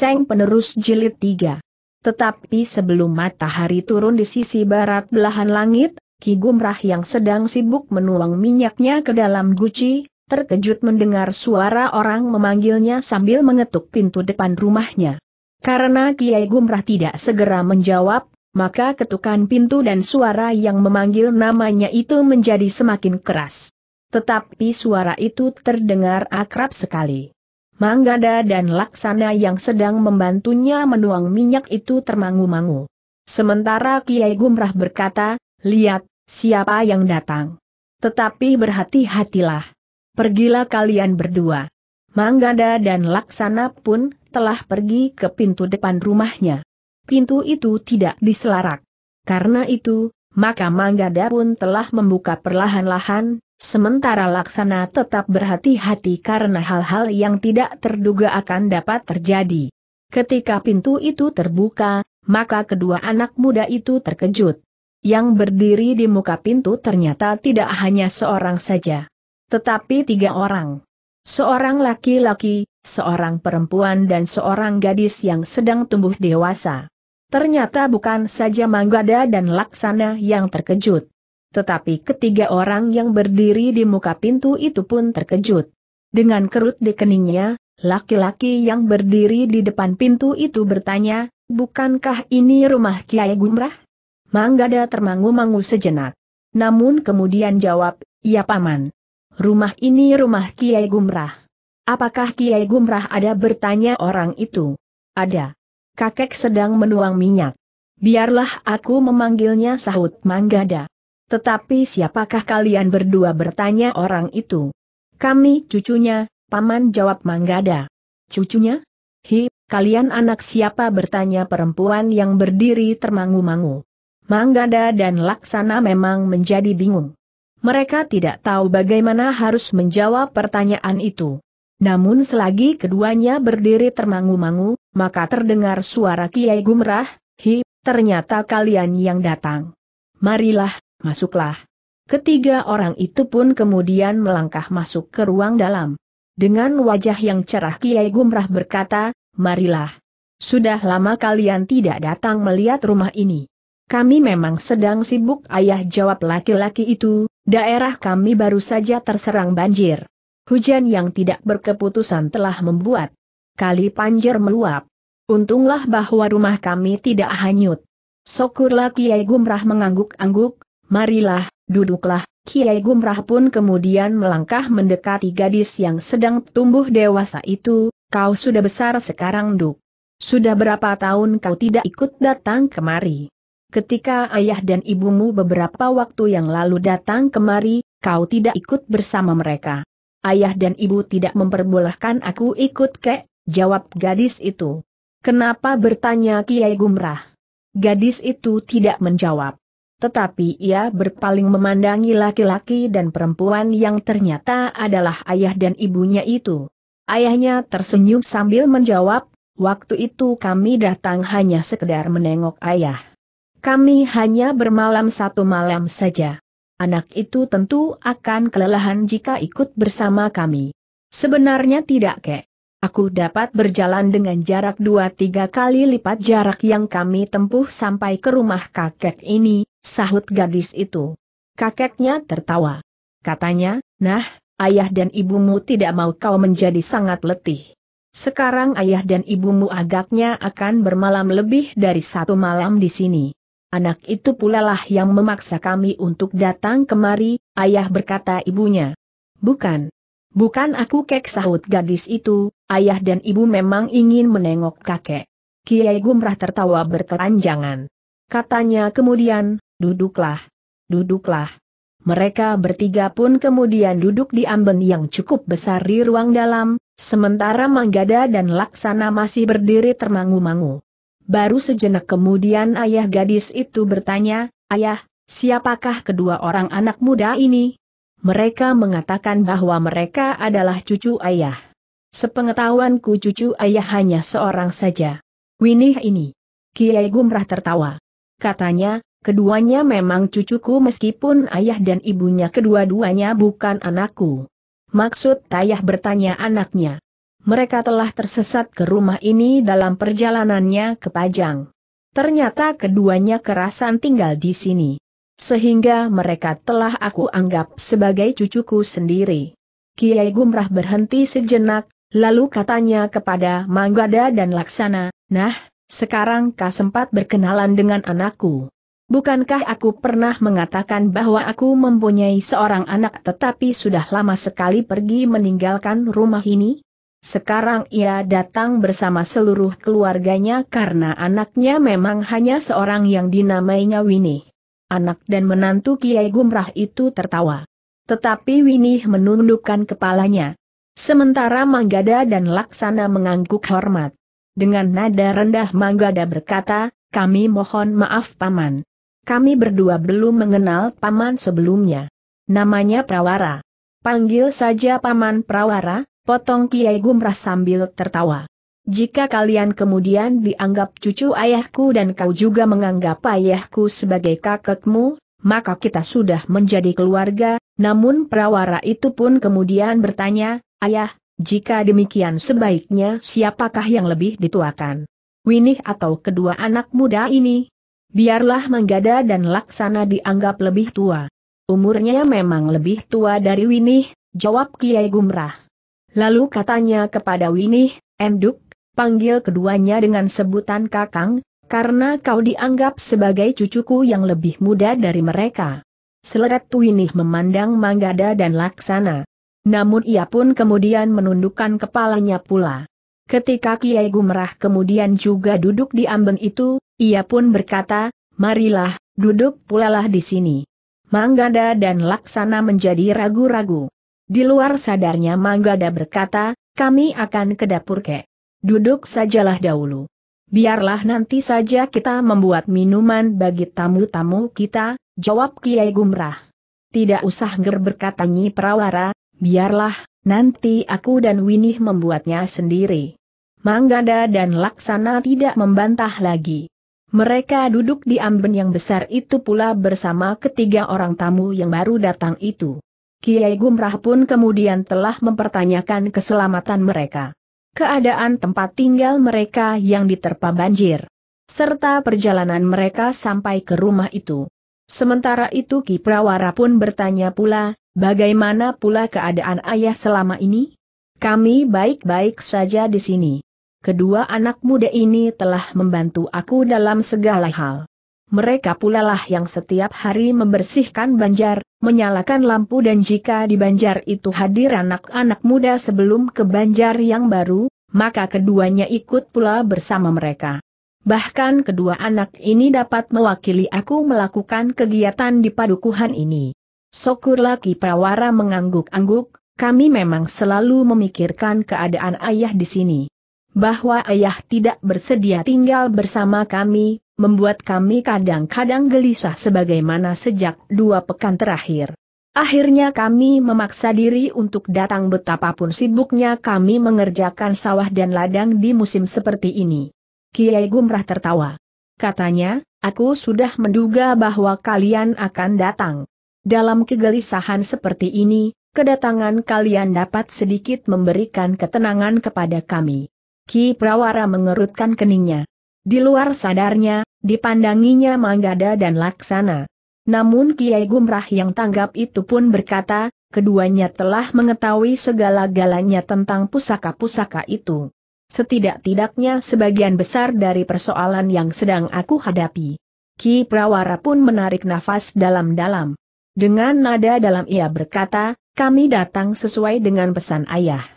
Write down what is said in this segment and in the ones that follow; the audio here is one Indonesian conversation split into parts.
Seng Penerus Jilid 3. Tetapi sebelum matahari turun di sisi barat belahan langit, Ki Gumrah yang sedang sibuk menuang minyaknya ke dalam guci, terkejut mendengar suara orang memanggilnya sambil mengetuk pintu depan rumahnya. Karena Kiai Gumrah tidak segera menjawab, maka ketukan pintu dan suara yang memanggil namanya itu menjadi semakin keras. Tetapi suara itu terdengar akrab sekali. Manggada dan Laksana yang sedang membantunya menuang minyak itu termangu-mangu. Sementara Kiai Gumrah berkata, lihat, siapa yang datang. Tetapi berhati-hatilah. Pergilah kalian berdua. Manggada dan Laksana pun telah pergi ke pintu depan rumahnya. Pintu itu tidak diselarak. Karena itu, maka Manggada pun telah membuka perlahan-lahan, Sementara Laksana tetap berhati-hati karena hal-hal yang tidak terduga akan dapat terjadi. Ketika pintu itu terbuka, maka kedua anak muda itu terkejut. Yang berdiri di muka pintu ternyata tidak hanya seorang saja. Tetapi tiga orang. Seorang laki-laki, seorang perempuan dan seorang gadis yang sedang tumbuh dewasa. Ternyata bukan saja Manggada dan Laksana yang terkejut. Tetapi ketiga orang yang berdiri di muka pintu itu pun terkejut. Dengan kerut di keningnya, laki-laki yang berdiri di depan pintu itu bertanya, bukankah ini rumah Kiai Gumrah? Manggada termangu-mangu sejenak. Namun kemudian jawab, ya paman. Rumah ini rumah Kiai Gumrah. Apakah Kiai Gumrah ada bertanya orang itu? Ada. Kakek sedang menuang minyak. Biarlah aku memanggilnya sahut Manggada. Tetapi siapakah kalian berdua bertanya orang itu? Kami cucunya, paman jawab Manggada. Cucunya? Hi, kalian anak siapa bertanya perempuan yang berdiri termangu-mangu. Manggada dan Laksana memang menjadi bingung. Mereka tidak tahu bagaimana harus menjawab pertanyaan itu. Namun selagi keduanya berdiri termangu-mangu, maka terdengar suara Kiai Gumrah, Hi, ternyata kalian yang datang. Marilah, masuklah. Ketiga orang itu pun kemudian melangkah masuk ke ruang dalam. Dengan wajah yang cerah Kiai Gumrah berkata, marilah. Sudah lama kalian tidak datang melihat rumah ini. Kami memang sedang sibuk ayah jawab laki-laki itu, daerah kami baru saja terserang banjir. Hujan yang tidak berkeputusan telah membuat kali panjer meluap. Untunglah bahwa rumah kami tidak hanyut. Syukurlah Kiai Gumrah mengangguk-angguk, marilah, duduklah, Kiai Gumrah pun kemudian melangkah mendekati gadis yang sedang tumbuh dewasa itu, kau sudah besar sekarang duk. Sudah berapa tahun kau tidak ikut datang kemari? Ketika ayah dan ibumu beberapa waktu yang lalu datang kemari, kau tidak ikut bersama mereka. Ayah dan ibu tidak memperbolehkan aku ikut kek, jawab gadis itu. Kenapa bertanya Kiai Gumrah? Gadis itu tidak menjawab. Tetapi ia berpaling memandangi laki-laki dan perempuan yang ternyata adalah ayah dan ibunya itu. Ayahnya tersenyum sambil menjawab, waktu itu kami datang hanya sekedar menengok ayah. Kami hanya bermalam satu malam saja. Anak itu tentu akan kelelahan jika ikut bersama kami. Sebenarnya tidak kek. Aku dapat berjalan dengan jarak dua tiga kali lipat jarak yang kami tempuh sampai ke rumah kakek ini, sahut gadis itu. Kakeknya tertawa. Katanya, nah, ayah dan ibumu tidak mau kau menjadi sangat letih. Sekarang ayah dan ibumu agaknya akan bermalam lebih dari satu malam di sini. Anak itu pula lah yang memaksa kami untuk datang kemari, ayah berkata ibunya. Bukan, Bukan aku kek sahut gadis itu, ayah dan ibu memang ingin menengok kakek. Kiai Gumrah tertawa berkeranjangan. Katanya kemudian, duduklah, duduklah. Mereka bertiga pun kemudian duduk di amben yang cukup besar di ruang dalam, sementara Manggada dan Laksana masih berdiri termangu-mangu. Baru sejenak kemudian ayah gadis itu bertanya, Ayah, siapakah kedua orang anak muda ini? Mereka mengatakan bahwa mereka adalah cucu ayah. Sepengetahuanku cucu ayah hanya seorang saja. Winih ini. Kiai Gumrah tertawa. Katanya, keduanya memang cucuku meskipun ayah dan ibunya kedua-duanya bukan anakku. Maksud ayah bertanya anaknya. Mereka telah tersesat ke rumah ini dalam perjalanannya ke Pajang. Ternyata keduanya kerasan tinggal di sini sehingga mereka telah aku anggap sebagai cucuku sendiri. Kiai Gumrah berhenti sejenak, lalu katanya kepada Manggada dan Laksana, Nah, sekarang kau sempat berkenalan dengan anakku. Bukankah aku pernah mengatakan bahwa aku mempunyai seorang anak tetapi sudah lama sekali pergi meninggalkan rumah ini? Sekarang ia datang bersama seluruh keluarganya karena anaknya memang hanya seorang yang dinamainya Winnie. Anak dan menantu Kiai Gumrah itu tertawa. Tetapi Winih menundukkan kepalanya. Sementara Manggada dan Laksana mengangguk hormat. Dengan nada rendah Manggada berkata, kami mohon maaf Paman. Kami berdua belum mengenal Paman sebelumnya. Namanya Prawara. Panggil saja Paman Prawara, potong Kiai Gumrah sambil tertawa. Jika kalian kemudian dianggap cucu ayahku dan kau juga menganggap ayahku sebagai kakekmu, maka kita sudah menjadi keluarga, namun perawara itu pun kemudian bertanya, Ayah, jika demikian sebaiknya siapakah yang lebih dituakan? Winih atau kedua anak muda ini? Biarlah menggada dan Laksana dianggap lebih tua. Umurnya memang lebih tua dari Winih, jawab Kiai Gumrah. Lalu katanya kepada Winih, Enduk, panggil keduanya dengan sebutan kakang, karena kau dianggap sebagai cucuku yang lebih muda dari mereka. Seleret Twinih memandang Manggada dan Laksana. Namun ia pun kemudian menundukkan kepalanya pula. Ketika Kiai Gumrah kemudian juga duduk di ambeng itu, ia pun berkata, marilah, duduk pulalah di sini. Manggada dan Laksana menjadi ragu-ragu. Di luar sadarnya Manggada berkata, kami akan ke dapur kek. Duduk sajalah dahulu. Biarlah nanti saja kita membuat minuman bagi tamu-tamu kita, jawab Kiai Gumrah. Tidak usah ger berkata Nyi Prawara, biarlah, nanti aku dan Winih membuatnya sendiri. Manggada dan Laksana tidak membantah lagi. Mereka duduk di amben yang besar itu pula bersama ketiga orang tamu yang baru datang itu. Kiai Gumrah pun kemudian telah mempertanyakan keselamatan mereka keadaan tempat tinggal mereka yang diterpa banjir, serta perjalanan mereka sampai ke rumah itu. Sementara itu Ki Prawara pun bertanya pula, bagaimana pula keadaan ayah selama ini? Kami baik-baik saja di sini. Kedua anak muda ini telah membantu aku dalam segala hal mereka pula lah yang setiap hari membersihkan banjar, menyalakan lampu dan jika di banjar itu hadir anak-anak muda sebelum ke banjar yang baru, maka keduanya ikut pula bersama mereka. Bahkan kedua anak ini dapat mewakili aku melakukan kegiatan di padukuhan ini. Sokurlah Ki Prawara mengangguk-angguk, kami memang selalu memikirkan keadaan ayah di sini. Bahwa ayah tidak bersedia tinggal bersama kami, membuat kami kadang-kadang gelisah sebagaimana sejak dua pekan terakhir. Akhirnya kami memaksa diri untuk datang betapapun sibuknya kami mengerjakan sawah dan ladang di musim seperti ini. Kiai Gumrah tertawa. Katanya, aku sudah menduga bahwa kalian akan datang. Dalam kegelisahan seperti ini, kedatangan kalian dapat sedikit memberikan ketenangan kepada kami. Ki Prawara mengerutkan keningnya. Di luar sadarnya, Dipandanginya Manggada dan Laksana. Namun Kiai Gumrah yang tanggap itu pun berkata, keduanya telah mengetahui segala-galanya tentang pusaka-pusaka itu. Setidak-tidaknya sebagian besar dari persoalan yang sedang aku hadapi. Ki Prawara pun menarik nafas dalam-dalam. Dengan nada dalam ia berkata, kami datang sesuai dengan pesan ayah.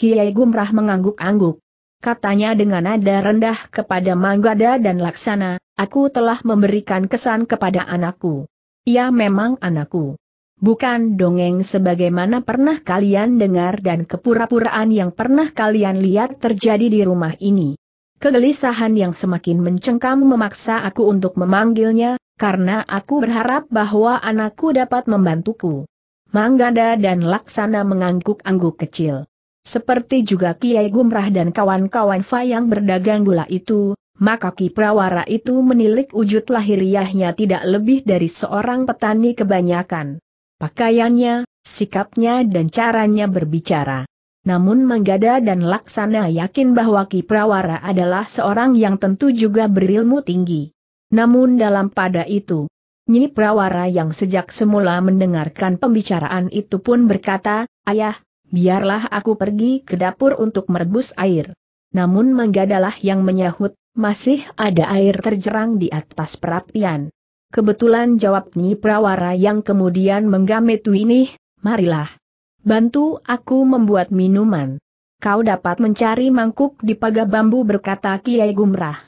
Kiai Gumrah mengangguk-angguk. Katanya dengan nada rendah kepada Manggada dan Laksana, Aku telah memberikan kesan kepada anakku. Ia memang anakku. Bukan dongeng sebagaimana pernah kalian dengar dan kepura-puraan yang pernah kalian lihat terjadi di rumah ini. Kegelisahan yang semakin mencengkam memaksa aku untuk memanggilnya, karena aku berharap bahwa anakku dapat membantuku. Manggada dan Laksana mengangguk-angguk kecil. Seperti juga Kiai Gumrah dan kawan-kawan Fa yang berdagang gula itu, maka Ki Prawara itu menilik wujud lahiriahnya tidak lebih dari seorang petani kebanyakan. Pakaiannya, sikapnya dan caranya berbicara. Namun Manggada dan Laksana yakin bahwa Ki Prawara adalah seorang yang tentu juga berilmu tinggi. Namun dalam pada itu, Nyi Prawara yang sejak semula mendengarkan pembicaraan itu pun berkata, Ayah, biarlah aku pergi ke dapur untuk merebus air. Namun Manggadalah yang menyahut, masih ada air terjerang di atas perapian. Kebetulan jawab Nyi Prawara yang kemudian menggamit Winih, marilah. Bantu aku membuat minuman. Kau dapat mencari mangkuk di paga bambu berkata Kiai Gumrah.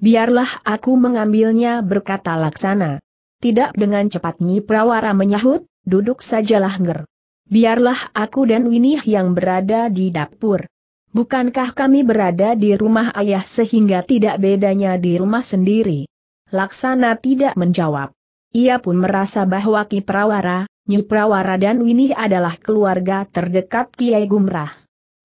Biarlah aku mengambilnya berkata Laksana. Tidak dengan cepat Nyi Prawara menyahut, duduk sajalah nger. Biarlah aku dan Winih yang berada di dapur. Bukankah kami berada di rumah ayah sehingga tidak bedanya di rumah sendiri? Laksana tidak menjawab. Ia pun merasa bahwa Ki Prawara, Nyi Prawara dan Winih adalah keluarga terdekat Kiai Gumrah.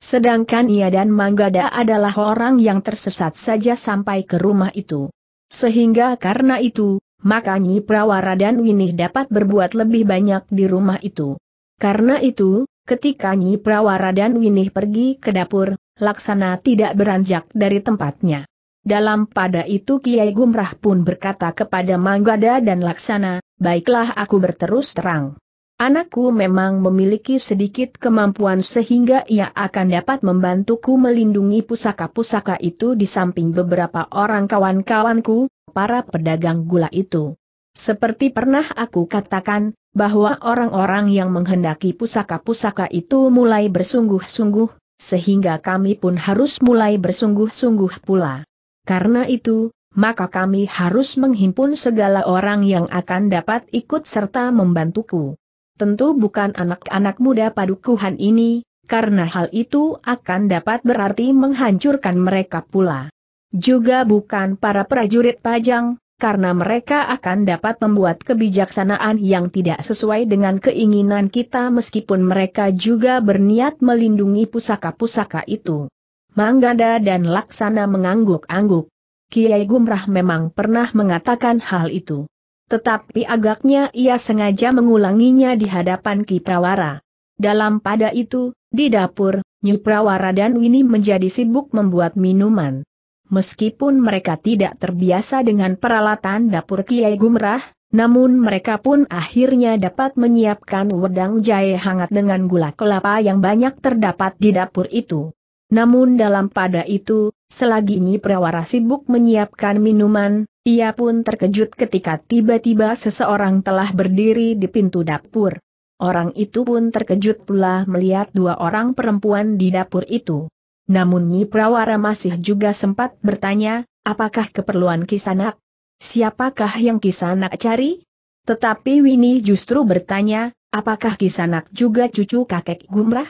Sedangkan ia dan Manggada adalah orang yang tersesat saja sampai ke rumah itu. Sehingga karena itu, maka Nyi Prawara dan Winih dapat berbuat lebih banyak di rumah itu. Karena itu, Ketika Nyi Prawara dan Winih pergi ke dapur, Laksana tidak beranjak dari tempatnya. Dalam pada itu Kiai Gumrah pun berkata kepada Manggada dan Laksana, baiklah aku berterus terang. Anakku memang memiliki sedikit kemampuan sehingga ia akan dapat membantuku melindungi pusaka-pusaka itu di samping beberapa orang kawan-kawanku, para pedagang gula itu. Seperti pernah aku katakan, bahwa orang-orang yang menghendaki pusaka-pusaka itu mulai bersungguh-sungguh, sehingga kami pun harus mulai bersungguh-sungguh pula. Karena itu, maka kami harus menghimpun segala orang yang akan dapat ikut serta membantuku. Tentu bukan anak-anak muda padukuhan ini, karena hal itu akan dapat berarti menghancurkan mereka pula. Juga bukan para prajurit pajang, karena mereka akan dapat membuat kebijaksanaan yang tidak sesuai dengan keinginan kita meskipun mereka juga berniat melindungi pusaka-pusaka itu. Manggada dan Laksana mengangguk-angguk. Kiai Gumrah memang pernah mengatakan hal itu. Tetapi agaknya ia sengaja mengulanginya di hadapan Ki Prawara. Dalam pada itu, di dapur, Nyi Prawara dan Winnie menjadi sibuk membuat minuman meskipun mereka tidak terbiasa dengan peralatan dapur Kiai Gumrah, namun mereka pun akhirnya dapat menyiapkan wedang jahe hangat dengan gula kelapa yang banyak terdapat di dapur itu. Namun dalam pada itu, selagi Nyi Prawara sibuk menyiapkan minuman, ia pun terkejut ketika tiba-tiba seseorang telah berdiri di pintu dapur. Orang itu pun terkejut pula melihat dua orang perempuan di dapur itu. Namun Nyi Prawara masih juga sempat bertanya, apakah keperluan Kisanak? Siapakah yang Kisanak cari? Tetapi Winnie justru bertanya, apakah Kisanak juga cucu kakek Gumrah?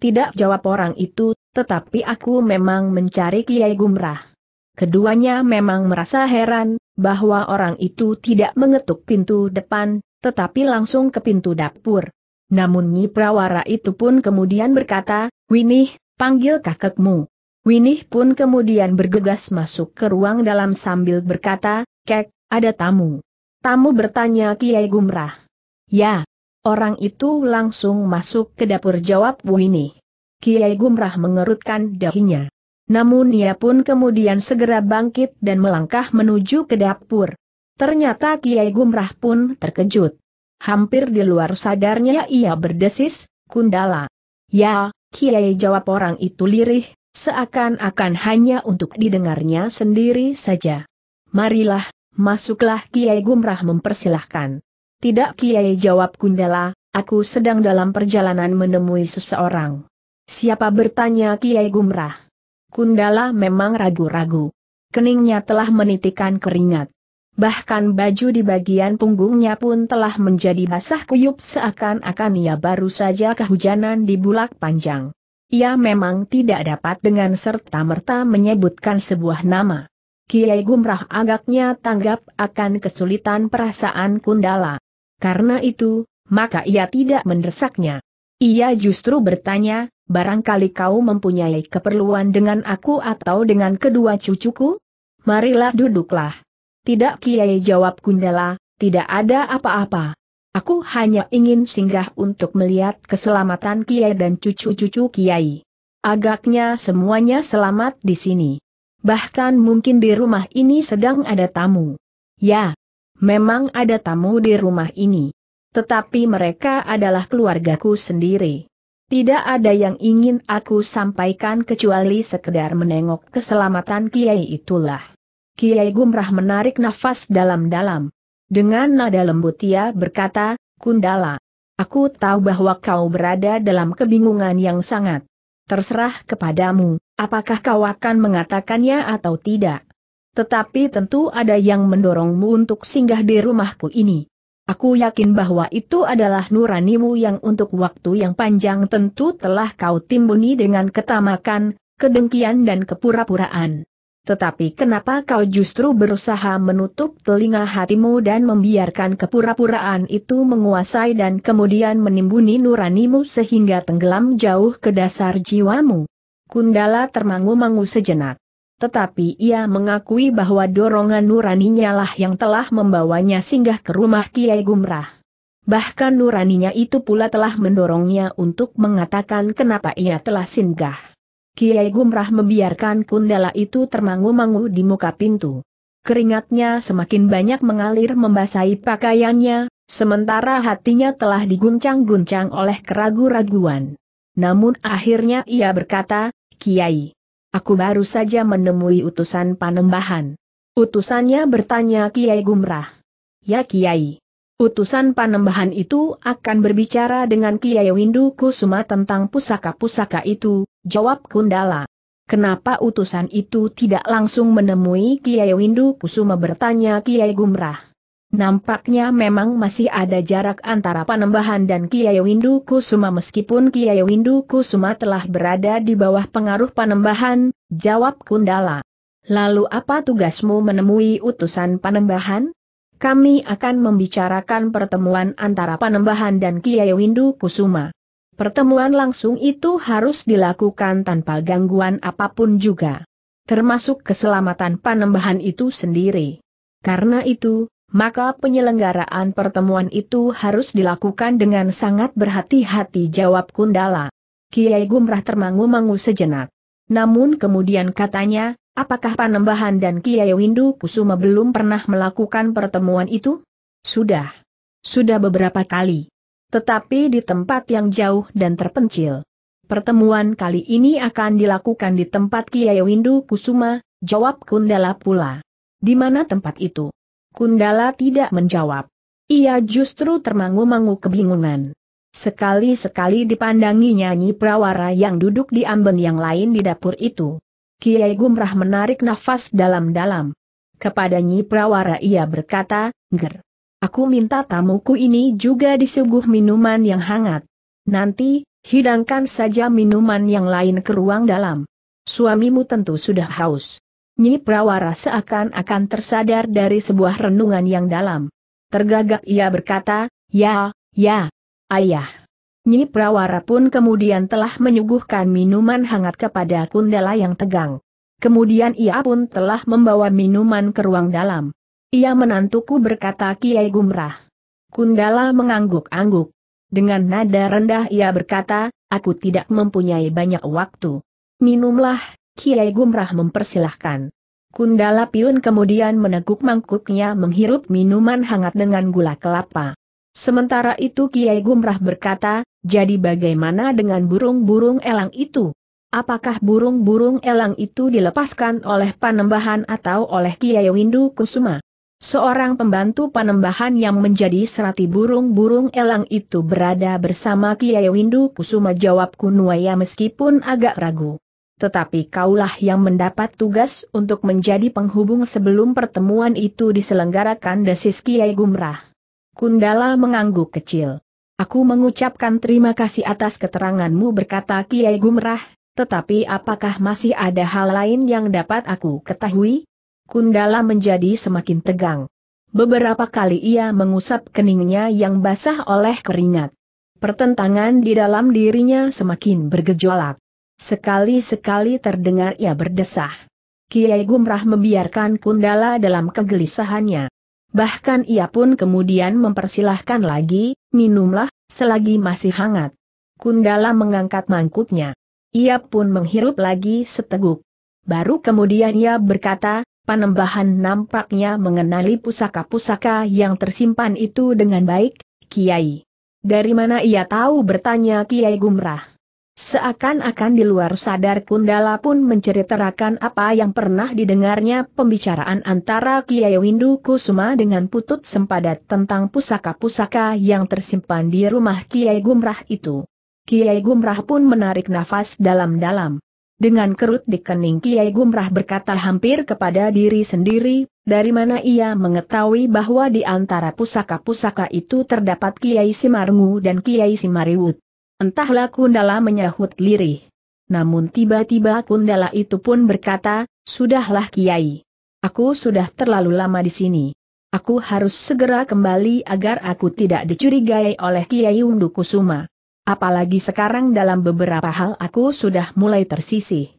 Tidak jawab orang itu, tetapi aku memang mencari Kiai Gumrah. Keduanya memang merasa heran, bahwa orang itu tidak mengetuk pintu depan, tetapi langsung ke pintu dapur. Namun Nyi Prawara itu pun kemudian berkata, Winih, panggil kakekmu. Winih pun kemudian bergegas masuk ke ruang dalam sambil berkata, Kek, ada tamu. Tamu bertanya Kiai Gumrah. Ya. Orang itu langsung masuk ke dapur jawab Winih. Kiai Gumrah mengerutkan dahinya. Namun ia pun kemudian segera bangkit dan melangkah menuju ke dapur. Ternyata Kiai Gumrah pun terkejut. Hampir di luar sadarnya ia berdesis, Kundala. Ya, Kiai jawab orang itu lirih, seakan-akan hanya untuk didengarnya sendiri saja. Marilah, masuklah Kiai Gumrah mempersilahkan. Tidak Kiai jawab Gundala, aku sedang dalam perjalanan menemui seseorang. Siapa bertanya Kiai Gumrah? Kundala memang ragu-ragu. Keningnya telah menitikan keringat. Bahkan baju di bagian punggungnya pun telah menjadi basah kuyup seakan-akan ia baru saja kehujanan di bulak panjang. Ia memang tidak dapat dengan serta-merta menyebutkan sebuah nama. Kiai Gumrah agaknya tanggap akan kesulitan perasaan Kundala. Karena itu, maka ia tidak mendesaknya. Ia justru bertanya, barangkali kau mempunyai keperluan dengan aku atau dengan kedua cucuku? Marilah duduklah tidak Kiai jawab Gundala, tidak ada apa-apa. Aku hanya ingin singgah untuk melihat keselamatan Kiai dan cucu-cucu Kiai. Agaknya semuanya selamat di sini. Bahkan mungkin di rumah ini sedang ada tamu. Ya, memang ada tamu di rumah ini. Tetapi mereka adalah keluargaku sendiri. Tidak ada yang ingin aku sampaikan kecuali sekedar menengok keselamatan Kiai itulah. Kiai Gumrah menarik nafas dalam-dalam. Dengan nada lembut ia berkata, Kundala, aku tahu bahwa kau berada dalam kebingungan yang sangat. Terserah kepadamu, apakah kau akan mengatakannya atau tidak. Tetapi tentu ada yang mendorongmu untuk singgah di rumahku ini. Aku yakin bahwa itu adalah nuranimu yang untuk waktu yang panjang tentu telah kau timbuni dengan ketamakan, kedengkian dan kepura-puraan. Tetapi kenapa kau justru berusaha menutup telinga hatimu dan membiarkan kepura-puraan itu menguasai dan kemudian menimbuni nuranimu sehingga tenggelam jauh ke dasar jiwamu? Kundala termangu-mangu sejenak. Tetapi ia mengakui bahwa dorongan nuraninya lah yang telah membawanya singgah ke rumah Kiai Gumrah. Bahkan nuraninya itu pula telah mendorongnya untuk mengatakan kenapa ia telah singgah. Kiai Gumrah membiarkan kundala itu termangu-mangu di muka pintu. Keringatnya semakin banyak mengalir membasahi pakaiannya, sementara hatinya telah diguncang-guncang oleh keragu-raguan. Namun akhirnya ia berkata, Kiai, aku baru saja menemui utusan panembahan. Utusannya bertanya Kiai Gumrah. Ya Kiai, utusan panembahan itu akan berbicara dengan Kiai Windu Kusuma tentang pusaka-pusaka itu, jawab Kundala. Kenapa utusan itu tidak langsung menemui Kiai Windu Kusuma bertanya Kiai Gumrah. Nampaknya memang masih ada jarak antara Panembahan dan Kiai Windu Kusuma meskipun Kiai Windu Kusuma telah berada di bawah pengaruh Panembahan, jawab Kundala. Lalu apa tugasmu menemui utusan Panembahan? kami akan membicarakan pertemuan antara Panembahan dan Kiai Windu Kusuma. Pertemuan langsung itu harus dilakukan tanpa gangguan apapun juga. Termasuk keselamatan Panembahan itu sendiri. Karena itu, maka penyelenggaraan pertemuan itu harus dilakukan dengan sangat berhati-hati jawab Kundala. Kiai Gumrah termangu-mangu sejenak. Namun kemudian katanya, Apakah Panembahan dan Kiai Windu Kusuma belum pernah melakukan pertemuan itu? Sudah. Sudah beberapa kali. Tetapi di tempat yang jauh dan terpencil. Pertemuan kali ini akan dilakukan di tempat Kiai Windu Kusuma, jawab Kundala pula. Di mana tempat itu? Kundala tidak menjawab. Ia justru termangu-mangu kebingungan. Sekali-sekali dipandangi nyanyi prawara yang duduk di amben yang lain di dapur itu. Kiai Gumrah menarik nafas dalam-dalam. Kepada Nyi Prawara ia berkata, Ger. Aku minta tamuku ini juga disuguh minuman yang hangat. Nanti, hidangkan saja minuman yang lain ke ruang dalam. Suamimu tentu sudah haus. Nyi Prawara seakan-akan tersadar dari sebuah renungan yang dalam. Tergagap ia berkata, ya, ya, ayah. Nyi Prawara pun kemudian telah menyuguhkan minuman hangat kepada Kundala yang tegang. Kemudian ia pun telah membawa minuman ke ruang dalam. Ia menantuku berkata Kiai Gumrah. Kundala mengangguk-angguk. Dengan nada rendah ia berkata, aku tidak mempunyai banyak waktu. Minumlah, Kiai Gumrah mempersilahkan. Kundala Piun kemudian meneguk mangkuknya menghirup minuman hangat dengan gula kelapa. Sementara itu Kiai Gumrah berkata, jadi bagaimana dengan burung-burung elang itu? Apakah burung-burung elang itu dilepaskan oleh panembahan atau oleh Kiai Windu Kusuma? Seorang pembantu panembahan yang menjadi serati burung-burung elang itu berada bersama Kiai Windu Kusuma jawab Kunuaya meskipun agak ragu. Tetapi kaulah yang mendapat tugas untuk menjadi penghubung sebelum pertemuan itu diselenggarakan desis Kiai Gumrah. Kundala mengangguk kecil. Aku mengucapkan terima kasih atas keteranganmu berkata Kiai Gumrah, tetapi apakah masih ada hal lain yang dapat aku ketahui? Kundala menjadi semakin tegang. Beberapa kali ia mengusap keningnya yang basah oleh keringat. Pertentangan di dalam dirinya semakin bergejolak. Sekali-sekali terdengar ia berdesah. Kiai Gumrah membiarkan Kundala dalam kegelisahannya. Bahkan ia pun kemudian mempersilahkan lagi, minumlah, selagi masih hangat. Kundala mengangkat mangkuknya. Ia pun menghirup lagi seteguk. Baru kemudian ia berkata, Panembahan nampaknya mengenali pusaka-pusaka yang tersimpan itu dengan baik, Kiai. Dari mana ia tahu bertanya Kiai Gumrah. Seakan-akan di luar sadar Kundala pun menceritakan apa yang pernah didengarnya pembicaraan antara Kiai Windu Kusuma dengan Putut Sempadat tentang pusaka-pusaka yang tersimpan di rumah Kiai Gumrah itu. Kiai Gumrah pun menarik nafas dalam-dalam. Dengan kerut di kening Kiai Gumrah berkata hampir kepada diri sendiri, dari mana ia mengetahui bahwa di antara pusaka-pusaka itu terdapat Kiai Simarungu dan Kiai Simariwut. Entahlah Kundala menyahut lirih. Namun tiba-tiba Kundala itu pun berkata, Sudahlah Kiai. Aku sudah terlalu lama di sini. Aku harus segera kembali agar aku tidak dicurigai oleh Kiai Undu Kusuma. Apalagi sekarang dalam beberapa hal aku sudah mulai tersisih.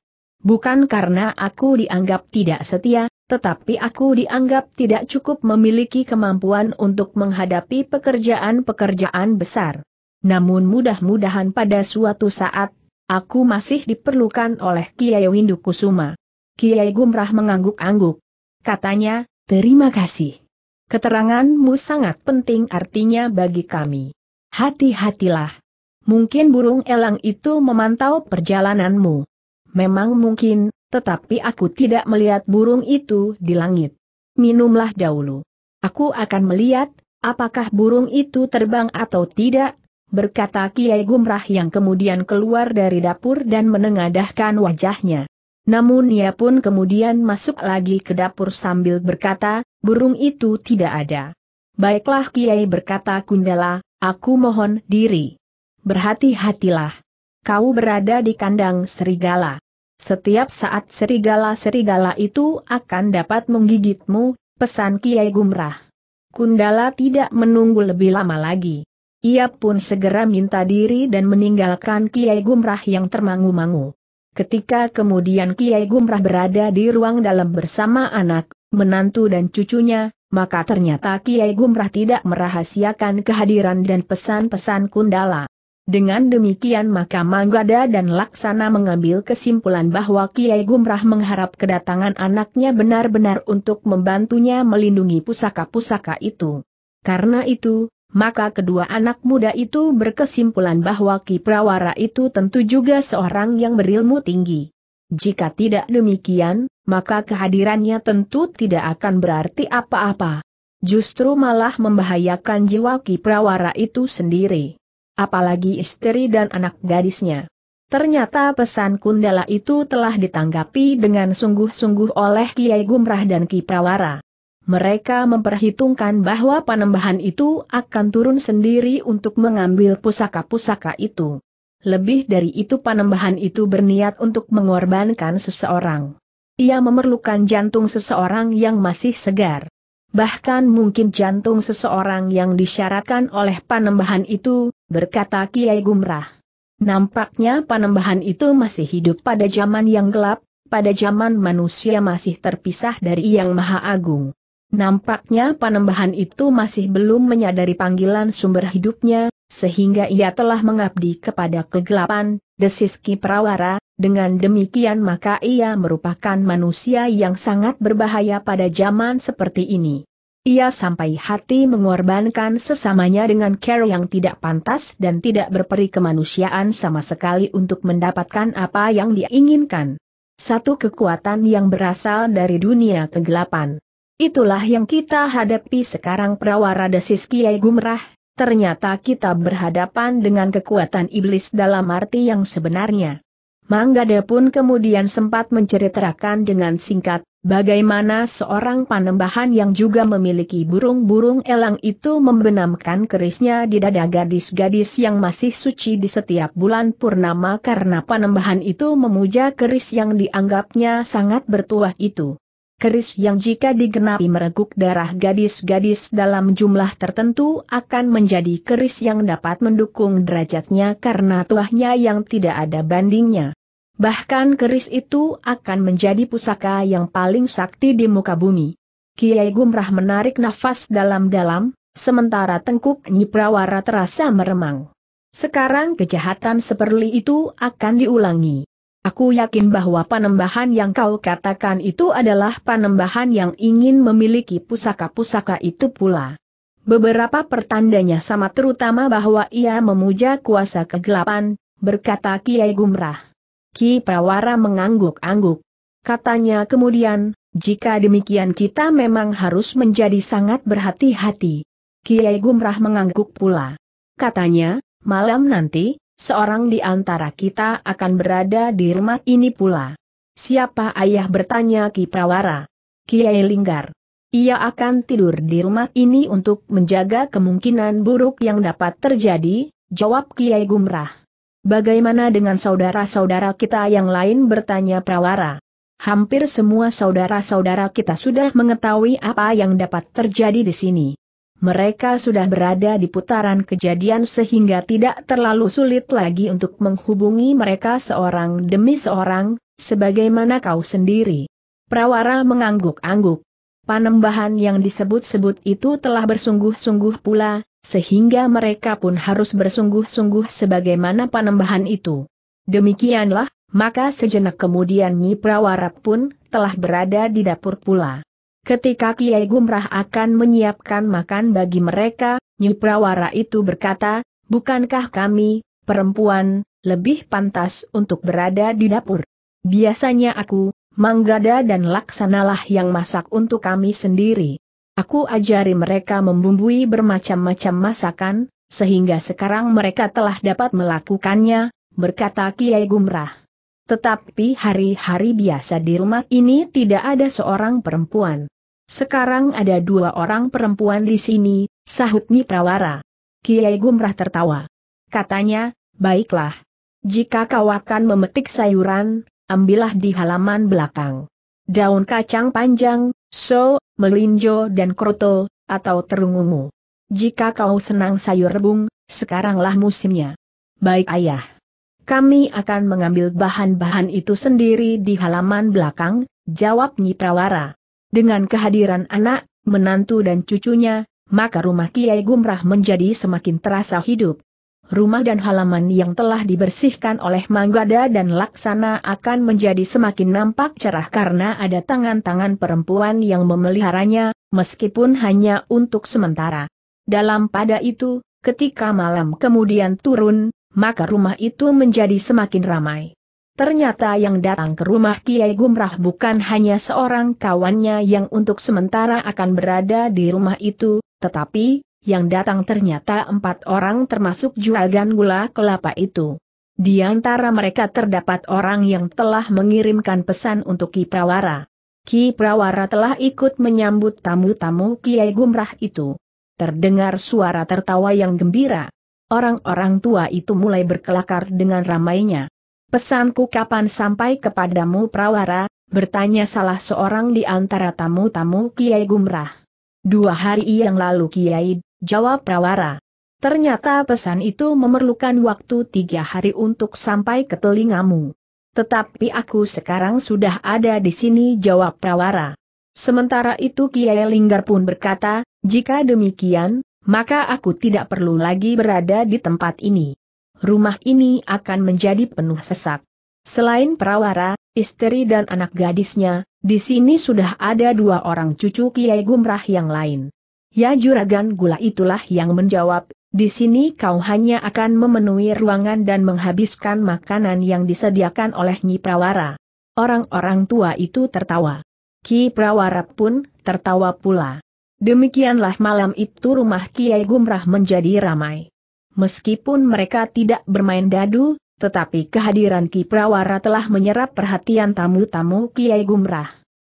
Bukan karena aku dianggap tidak setia, tetapi aku dianggap tidak cukup memiliki kemampuan untuk menghadapi pekerjaan-pekerjaan besar namun mudah-mudahan pada suatu saat, aku masih diperlukan oleh Kiai Windu Kusuma. Kiai Gumrah mengangguk-angguk. Katanya, terima kasih. Keteranganmu sangat penting artinya bagi kami. Hati-hatilah. Mungkin burung elang itu memantau perjalananmu. Memang mungkin, tetapi aku tidak melihat burung itu di langit. Minumlah dahulu. Aku akan melihat, apakah burung itu terbang atau tidak, berkata Kiai Gumrah yang kemudian keluar dari dapur dan menengadahkan wajahnya. Namun ia pun kemudian masuk lagi ke dapur sambil berkata, burung itu tidak ada. Baiklah Kiai berkata Kundala, aku mohon diri. Berhati-hatilah. Kau berada di kandang serigala. Setiap saat serigala-serigala itu akan dapat menggigitmu, pesan Kiai Gumrah. Kundala tidak menunggu lebih lama lagi. Ia pun segera minta diri dan meninggalkan Kiai Gumrah yang termangu-mangu. Ketika kemudian Kiai Gumrah berada di ruang dalam bersama anak, menantu dan cucunya, maka ternyata Kiai Gumrah tidak merahasiakan kehadiran dan pesan-pesan Kundala. Dengan demikian maka Manggada dan Laksana mengambil kesimpulan bahwa Kiai Gumrah mengharap kedatangan anaknya benar-benar untuk membantunya melindungi pusaka-pusaka itu. Karena itu, maka kedua anak muda itu berkesimpulan bahwa Ki Prawara itu tentu juga seorang yang berilmu tinggi. Jika tidak demikian, maka kehadirannya tentu tidak akan berarti apa-apa. Justru malah membahayakan jiwa Ki Prawara itu sendiri. Apalagi istri dan anak gadisnya. Ternyata pesan Kundala itu telah ditanggapi dengan sungguh-sungguh oleh Kiai Gumrah dan Ki Prawara. Mereka memperhitungkan bahwa panembahan itu akan turun sendiri untuk mengambil pusaka-pusaka itu. Lebih dari itu panembahan itu berniat untuk mengorbankan seseorang. Ia memerlukan jantung seseorang yang masih segar. Bahkan mungkin jantung seseorang yang disyaratkan oleh panembahan itu, berkata Kiai Gumrah. Nampaknya panembahan itu masih hidup pada zaman yang gelap, pada zaman manusia masih terpisah dari Yang Maha Agung. Nampaknya panembahan itu masih belum menyadari panggilan sumber hidupnya, sehingga ia telah mengabdi kepada kegelapan, desiski perawara, dengan demikian maka ia merupakan manusia yang sangat berbahaya pada zaman seperti ini. Ia sampai hati mengorbankan sesamanya dengan care yang tidak pantas dan tidak berperi kemanusiaan sama sekali untuk mendapatkan apa yang diinginkan. Satu kekuatan yang berasal dari dunia kegelapan. Itulah yang kita hadapi sekarang prawara desis Kiai Gumrah, ternyata kita berhadapan dengan kekuatan iblis dalam arti yang sebenarnya. Manggada pun kemudian sempat menceritakan dengan singkat, bagaimana seorang panembahan yang juga memiliki burung-burung elang itu membenamkan kerisnya di dada gadis-gadis yang masih suci di setiap bulan purnama karena panembahan itu memuja keris yang dianggapnya sangat bertuah itu keris yang jika digenapi mereguk darah gadis-gadis dalam jumlah tertentu akan menjadi keris yang dapat mendukung derajatnya karena tuahnya yang tidak ada bandingnya. Bahkan keris itu akan menjadi pusaka yang paling sakti di muka bumi. Kiai Gumrah menarik nafas dalam-dalam, sementara tengkuk Nyiprawara terasa meremang. Sekarang kejahatan seperli itu akan diulangi. Aku yakin bahwa panembahan yang kau katakan itu adalah panembahan yang ingin memiliki pusaka-pusaka itu pula. Beberapa pertandanya sama terutama bahwa ia memuja kuasa kegelapan, berkata Kiai Gumrah. Ki Prawara mengangguk-angguk. Katanya kemudian, jika demikian kita memang harus menjadi sangat berhati-hati. Kiai Gumrah mengangguk pula. Katanya, malam nanti, seorang di antara kita akan berada di rumah ini pula. Siapa ayah bertanya Ki Prawara? Kiai Linggar. Ia akan tidur di rumah ini untuk menjaga kemungkinan buruk yang dapat terjadi, jawab Kiai Gumrah. Bagaimana dengan saudara-saudara kita yang lain bertanya Prawara? Hampir semua saudara-saudara kita sudah mengetahui apa yang dapat terjadi di sini mereka sudah berada di putaran kejadian sehingga tidak terlalu sulit lagi untuk menghubungi mereka seorang demi seorang, sebagaimana kau sendiri. Prawara mengangguk-angguk. Panembahan yang disebut-sebut itu telah bersungguh-sungguh pula, sehingga mereka pun harus bersungguh-sungguh sebagaimana panembahan itu. Demikianlah, maka sejenak kemudian Nyi Prawara pun telah berada di dapur pula. Ketika Kiai Gumrah akan menyiapkan makan bagi mereka, Nyuprawara itu berkata, bukankah kami, perempuan, lebih pantas untuk berada di dapur? Biasanya aku, Manggada dan Laksanalah yang masak untuk kami sendiri. Aku ajari mereka membumbui bermacam-macam masakan, sehingga sekarang mereka telah dapat melakukannya, berkata Kiai Gumrah. Tetapi hari-hari biasa di rumah ini tidak ada seorang perempuan. Sekarang ada dua orang perempuan di sini, sahut Nyi Prawara. Kiai Gumrah tertawa. Katanya, baiklah. Jika kau akan memetik sayuran, ambillah di halaman belakang. Daun kacang panjang, so, melinjo dan kroto, atau terungumu. Jika kau senang sayur rebung, sekaranglah musimnya. Baik ayah. Kami akan mengambil bahan-bahan itu sendiri di halaman belakang, jawab Nyi Prawara. Dengan kehadiran anak, menantu dan cucunya, maka rumah Kiai Gumrah menjadi semakin terasa hidup. Rumah dan halaman yang telah dibersihkan oleh Manggada dan Laksana akan menjadi semakin nampak cerah karena ada tangan-tangan perempuan yang memeliharanya, meskipun hanya untuk sementara. Dalam pada itu, ketika malam kemudian turun, maka rumah itu menjadi semakin ramai. Ternyata yang datang ke rumah Kiai Gumrah bukan hanya seorang kawannya yang untuk sementara akan berada di rumah itu, tetapi, yang datang ternyata empat orang termasuk juragan gula kelapa itu. Di antara mereka terdapat orang yang telah mengirimkan pesan untuk Ki Prawara. Ki Prawara telah ikut menyambut tamu-tamu Kiai Gumrah itu. Terdengar suara tertawa yang gembira. Orang-orang tua itu mulai berkelakar dengan ramainya. Pesanku kapan sampai kepadamu Prawara, bertanya salah seorang di antara tamu-tamu Kiai Gumrah. Dua hari yang lalu Kiai, jawab Prawara. Ternyata pesan itu memerlukan waktu tiga hari untuk sampai ke telingamu. Tetapi aku sekarang sudah ada di sini jawab Prawara. Sementara itu Kiai Linggar pun berkata, jika demikian, maka aku tidak perlu lagi berada di tempat ini rumah ini akan menjadi penuh sesak. Selain perawara, istri dan anak gadisnya, di sini sudah ada dua orang cucu Kiai Gumrah yang lain. Ya juragan gula itulah yang menjawab, di sini kau hanya akan memenuhi ruangan dan menghabiskan makanan yang disediakan oleh Nyi Prawara. Orang-orang tua itu tertawa. Ki Prawara pun tertawa pula. Demikianlah malam itu rumah Kiai Gumrah menjadi ramai. Meskipun mereka tidak bermain dadu, tetapi kehadiran Ki Prawara telah menyerap perhatian tamu-tamu Kiai Gumrah.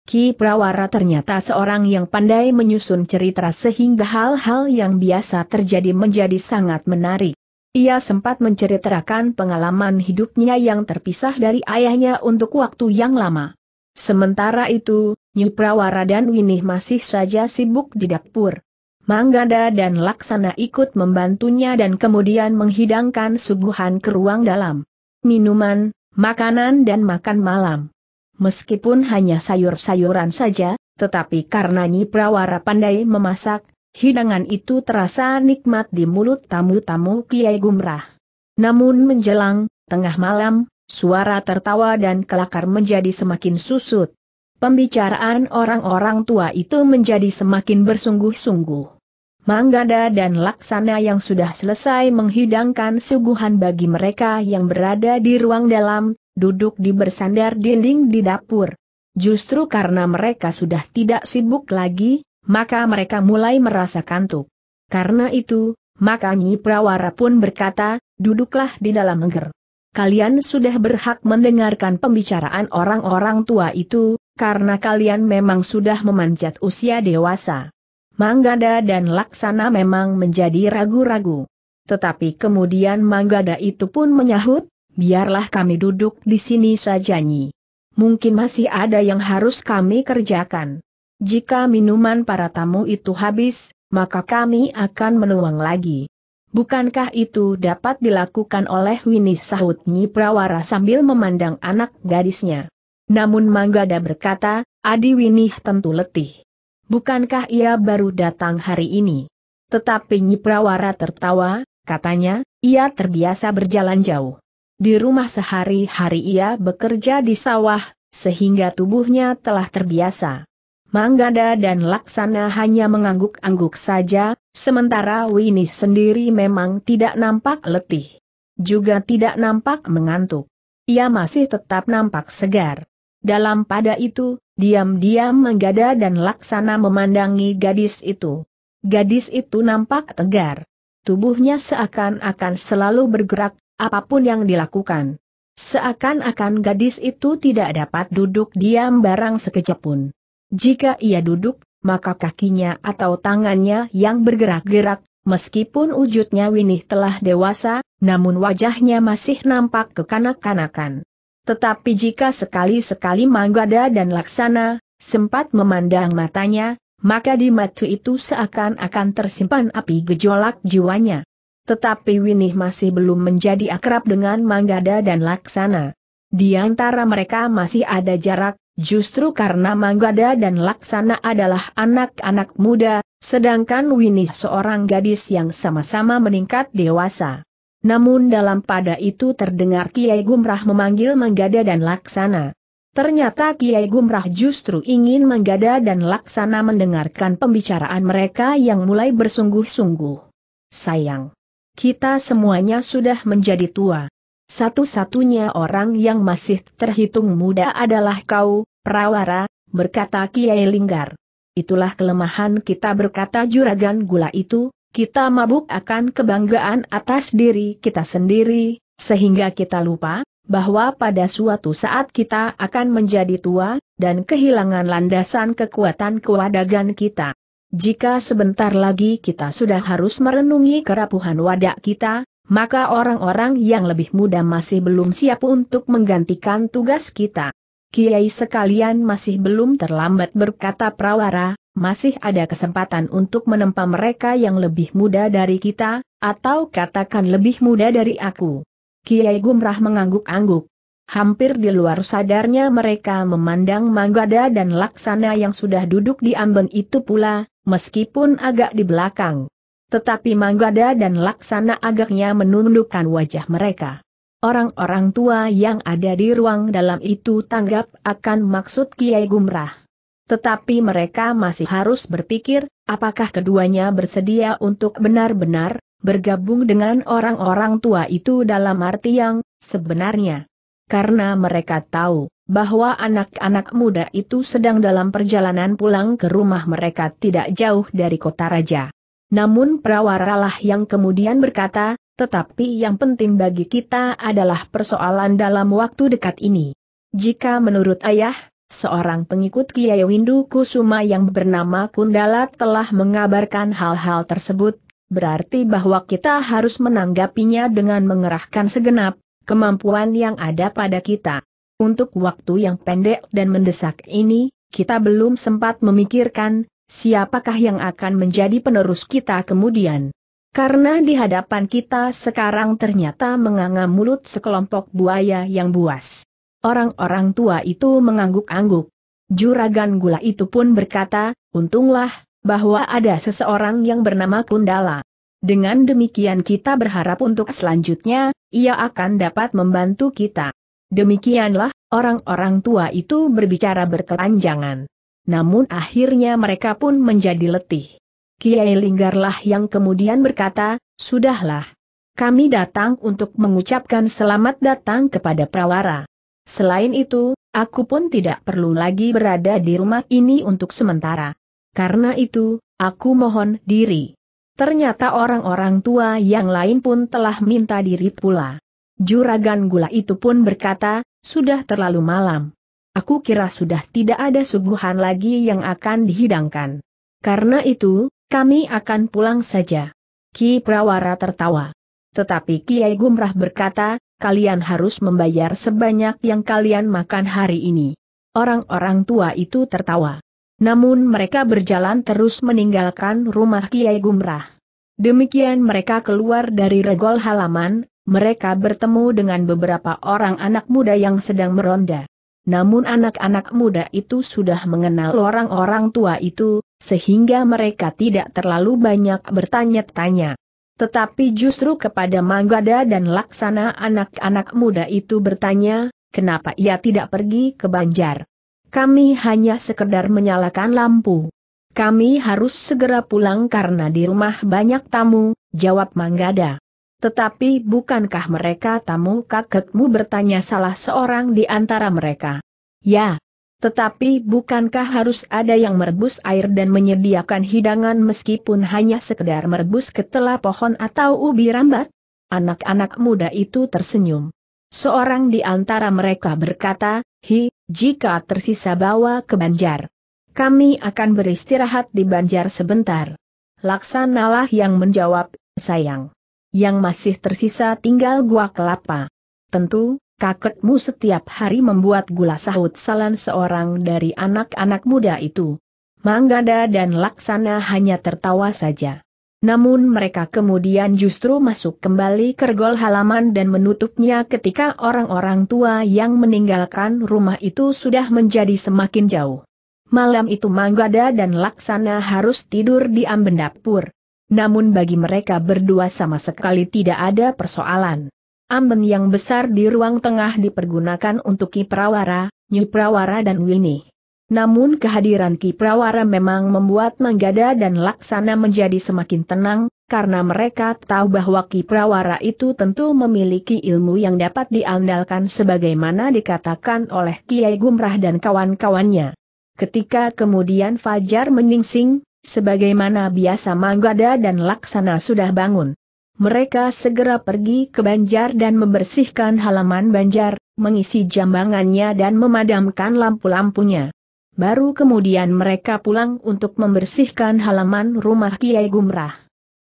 Ki Prawara ternyata seorang yang pandai menyusun cerita sehingga hal-hal yang biasa terjadi menjadi sangat menarik. Ia sempat menceritakan pengalaman hidupnya yang terpisah dari ayahnya untuk waktu yang lama. Sementara itu, Nyu Prawara dan Winih masih saja sibuk di dapur. Manggada dan Laksana ikut membantunya dan kemudian menghidangkan suguhan ke ruang dalam. Minuman, makanan dan makan malam. Meskipun hanya sayur-sayuran saja, tetapi karena Nyi Prawara pandai memasak, hidangan itu terasa nikmat di mulut tamu-tamu Kiai Gumrah. Namun menjelang, tengah malam, suara tertawa dan kelakar menjadi semakin susut. Pembicaraan orang-orang tua itu menjadi semakin bersungguh-sungguh. Manggada dan Laksana yang sudah selesai menghidangkan suguhan bagi mereka yang berada di ruang dalam, duduk di bersandar dinding di dapur. Justru karena mereka sudah tidak sibuk lagi, maka mereka mulai merasa kantuk. Karena itu, maka Nyi Prawara pun berkata, duduklah di dalam engger. Kalian sudah berhak mendengarkan pembicaraan orang-orang tua itu, karena kalian memang sudah memanjat usia dewasa. Manggada dan Laksana memang menjadi ragu-ragu. Tetapi kemudian Manggada itu pun menyahut, biarlah kami duduk di sini saja nyi. Mungkin masih ada yang harus kami kerjakan. Jika minuman para tamu itu habis, maka kami akan menuang lagi. Bukankah itu dapat dilakukan oleh Winnie sahut Nyi Prawara sambil memandang anak gadisnya? Namun Manggada berkata, Adi Winih tentu letih. Bukankah ia baru datang hari ini? Tetapi Nyiprawara tertawa, katanya, ia terbiasa berjalan jauh. Di rumah sehari-hari ia bekerja di sawah, sehingga tubuhnya telah terbiasa. Manggada dan Laksana hanya mengangguk-angguk saja, sementara Winis sendiri memang tidak nampak letih. Juga tidak nampak mengantuk. Ia masih tetap nampak segar. Dalam pada itu, diam-diam menggada dan laksana memandangi gadis itu. Gadis itu nampak tegar. Tubuhnya seakan-akan selalu bergerak, apapun yang dilakukan. Seakan-akan gadis itu tidak dapat duduk diam barang sekejap pun. Jika ia duduk, maka kakinya atau tangannya yang bergerak-gerak, meskipun wujudnya Winih telah dewasa, namun wajahnya masih nampak kekanak-kanakan. Tetapi jika sekali-sekali Manggada dan Laksana, sempat memandang matanya, maka di matu itu seakan-akan tersimpan api gejolak jiwanya. Tetapi Winih masih belum menjadi akrab dengan Manggada dan Laksana. Di antara mereka masih ada jarak, justru karena Manggada dan Laksana adalah anak-anak muda, sedangkan Winih seorang gadis yang sama-sama meningkat dewasa. Namun dalam pada itu terdengar Kiai Gumrah memanggil Manggada dan Laksana. Ternyata Kiai Gumrah justru ingin Manggada dan Laksana mendengarkan pembicaraan mereka yang mulai bersungguh-sungguh. Sayang. Kita semuanya sudah menjadi tua. Satu-satunya orang yang masih terhitung muda adalah kau, Prawara, berkata Kiai Linggar. Itulah kelemahan kita berkata juragan gula itu, kita mabuk akan kebanggaan atas diri kita sendiri, sehingga kita lupa bahwa pada suatu saat kita akan menjadi tua, dan kehilangan landasan kekuatan kewadagan kita. Jika sebentar lagi kita sudah harus merenungi kerapuhan wadah kita, maka orang-orang yang lebih muda masih belum siap untuk menggantikan tugas kita. Kiai sekalian masih belum terlambat berkata Prawara, masih ada kesempatan untuk menempa mereka yang lebih muda dari kita, atau katakan lebih muda dari aku. Kiai Gumrah mengangguk-angguk. Hampir di luar sadarnya mereka memandang Manggada dan Laksana yang sudah duduk di amben itu pula, meskipun agak di belakang. Tetapi Manggada dan Laksana agaknya menundukkan wajah mereka. Orang-orang tua yang ada di ruang dalam itu tanggap akan maksud Kiai Gumrah. Tetapi mereka masih harus berpikir, apakah keduanya bersedia untuk benar-benar bergabung dengan orang-orang tua itu dalam arti yang sebenarnya. Karena mereka tahu bahwa anak-anak muda itu sedang dalam perjalanan pulang ke rumah mereka tidak jauh dari kota raja. Namun perawaralah yang kemudian berkata, tetapi yang penting bagi kita adalah persoalan dalam waktu dekat ini. Jika menurut ayah, Seorang pengikut Kiai Windu Kusuma yang bernama Kundala telah mengabarkan hal-hal tersebut, berarti bahwa kita harus menanggapinya dengan mengerahkan segenap kemampuan yang ada pada kita. Untuk waktu yang pendek dan mendesak ini, kita belum sempat memikirkan siapakah yang akan menjadi penerus kita kemudian. Karena di hadapan kita sekarang ternyata menganga mulut sekelompok buaya yang buas. Orang-orang tua itu mengangguk-angguk. Juragan gula itu pun berkata, untunglah, bahwa ada seseorang yang bernama Kundala. Dengan demikian kita berharap untuk selanjutnya, ia akan dapat membantu kita. Demikianlah, orang-orang tua itu berbicara berkelanjangan. Namun akhirnya mereka pun menjadi letih. Kiai Linggarlah yang kemudian berkata, Sudahlah. Kami datang untuk mengucapkan selamat datang kepada Prawara. Selain itu, aku pun tidak perlu lagi berada di rumah ini untuk sementara. Karena itu, aku mohon diri. Ternyata orang-orang tua yang lain pun telah minta diri pula. Juragan gula itu pun berkata, sudah terlalu malam. Aku kira sudah tidak ada suguhan lagi yang akan dihidangkan. Karena itu, kami akan pulang saja. Ki Prawara tertawa. Tetapi Kiai Gumrah berkata, kalian harus membayar sebanyak yang kalian makan hari ini. Orang-orang tua itu tertawa. Namun mereka berjalan terus meninggalkan rumah Kiai Gumrah. Demikian mereka keluar dari regol halaman, mereka bertemu dengan beberapa orang anak muda yang sedang meronda. Namun anak-anak muda itu sudah mengenal orang-orang tua itu, sehingga mereka tidak terlalu banyak bertanya-tanya. Tetapi justru kepada Manggada dan Laksana anak-anak muda itu bertanya, kenapa ia tidak pergi ke Banjar. Kami hanya sekedar menyalakan lampu. Kami harus segera pulang karena di rumah banyak tamu, jawab Manggada. Tetapi bukankah mereka tamu kakekmu bertanya salah seorang di antara mereka? Ya, tetapi bukankah harus ada yang merebus air dan menyediakan hidangan meskipun hanya sekedar merebus ketela pohon atau ubi rambat? Anak-anak muda itu tersenyum. Seorang di antara mereka berkata, Hi, jika tersisa bawa ke Banjar. Kami akan beristirahat di Banjar sebentar. Laksanalah yang menjawab, sayang. Yang masih tersisa tinggal gua kelapa. Tentu, kakekmu setiap hari membuat gula sahut salan seorang dari anak-anak muda itu. Manggada dan Laksana hanya tertawa saja. Namun mereka kemudian justru masuk kembali ke gol halaman dan menutupnya ketika orang-orang tua yang meninggalkan rumah itu sudah menjadi semakin jauh. Malam itu Manggada dan Laksana harus tidur di amben Namun bagi mereka berdua sama sekali tidak ada persoalan. Amben yang besar di ruang tengah dipergunakan untuk Ki Prawara, Nyi Prawara dan Wini. Namun kehadiran Ki Prawara memang membuat Manggada dan Laksana menjadi semakin tenang, karena mereka tahu bahwa Ki Prawara itu tentu memiliki ilmu yang dapat diandalkan sebagaimana dikatakan oleh Kiai Gumrah dan kawan-kawannya. Ketika kemudian Fajar menyingsing, sebagaimana biasa Manggada dan Laksana sudah bangun. Mereka segera pergi ke banjar dan membersihkan halaman banjar, mengisi jambangannya dan memadamkan lampu-lampunya. Baru kemudian mereka pulang untuk membersihkan halaman rumah Kiai Gumrah.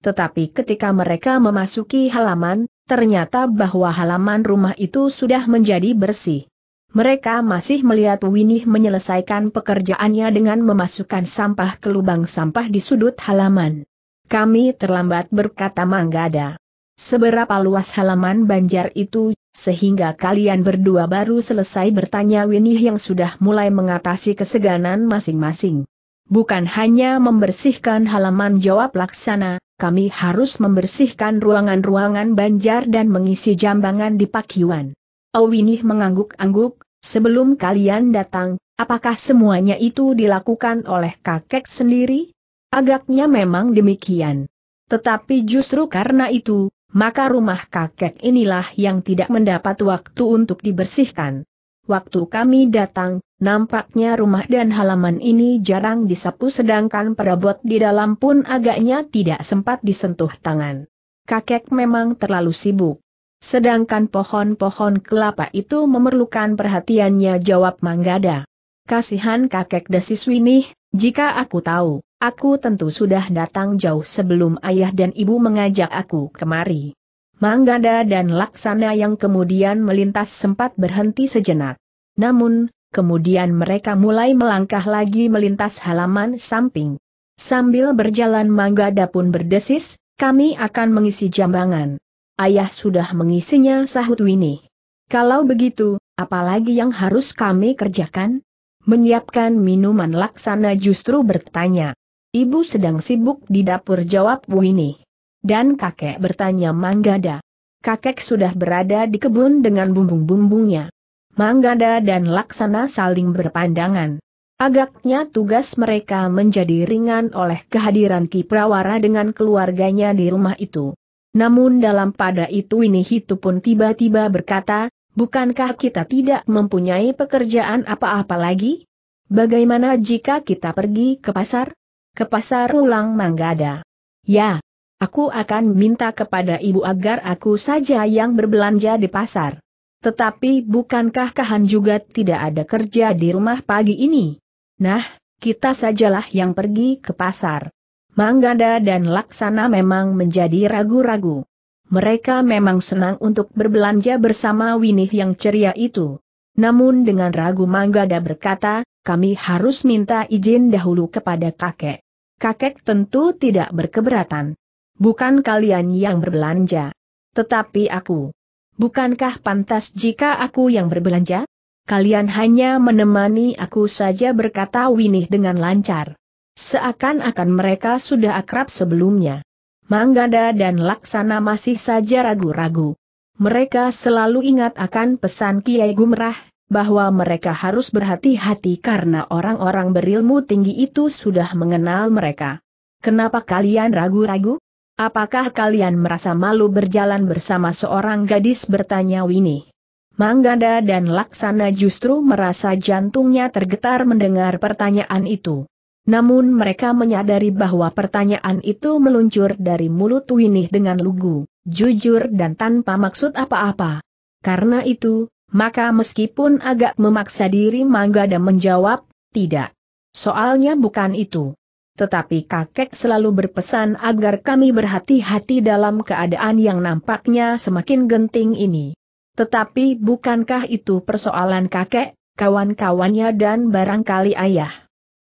Tetapi ketika mereka memasuki halaman, ternyata bahwa halaman rumah itu sudah menjadi bersih. Mereka masih melihat Winih menyelesaikan pekerjaannya dengan memasukkan sampah ke lubang sampah di sudut halaman. Kami terlambat berkata Manggada. Seberapa luas halaman banjar itu, sehingga kalian berdua baru selesai bertanya Winih yang sudah mulai mengatasi keseganan masing-masing. Bukan hanya membersihkan halaman jawab laksana, kami harus membersihkan ruangan-ruangan banjar dan mengisi jambangan di pakiwan. Owinih oh, mengangguk-angguk, sebelum kalian datang, apakah semuanya itu dilakukan oleh kakek sendiri? Agaknya memang demikian. Tetapi justru karena itu, maka rumah kakek inilah yang tidak mendapat waktu untuk dibersihkan. Waktu kami datang, nampaknya rumah dan halaman ini jarang disapu sedangkan perabot di dalam pun agaknya tidak sempat disentuh tangan. Kakek memang terlalu sibuk. Sedangkan pohon-pohon kelapa itu memerlukan perhatiannya jawab Manggada. Kasihan kakek Desiswinih, jika aku tahu, aku tentu sudah datang jauh sebelum ayah dan ibu mengajak aku kemari. Manggada dan Laksana yang kemudian melintas sempat berhenti sejenak. Namun, kemudian mereka mulai melangkah lagi melintas halaman samping. Sambil berjalan Manggada pun berdesis, kami akan mengisi jambangan. Ayah sudah mengisinya sahut Winnie. Kalau begitu, apalagi yang harus kami kerjakan? menyiapkan minuman laksana justru bertanya. Ibu sedang sibuk di dapur jawab Wini. Dan kakek bertanya Manggada. Kakek sudah berada di kebun dengan bumbung-bumbungnya. Manggada dan Laksana saling berpandangan. Agaknya tugas mereka menjadi ringan oleh kehadiran Kiprawara dengan keluarganya di rumah itu. Namun dalam pada itu ini Hitu pun tiba-tiba berkata, bukankah kita tidak mempunyai pekerjaan apa-apa lagi? Bagaimana jika kita pergi ke pasar? Ke pasar ulang Manggada. Ya, aku akan minta kepada ibu agar aku saja yang berbelanja di pasar. Tetapi bukankah Kahan juga tidak ada kerja di rumah pagi ini? Nah, kita sajalah yang pergi ke pasar. Manggada dan Laksana memang menjadi ragu-ragu. Mereka memang senang untuk berbelanja bersama Winih yang ceria itu. Namun dengan ragu Manggada berkata, kami harus minta izin dahulu kepada kakek. Kakek tentu tidak berkeberatan. Bukan kalian yang berbelanja. Tetapi aku. Bukankah pantas jika aku yang berbelanja? Kalian hanya menemani aku saja berkata Winih dengan lancar. Seakan-akan mereka sudah akrab sebelumnya. Manggada dan Laksana masih saja ragu-ragu. Mereka selalu ingat akan pesan Kiai Gumrah, bahwa mereka harus berhati-hati karena orang-orang berilmu tinggi itu sudah mengenal mereka. Kenapa kalian ragu-ragu? Apakah kalian merasa malu berjalan bersama seorang gadis bertanya Winnie? Manggada dan Laksana justru merasa jantungnya tergetar mendengar pertanyaan itu namun mereka menyadari bahwa pertanyaan itu meluncur dari mulut Winih dengan lugu, jujur dan tanpa maksud apa-apa. Karena itu, maka meskipun agak memaksa diri Manggada menjawab, tidak. Soalnya bukan itu. Tetapi kakek selalu berpesan agar kami berhati-hati dalam keadaan yang nampaknya semakin genting ini. Tetapi bukankah itu persoalan kakek, kawan-kawannya dan barangkali ayah?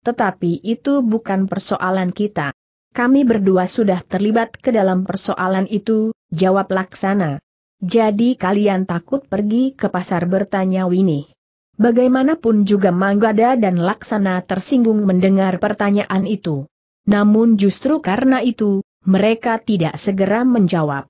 Tetapi itu bukan persoalan kita. Kami berdua sudah terlibat ke dalam persoalan itu, jawab Laksana. Jadi kalian takut pergi ke pasar bertanya Winnie. Bagaimanapun juga Manggada dan Laksana tersinggung mendengar pertanyaan itu. Namun justru karena itu, mereka tidak segera menjawab.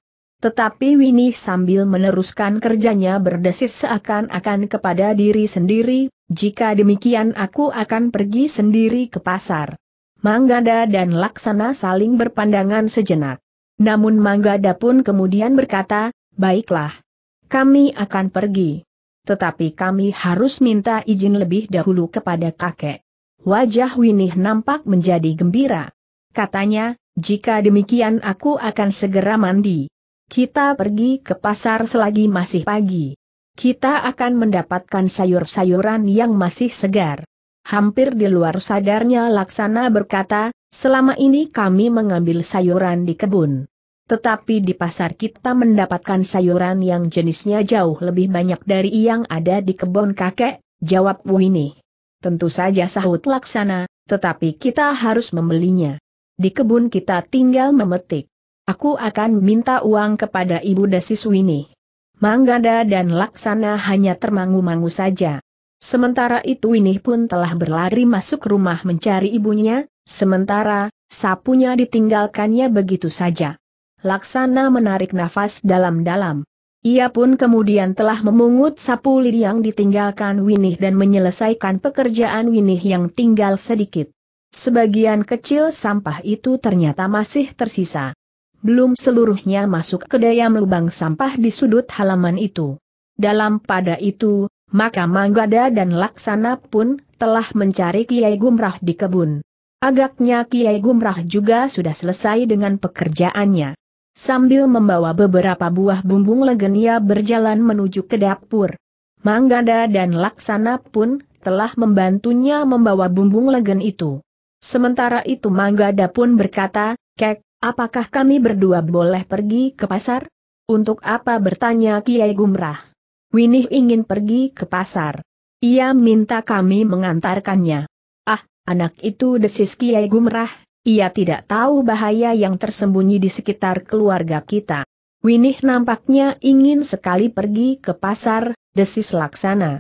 Tetapi Winnie sambil meneruskan kerjanya berdesis seakan-akan kepada diri sendiri, jika demikian aku akan pergi sendiri ke pasar. Manggada dan Laksana saling berpandangan sejenak. Namun Manggada pun kemudian berkata, baiklah. Kami akan pergi. Tetapi kami harus minta izin lebih dahulu kepada kakek. Wajah Winih nampak menjadi gembira. Katanya, jika demikian aku akan segera mandi. Kita pergi ke pasar selagi masih pagi. Kita akan mendapatkan sayur-sayuran yang masih segar. Hampir di luar sadarnya Laksana berkata, selama ini kami mengambil sayuran di kebun. Tetapi di pasar kita mendapatkan sayuran yang jenisnya jauh lebih banyak dari yang ada di kebun kakek, jawab Wini. Tentu saja sahut Laksana, tetapi kita harus membelinya. Di kebun kita tinggal memetik. Aku akan minta uang kepada Ibu Desiswini. Manggada dan Laksana hanya termangu-mangu saja. Sementara itu Winih pun telah berlari masuk rumah mencari ibunya, sementara, sapunya ditinggalkannya begitu saja. Laksana menarik nafas dalam-dalam. Ia pun kemudian telah memungut sapu lir yang ditinggalkan Winih dan menyelesaikan pekerjaan Winih yang tinggal sedikit. Sebagian kecil sampah itu ternyata masih tersisa. Belum seluruhnya masuk ke dayam lubang sampah di sudut halaman itu. Dalam pada itu, maka Manggada dan Laksana pun telah mencari Kiai Gumrah di kebun. Agaknya Kiai Gumrah juga sudah selesai dengan pekerjaannya. Sambil membawa beberapa buah bumbung legenia berjalan menuju ke dapur. Manggada dan Laksana pun telah membantunya membawa bumbung legen itu. Sementara itu Manggada pun berkata, Kek, Apakah kami berdua boleh pergi ke pasar? Untuk apa bertanya Kiai Gumrah? Winih ingin pergi ke pasar. Ia minta kami mengantarkannya. Ah, anak itu desis Kiai Gumrah, ia tidak tahu bahaya yang tersembunyi di sekitar keluarga kita. Winih nampaknya ingin sekali pergi ke pasar, desis laksana.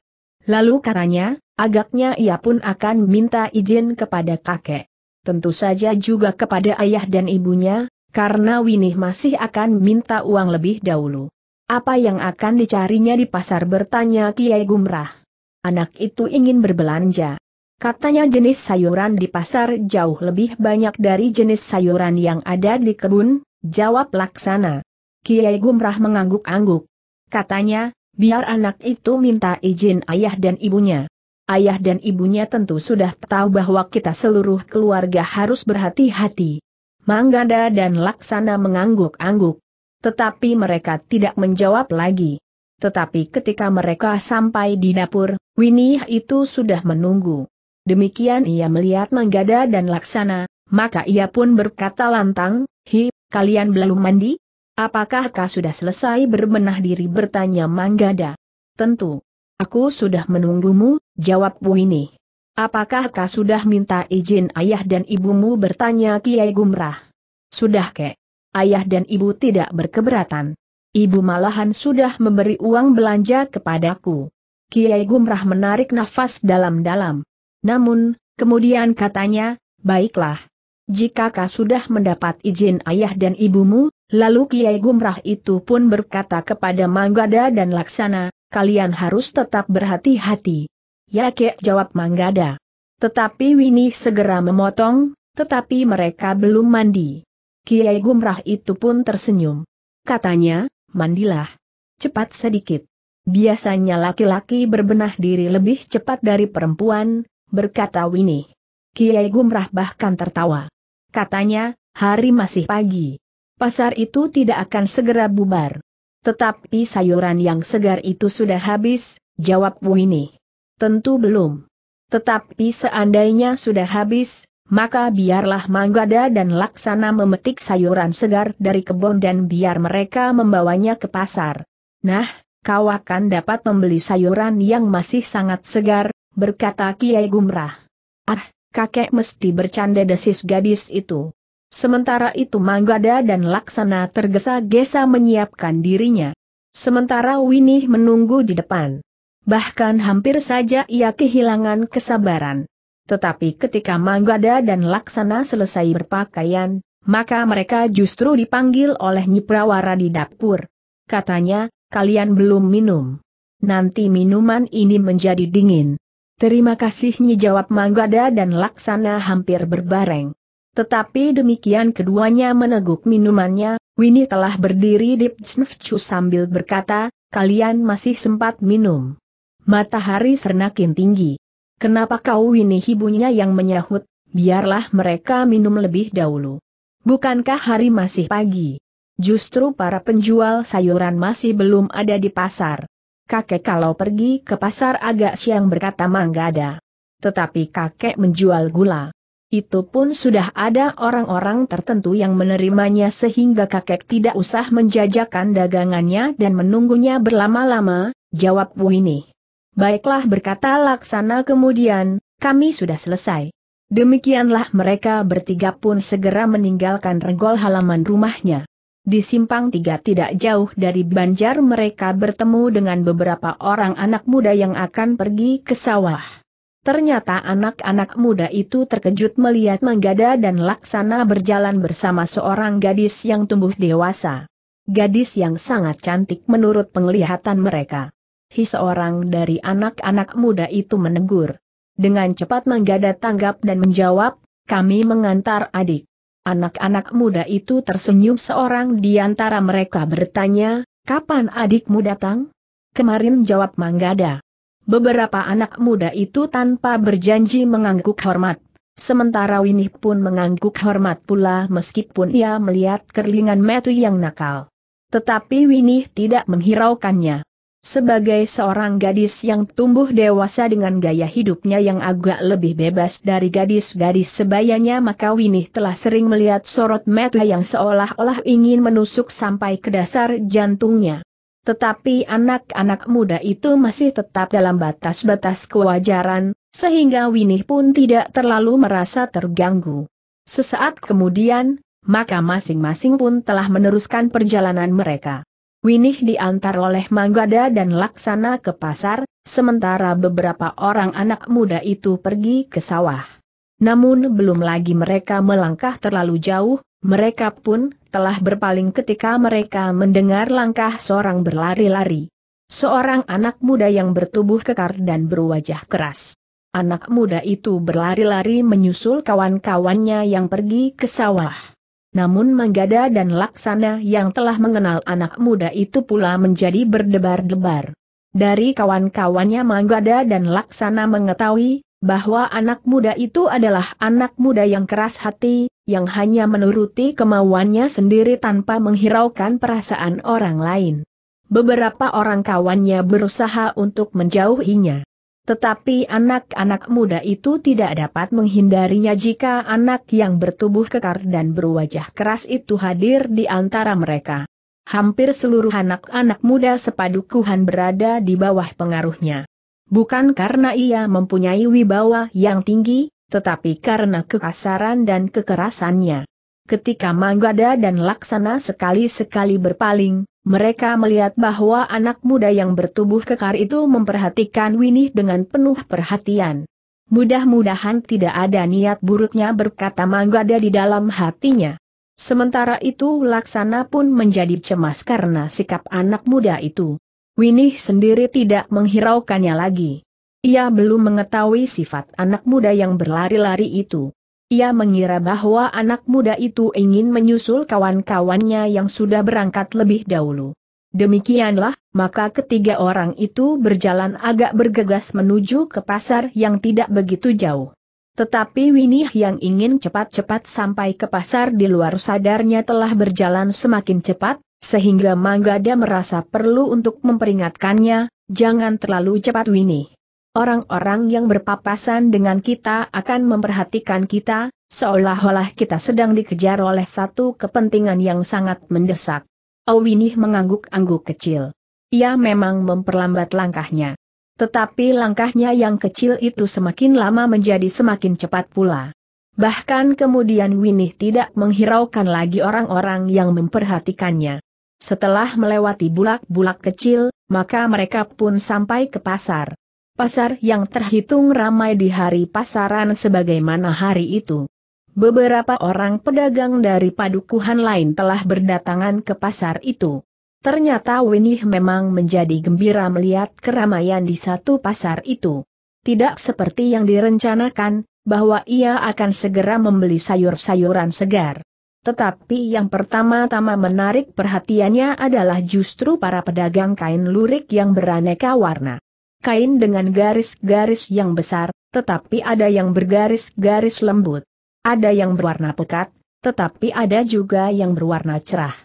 Lalu katanya, agaknya ia pun akan minta izin kepada kakek tentu saja juga kepada ayah dan ibunya, karena Winih masih akan minta uang lebih dahulu. Apa yang akan dicarinya di pasar bertanya Kiai Gumrah. Anak itu ingin berbelanja. Katanya jenis sayuran di pasar jauh lebih banyak dari jenis sayuran yang ada di kebun, jawab laksana. Kiai Gumrah mengangguk-angguk. Katanya, biar anak itu minta izin ayah dan ibunya ayah dan ibunya tentu sudah tahu bahwa kita seluruh keluarga harus berhati-hati. Manggada dan Laksana mengangguk-angguk. Tetapi mereka tidak menjawab lagi. Tetapi ketika mereka sampai di dapur, Winnie itu sudah menunggu. Demikian ia melihat Manggada dan Laksana, maka ia pun berkata lantang, Hi, kalian belum mandi? Apakah kau sudah selesai berbenah diri bertanya Manggada? Tentu, Aku sudah menunggumu, jawab Bu ini. Apakah kau sudah minta izin ayah dan ibumu bertanya Kiai Gumrah? Sudah kek. Ayah dan ibu tidak berkeberatan. Ibu malahan sudah memberi uang belanja kepadaku. Kiai Gumrah menarik nafas dalam-dalam. Namun, kemudian katanya, baiklah. Jika kau sudah mendapat izin ayah dan ibumu, lalu Kiai Gumrah itu pun berkata kepada Manggada dan Laksana, kalian harus tetap berhati-hati. Ya kek jawab Manggada. Tetapi Winnie segera memotong, tetapi mereka belum mandi. Kiai Gumrah itu pun tersenyum. Katanya, mandilah. Cepat sedikit. Biasanya laki-laki berbenah diri lebih cepat dari perempuan, berkata Winnie. Kiai Gumrah bahkan tertawa. Katanya, hari masih pagi. Pasar itu tidak akan segera bubar. Tetapi sayuran yang segar itu sudah habis, jawab Wini. Tentu belum. Tetapi seandainya sudah habis, maka biarlah Manggada dan Laksana memetik sayuran segar dari kebun dan biar mereka membawanya ke pasar. Nah, kau akan dapat membeli sayuran yang masih sangat segar, berkata Kiai Gumrah. Ah, kakek mesti bercanda desis gadis itu. Sementara itu Manggada dan Laksana tergesa-gesa menyiapkan dirinya. Sementara Winih menunggu di depan. Bahkan hampir saja ia kehilangan kesabaran. Tetapi ketika Manggada dan Laksana selesai berpakaian, maka mereka justru dipanggil oleh Nyiprawara di dapur. Katanya, kalian belum minum. Nanti minuman ini menjadi dingin. Terima kasih jawab Manggada dan Laksana hampir berbareng. Tetapi demikian keduanya meneguk minumannya, Winnie telah berdiri di Psnefcu sambil berkata, kalian masih sempat minum. Matahari sernakin tinggi. Kenapa kau Winnie Hibunya yang menyahut, biarlah mereka minum lebih dahulu. Bukankah hari masih pagi? Justru para penjual sayuran masih belum ada di pasar. Kakek kalau pergi ke pasar agak siang berkata manggada. Tetapi kakek menjual gula. Itu pun sudah ada orang-orang tertentu yang menerimanya sehingga kakek tidak usah menjajakan dagangannya dan menunggunya berlama-lama, jawab Bu ini. Baiklah berkata laksana kemudian, kami sudah selesai. Demikianlah mereka bertiga pun segera meninggalkan regol halaman rumahnya. Di simpang tiga tidak jauh dari banjar mereka bertemu dengan beberapa orang anak muda yang akan pergi ke sawah. Ternyata anak-anak muda itu terkejut melihat Manggada dan Laksana berjalan bersama seorang gadis yang tumbuh dewasa. Gadis yang sangat cantik menurut penglihatan mereka. Hi seorang dari anak-anak muda itu menegur. Dengan cepat Manggada tanggap dan menjawab, kami mengantar adik. Anak-anak muda itu tersenyum seorang di antara mereka bertanya, kapan adikmu datang? Kemarin jawab Manggada. Beberapa anak muda itu tanpa berjanji mengangguk hormat. Sementara Winih pun mengangguk hormat pula meskipun ia melihat kerlingan metu yang nakal. Tetapi Winih tidak menghiraukannya. Sebagai seorang gadis yang tumbuh dewasa dengan gaya hidupnya yang agak lebih bebas dari gadis-gadis sebayanya maka Winih telah sering melihat sorot metu yang seolah-olah ingin menusuk sampai ke dasar jantungnya. Tetapi anak-anak muda itu masih tetap dalam batas-batas kewajaran, sehingga Winih pun tidak terlalu merasa terganggu. Sesaat kemudian, maka masing-masing pun telah meneruskan perjalanan mereka. Winih diantar oleh Manggada dan Laksana ke pasar, sementara beberapa orang anak muda itu pergi ke sawah. Namun belum lagi mereka melangkah terlalu jauh, mereka pun telah berpaling ketika mereka mendengar langkah seorang berlari-lari. Seorang anak muda yang bertubuh kekar dan berwajah keras. Anak muda itu berlari-lari menyusul kawan-kawannya yang pergi ke sawah. Namun Manggada dan Laksana yang telah mengenal anak muda itu pula menjadi berdebar-debar. Dari kawan-kawannya Manggada dan Laksana mengetahui, bahwa anak muda itu adalah anak muda yang keras hati, yang hanya menuruti kemauannya sendiri tanpa menghiraukan perasaan orang lain. Beberapa orang kawannya berusaha untuk menjauhinya. Tetapi anak-anak muda itu tidak dapat menghindarinya jika anak yang bertubuh kekar dan berwajah keras itu hadir di antara mereka. Hampir seluruh anak-anak muda sepadukuhan berada di bawah pengaruhnya bukan karena ia mempunyai wibawa yang tinggi, tetapi karena kekasaran dan kekerasannya. Ketika Manggada dan Laksana sekali-sekali berpaling, mereka melihat bahwa anak muda yang bertubuh kekar itu memperhatikan Winih dengan penuh perhatian. Mudah-mudahan tidak ada niat buruknya berkata Manggada di dalam hatinya. Sementara itu Laksana pun menjadi cemas karena sikap anak muda itu. Winih sendiri tidak menghiraukannya lagi. Ia belum mengetahui sifat anak muda yang berlari-lari itu. Ia mengira bahwa anak muda itu ingin menyusul kawan-kawannya yang sudah berangkat lebih dahulu. Demikianlah, maka ketiga orang itu berjalan agak bergegas menuju ke pasar yang tidak begitu jauh. Tetapi Winih yang ingin cepat-cepat sampai ke pasar di luar sadarnya telah berjalan semakin cepat, sehingga Manggada merasa perlu untuk memperingatkannya, jangan terlalu cepat Winnie. Orang-orang yang berpapasan dengan kita akan memperhatikan kita, seolah-olah kita sedang dikejar oleh satu kepentingan yang sangat mendesak. Awinih oh, mengangguk-angguk kecil. Ia memang memperlambat langkahnya. Tetapi langkahnya yang kecil itu semakin lama menjadi semakin cepat pula. Bahkan kemudian Winih tidak menghiraukan lagi orang-orang yang memperhatikannya. Setelah melewati bulak-bulak kecil, maka mereka pun sampai ke pasar. Pasar yang terhitung ramai di hari pasaran sebagaimana hari itu. Beberapa orang pedagang dari padukuhan lain telah berdatangan ke pasar itu. Ternyata Winih memang menjadi gembira melihat keramaian di satu pasar itu. Tidak seperti yang direncanakan, bahwa ia akan segera membeli sayur-sayuran segar. Tetapi yang pertama-tama menarik perhatiannya adalah justru para pedagang kain lurik yang beraneka warna. Kain dengan garis-garis yang besar, tetapi ada yang bergaris-garis lembut. Ada yang berwarna pekat, tetapi ada juga yang berwarna cerah.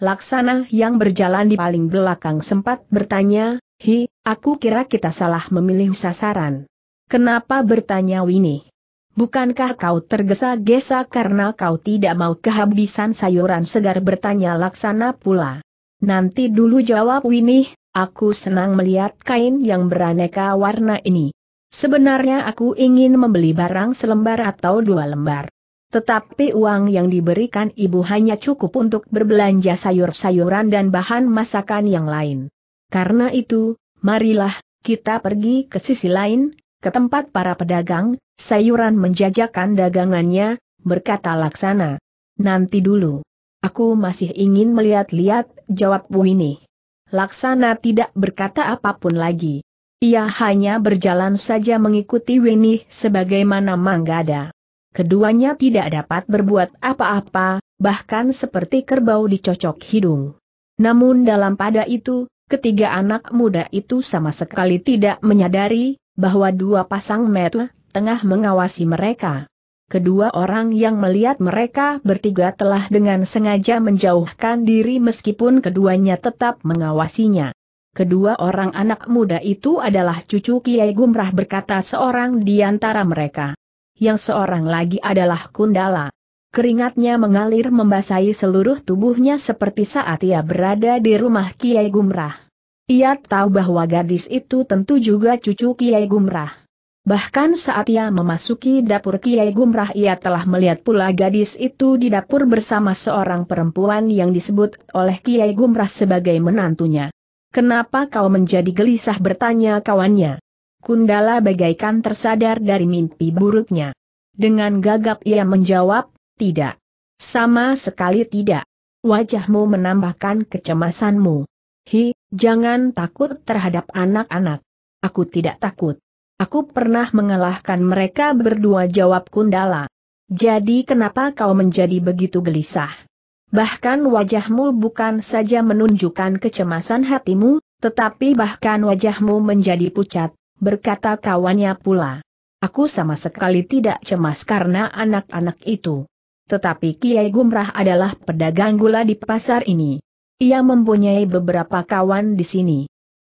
Laksana yang berjalan di paling belakang sempat bertanya, Hi, aku kira kita salah memilih sasaran. Kenapa bertanya Winnie? Bukankah kau tergesa-gesa karena kau tidak mau kehabisan sayuran segar bertanya laksana pula. Nanti dulu jawab Winih, aku senang melihat kain yang beraneka warna ini. Sebenarnya aku ingin membeli barang selembar atau dua lembar. Tetapi uang yang diberikan ibu hanya cukup untuk berbelanja sayur-sayuran dan bahan masakan yang lain. Karena itu, marilah, kita pergi ke sisi lain, ke tempat para pedagang, sayuran menjajakan dagangannya, berkata Laksana. Nanti dulu. Aku masih ingin melihat-lihat, jawab Bu ini. Laksana tidak berkata apapun lagi. Ia hanya berjalan saja mengikuti Winnie sebagaimana Manggada. Keduanya tidak dapat berbuat apa-apa, bahkan seperti kerbau dicocok hidung. Namun dalam pada itu, ketiga anak muda itu sama sekali tidak menyadari bahwa dua pasang mata tengah mengawasi mereka. Kedua orang yang melihat mereka bertiga telah dengan sengaja menjauhkan diri meskipun keduanya tetap mengawasinya. Kedua orang anak muda itu adalah cucu Kiai Gumrah berkata seorang di antara mereka. Yang seorang lagi adalah Kundala. Keringatnya mengalir membasahi seluruh tubuhnya seperti saat ia berada di rumah Kiai Gumrah. Ia tahu bahwa gadis itu tentu juga cucu Kiai Gumrah. Bahkan saat ia memasuki dapur Kiai Gumrah ia telah melihat pula gadis itu di dapur bersama seorang perempuan yang disebut oleh Kiai Gumrah sebagai menantunya. Kenapa kau menjadi gelisah bertanya kawannya? Kundala bagaikan tersadar dari mimpi buruknya. Dengan gagap ia menjawab, tidak. Sama sekali tidak. Wajahmu menambahkan kecemasanmu. Hi, jangan takut terhadap anak-anak. Aku tidak takut. Aku pernah mengalahkan mereka berdua jawab Kundala. Jadi kenapa kau menjadi begitu gelisah? Bahkan wajahmu bukan saja menunjukkan kecemasan hatimu, tetapi bahkan wajahmu menjadi pucat, berkata kawannya pula. Aku sama sekali tidak cemas karena anak-anak itu. Tetapi Kiai Gumrah adalah pedagang gula di pasar ini. Ia mempunyai beberapa kawan di sini.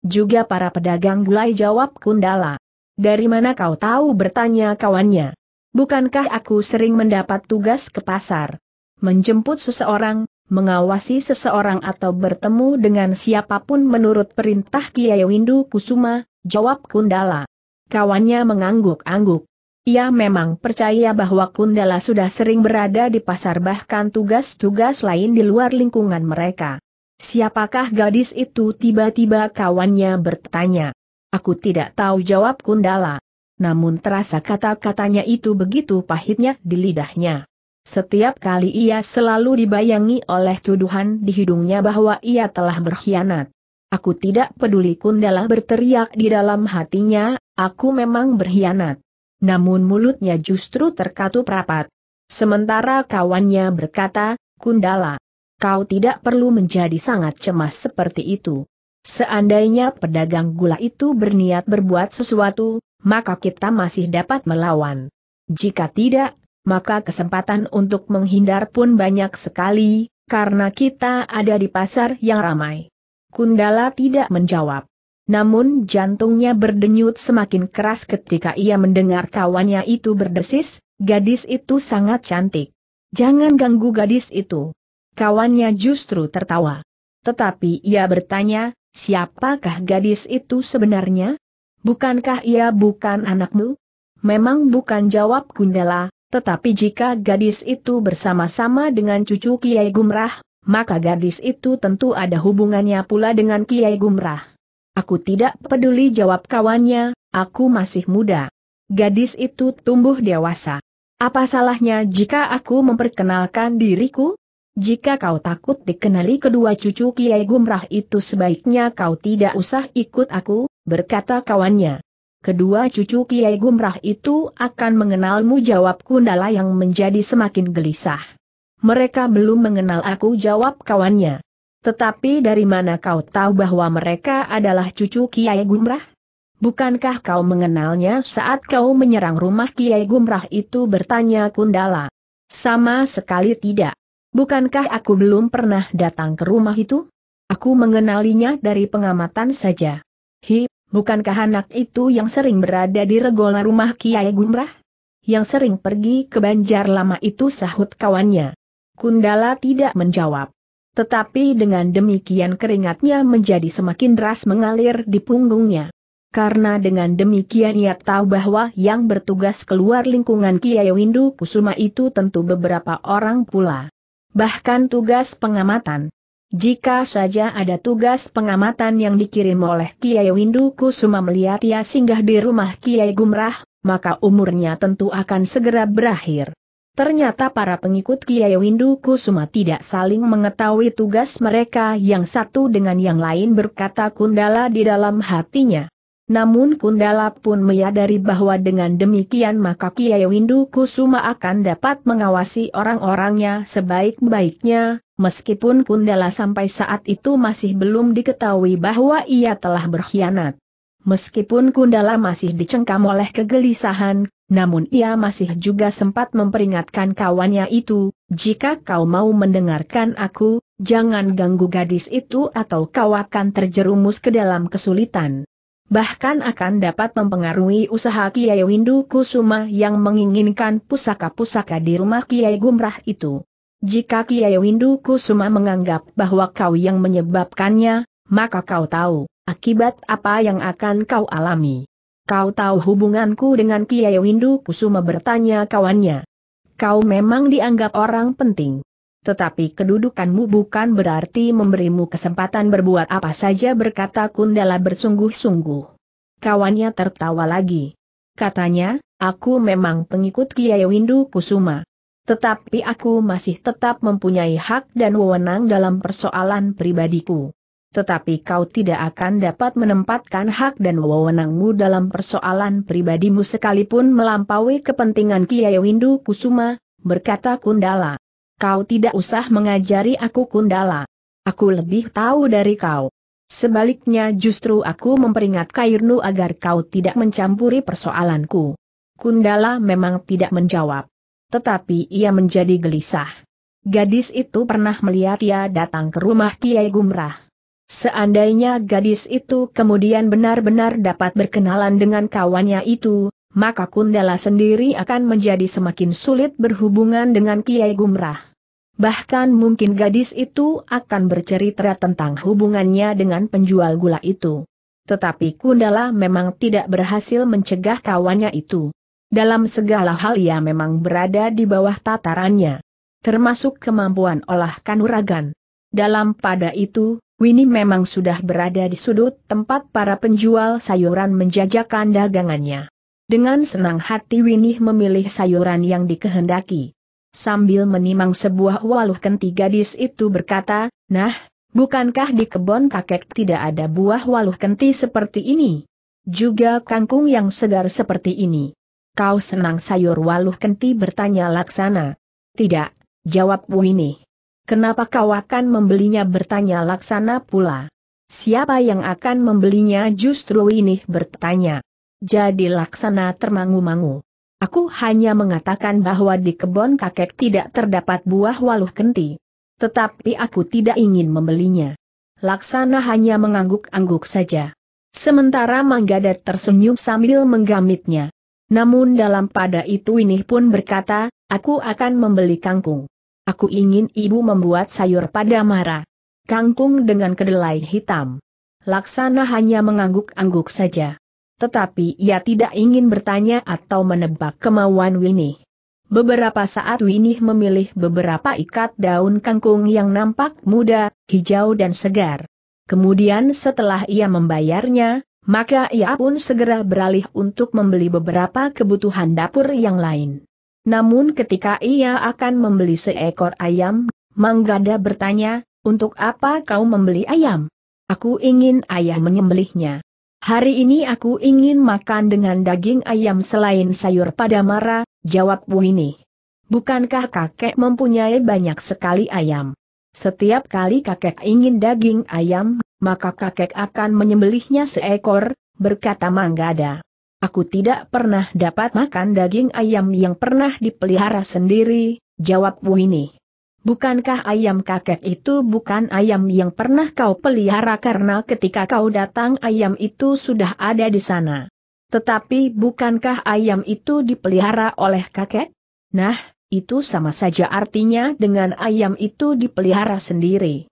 Juga para pedagang gulai jawab Kundala. Dari mana kau tahu bertanya kawannya? Bukankah aku sering mendapat tugas ke pasar? Menjemput seseorang, mengawasi seseorang atau bertemu dengan siapapun menurut perintah Kiai Windu Kusuma, jawab Kundala. Kawannya mengangguk-angguk. Ia memang percaya bahwa Kundala sudah sering berada di pasar bahkan tugas-tugas lain di luar lingkungan mereka. Siapakah gadis itu tiba-tiba kawannya bertanya. Aku tidak tahu jawab Kundala. Namun terasa kata-katanya itu begitu pahitnya di lidahnya. Setiap kali ia selalu dibayangi oleh tuduhan di hidungnya bahwa ia telah berkhianat. Aku tidak peduli Kundala berteriak di dalam hatinya, aku memang berkhianat. Namun mulutnya justru terkatup rapat. Sementara kawannya berkata, Kundala, kau tidak perlu menjadi sangat cemas seperti itu. Seandainya pedagang gula itu berniat berbuat sesuatu, maka kita masih dapat melawan. Jika tidak, maka kesempatan untuk menghindar pun banyak sekali, karena kita ada di pasar yang ramai. Kundala tidak menjawab. Namun jantungnya berdenyut semakin keras ketika ia mendengar kawannya itu berdesis, gadis itu sangat cantik. Jangan ganggu gadis itu kawannya justru tertawa. Tetapi ia bertanya, siapakah gadis itu sebenarnya? Bukankah ia bukan anakmu? Memang bukan jawab Gundala, tetapi jika gadis itu bersama-sama dengan cucu Kiai Gumrah, maka gadis itu tentu ada hubungannya pula dengan Kiai Gumrah. Aku tidak peduli jawab kawannya, aku masih muda. Gadis itu tumbuh dewasa. Apa salahnya jika aku memperkenalkan diriku? Jika kau takut dikenali kedua cucu Kiai Gumrah itu sebaiknya kau tidak usah ikut aku, berkata kawannya. Kedua cucu Kiai Gumrah itu akan mengenalmu jawab Kundala yang menjadi semakin gelisah. Mereka belum mengenal aku jawab kawannya. Tetapi dari mana kau tahu bahwa mereka adalah cucu Kiai Gumrah? Bukankah kau mengenalnya saat kau menyerang rumah Kiai Gumrah itu bertanya Kundala? Sama sekali tidak. Bukankah aku belum pernah datang ke rumah itu? Aku mengenalinya dari pengamatan saja. Hi, bukankah anak itu yang sering berada di regola rumah Kiai Gumrah? Yang sering pergi ke banjar lama itu sahut kawannya. Kundala tidak menjawab. Tetapi dengan demikian keringatnya menjadi semakin deras mengalir di punggungnya karena dengan demikian ia tahu bahwa yang bertugas keluar lingkungan Kiai Windu Kusuma itu tentu beberapa orang pula bahkan tugas pengamatan. Jika saja ada tugas pengamatan yang dikirim oleh Kiai Windu Kusuma melihat ia singgah di rumah Kiai Gumrah, maka umurnya tentu akan segera berakhir. Ternyata para pengikut Kiai Windu Kusuma tidak saling mengetahui tugas mereka yang satu dengan yang lain berkata Kundala di dalam hatinya. Namun Kundala pun menyadari bahwa dengan demikian maka Kiai Windu Kusuma akan dapat mengawasi orang-orangnya sebaik-baiknya, meskipun Kundala sampai saat itu masih belum diketahui bahwa ia telah berkhianat. Meskipun Kundala masih dicengkam oleh kegelisahan, namun ia masih juga sempat memperingatkan kawannya itu, jika kau mau mendengarkan aku, jangan ganggu gadis itu atau kau akan terjerumus ke dalam kesulitan bahkan akan dapat mempengaruhi usaha Kiai Windu Kusuma yang menginginkan pusaka-pusaka di rumah Kiai Gumrah itu. Jika Kiai Windu Kusuma menganggap bahwa kau yang menyebabkannya, maka kau tahu akibat apa yang akan kau alami. Kau tahu hubunganku dengan Kiai Windu Kusuma bertanya kawannya. Kau memang dianggap orang penting tetapi kedudukanmu bukan berarti memberimu kesempatan berbuat apa saja berkata Kundala bersungguh-sungguh. Kawannya tertawa lagi. Katanya, aku memang pengikut Kiai Windu Kusuma. Tetapi aku masih tetap mempunyai hak dan wewenang dalam persoalan pribadiku. Tetapi kau tidak akan dapat menempatkan hak dan wewenangmu dalam persoalan pribadimu sekalipun melampaui kepentingan Kiai Windu Kusuma, berkata Kundala. Kau tidak usah mengajari aku kundala. Aku lebih tahu dari kau. Sebaliknya justru aku memperingat Kairnu agar kau tidak mencampuri persoalanku. Kundala memang tidak menjawab. Tetapi ia menjadi gelisah. Gadis itu pernah melihat ia datang ke rumah Kiai Gumrah. Seandainya gadis itu kemudian benar-benar dapat berkenalan dengan kawannya itu, maka Kundala sendiri akan menjadi semakin sulit berhubungan dengan Kiai Gumrah. Bahkan mungkin gadis itu akan bercerita tentang hubungannya dengan penjual gula itu. Tetapi Kundala memang tidak berhasil mencegah kawannya itu. Dalam segala hal ia memang berada di bawah tatarannya. Termasuk kemampuan olah kanuragan. Dalam pada itu, Winnie memang sudah berada di sudut tempat para penjual sayuran menjajakan dagangannya. Dengan senang hati Winnie memilih sayuran yang dikehendaki sambil menimang sebuah waluh kenti gadis itu berkata, Nah, bukankah di kebun kakek tidak ada buah waluh kenti seperti ini? Juga kangkung yang segar seperti ini. Kau senang sayur waluh kenti bertanya laksana. Tidak, jawab Wini. Kenapa kau akan membelinya bertanya laksana pula. Siapa yang akan membelinya justru Wini bertanya. Jadi laksana termangu-mangu. Aku hanya mengatakan bahwa di kebun kakek tidak terdapat buah waluh kenti. Tetapi aku tidak ingin membelinya. Laksana hanya mengangguk-angguk saja. Sementara Manggadat tersenyum sambil menggamitnya. Namun dalam pada itu ini pun berkata, aku akan membeli kangkung. Aku ingin ibu membuat sayur pada mara. Kangkung dengan kedelai hitam. Laksana hanya mengangguk-angguk saja tetapi ia tidak ingin bertanya atau menebak kemauan Winnie. Beberapa saat Winnie memilih beberapa ikat daun kangkung yang nampak muda, hijau dan segar. Kemudian setelah ia membayarnya, maka ia pun segera beralih untuk membeli beberapa kebutuhan dapur yang lain. Namun ketika ia akan membeli seekor ayam, Manggada bertanya, untuk apa kau membeli ayam? Aku ingin ayah menyembelihnya. Hari ini aku ingin makan dengan daging ayam selain sayur pada Mara, jawab Wini. Bukankah kakek mempunyai banyak sekali ayam? Setiap kali kakek ingin daging ayam, maka kakek akan menyembelihnya seekor, berkata Manggada. Aku tidak pernah dapat makan daging ayam yang pernah dipelihara sendiri, jawab Wini. Bukankah ayam kakek itu bukan ayam yang pernah kau pelihara karena ketika kau datang ayam itu sudah ada di sana. Tetapi bukankah ayam itu dipelihara oleh kakek? Nah, itu sama saja artinya dengan ayam itu dipelihara sendiri.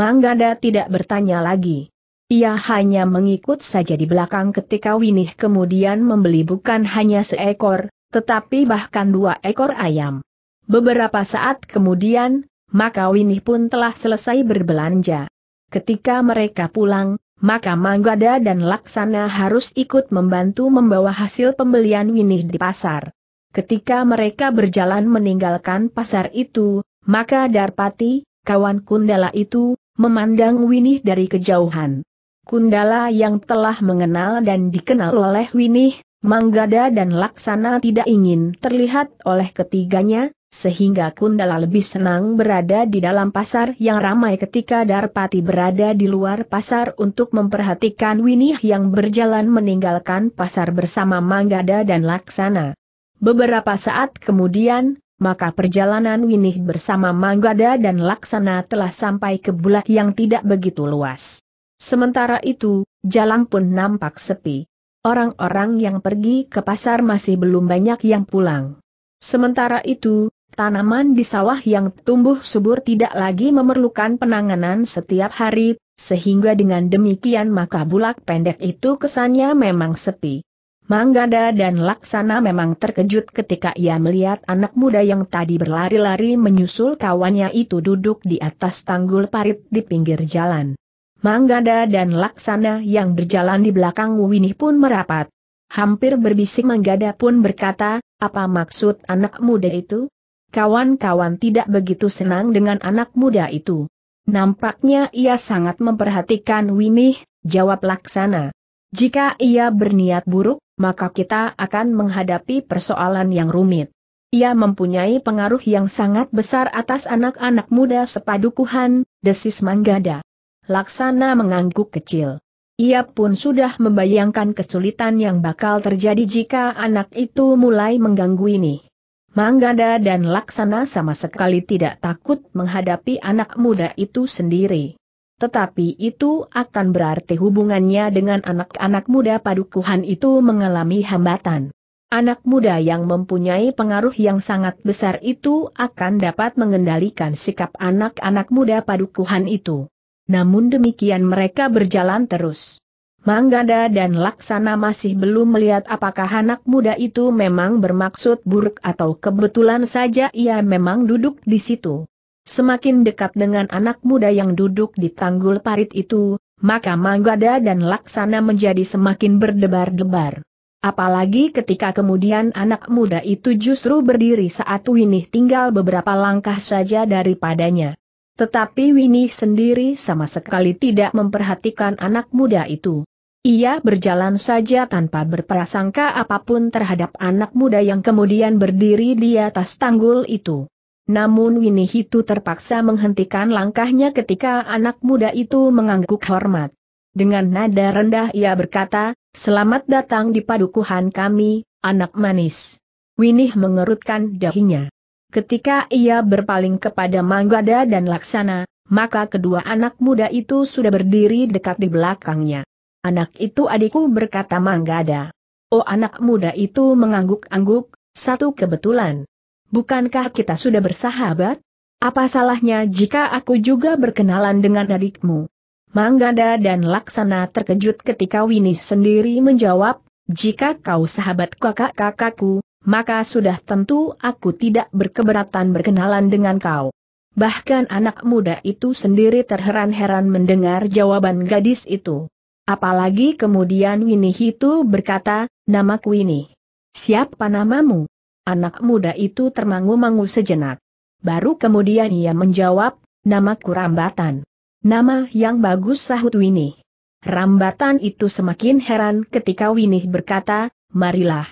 Manggada tidak bertanya lagi. Ia hanya mengikut saja di belakang ketika Winih kemudian membeli bukan hanya seekor, tetapi bahkan dua ekor ayam. Beberapa saat kemudian, maka Winih pun telah selesai berbelanja. Ketika mereka pulang, maka Manggada dan Laksana harus ikut membantu membawa hasil pembelian Winih di pasar. Ketika mereka berjalan meninggalkan pasar itu, maka Darpati, kawan Kundala itu, memandang Winih dari kejauhan. Kundala yang telah mengenal dan dikenal oleh Winih, Manggada dan Laksana tidak ingin terlihat oleh ketiganya, sehingga Kundala lebih senang berada di dalam pasar yang ramai ketika Darpati berada di luar pasar untuk memperhatikan Winih yang berjalan meninggalkan pasar bersama Manggada dan Laksana. Beberapa saat kemudian, maka perjalanan Winih bersama Manggada dan Laksana telah sampai ke bulat yang tidak begitu luas. Sementara itu, jalan pun nampak sepi. Orang-orang yang pergi ke pasar masih belum banyak yang pulang. Sementara itu, tanaman di sawah yang tumbuh subur tidak lagi memerlukan penanganan setiap hari, sehingga dengan demikian maka bulak pendek itu kesannya memang sepi. Manggada dan Laksana memang terkejut ketika ia melihat anak muda yang tadi berlari-lari menyusul kawannya itu duduk di atas tanggul parit di pinggir jalan. Manggada dan Laksana yang berjalan di belakang Winih pun merapat. Hampir berbisik Manggada pun berkata, apa maksud anak muda itu? kawan-kawan tidak begitu senang dengan anak muda itu. Nampaknya ia sangat memperhatikan Winih, jawab Laksana. Jika ia berniat buruk, maka kita akan menghadapi persoalan yang rumit. Ia mempunyai pengaruh yang sangat besar atas anak-anak muda sepadukuhan, desis Manggada. Laksana mengangguk kecil. Ia pun sudah membayangkan kesulitan yang bakal terjadi jika anak itu mulai mengganggu ini. Manggada dan Laksana sama sekali tidak takut menghadapi anak muda itu sendiri. Tetapi itu akan berarti hubungannya dengan anak-anak muda padukuhan itu mengalami hambatan. Anak muda yang mempunyai pengaruh yang sangat besar itu akan dapat mengendalikan sikap anak-anak muda padukuhan itu. Namun demikian mereka berjalan terus. Manggada dan Laksana masih belum melihat apakah anak muda itu memang bermaksud buruk atau kebetulan saja ia memang duduk di situ. Semakin dekat dengan anak muda yang duduk di tanggul parit itu, maka Manggada dan Laksana menjadi semakin berdebar-debar. Apalagi ketika kemudian anak muda itu justru berdiri saat Winih tinggal beberapa langkah saja daripadanya. Tetapi Winnie sendiri sama sekali tidak memperhatikan anak muda itu. Ia berjalan saja tanpa berprasangka apapun terhadap anak muda yang kemudian berdiri di atas tanggul itu. Namun Winnie itu terpaksa menghentikan langkahnya ketika anak muda itu mengangguk hormat. Dengan nada rendah ia berkata, Selamat datang di padukuhan kami, anak manis. Winnie mengerutkan dahinya. Ketika ia berpaling kepada Manggada dan Laksana, maka kedua anak muda itu sudah berdiri dekat di belakangnya. Anak itu adikku berkata Manggada. Oh anak muda itu mengangguk-angguk, satu kebetulan. Bukankah kita sudah bersahabat? Apa salahnya jika aku juga berkenalan dengan adikmu? Manggada dan Laksana terkejut ketika Winis sendiri menjawab, jika kau sahabat kakak-kakakku, maka sudah tentu aku tidak berkeberatan berkenalan dengan kau. Bahkan anak muda itu sendiri terheran-heran mendengar jawaban gadis itu. Apalagi kemudian Winnie itu berkata, namaku Winnie. Siapa namamu? Anak muda itu termangu-mangu sejenak. Baru kemudian ia menjawab, namaku Rambatan. Nama yang bagus sahut Winnie. Rambatan itu semakin heran ketika Winnie berkata, marilah.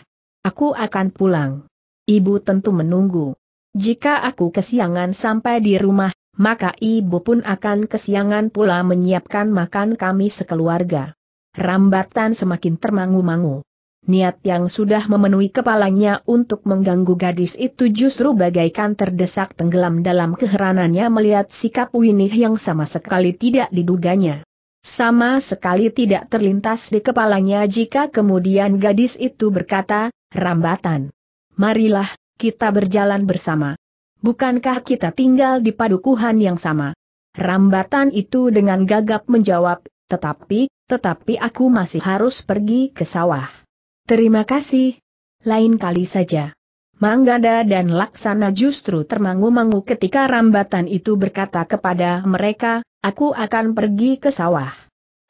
Aku akan pulang. Ibu tentu menunggu. Jika aku kesiangan sampai di rumah, maka ibu pun akan kesiangan pula menyiapkan makan kami sekeluarga. Rambatan semakin termangu-mangu. Niat yang sudah memenuhi kepalanya untuk mengganggu gadis itu justru bagaikan terdesak tenggelam dalam keheranannya melihat sikap Winih yang sama sekali tidak diduganya. Sama sekali tidak terlintas di kepalanya jika kemudian gadis itu berkata, rambatan. Marilah, kita berjalan bersama. Bukankah kita tinggal di padukuhan yang sama? Rambatan itu dengan gagap menjawab, tetapi, tetapi aku masih harus pergi ke sawah. Terima kasih. Lain kali saja. Manggada dan Laksana justru termangu-mangu ketika rambatan itu berkata kepada mereka, aku akan pergi ke sawah.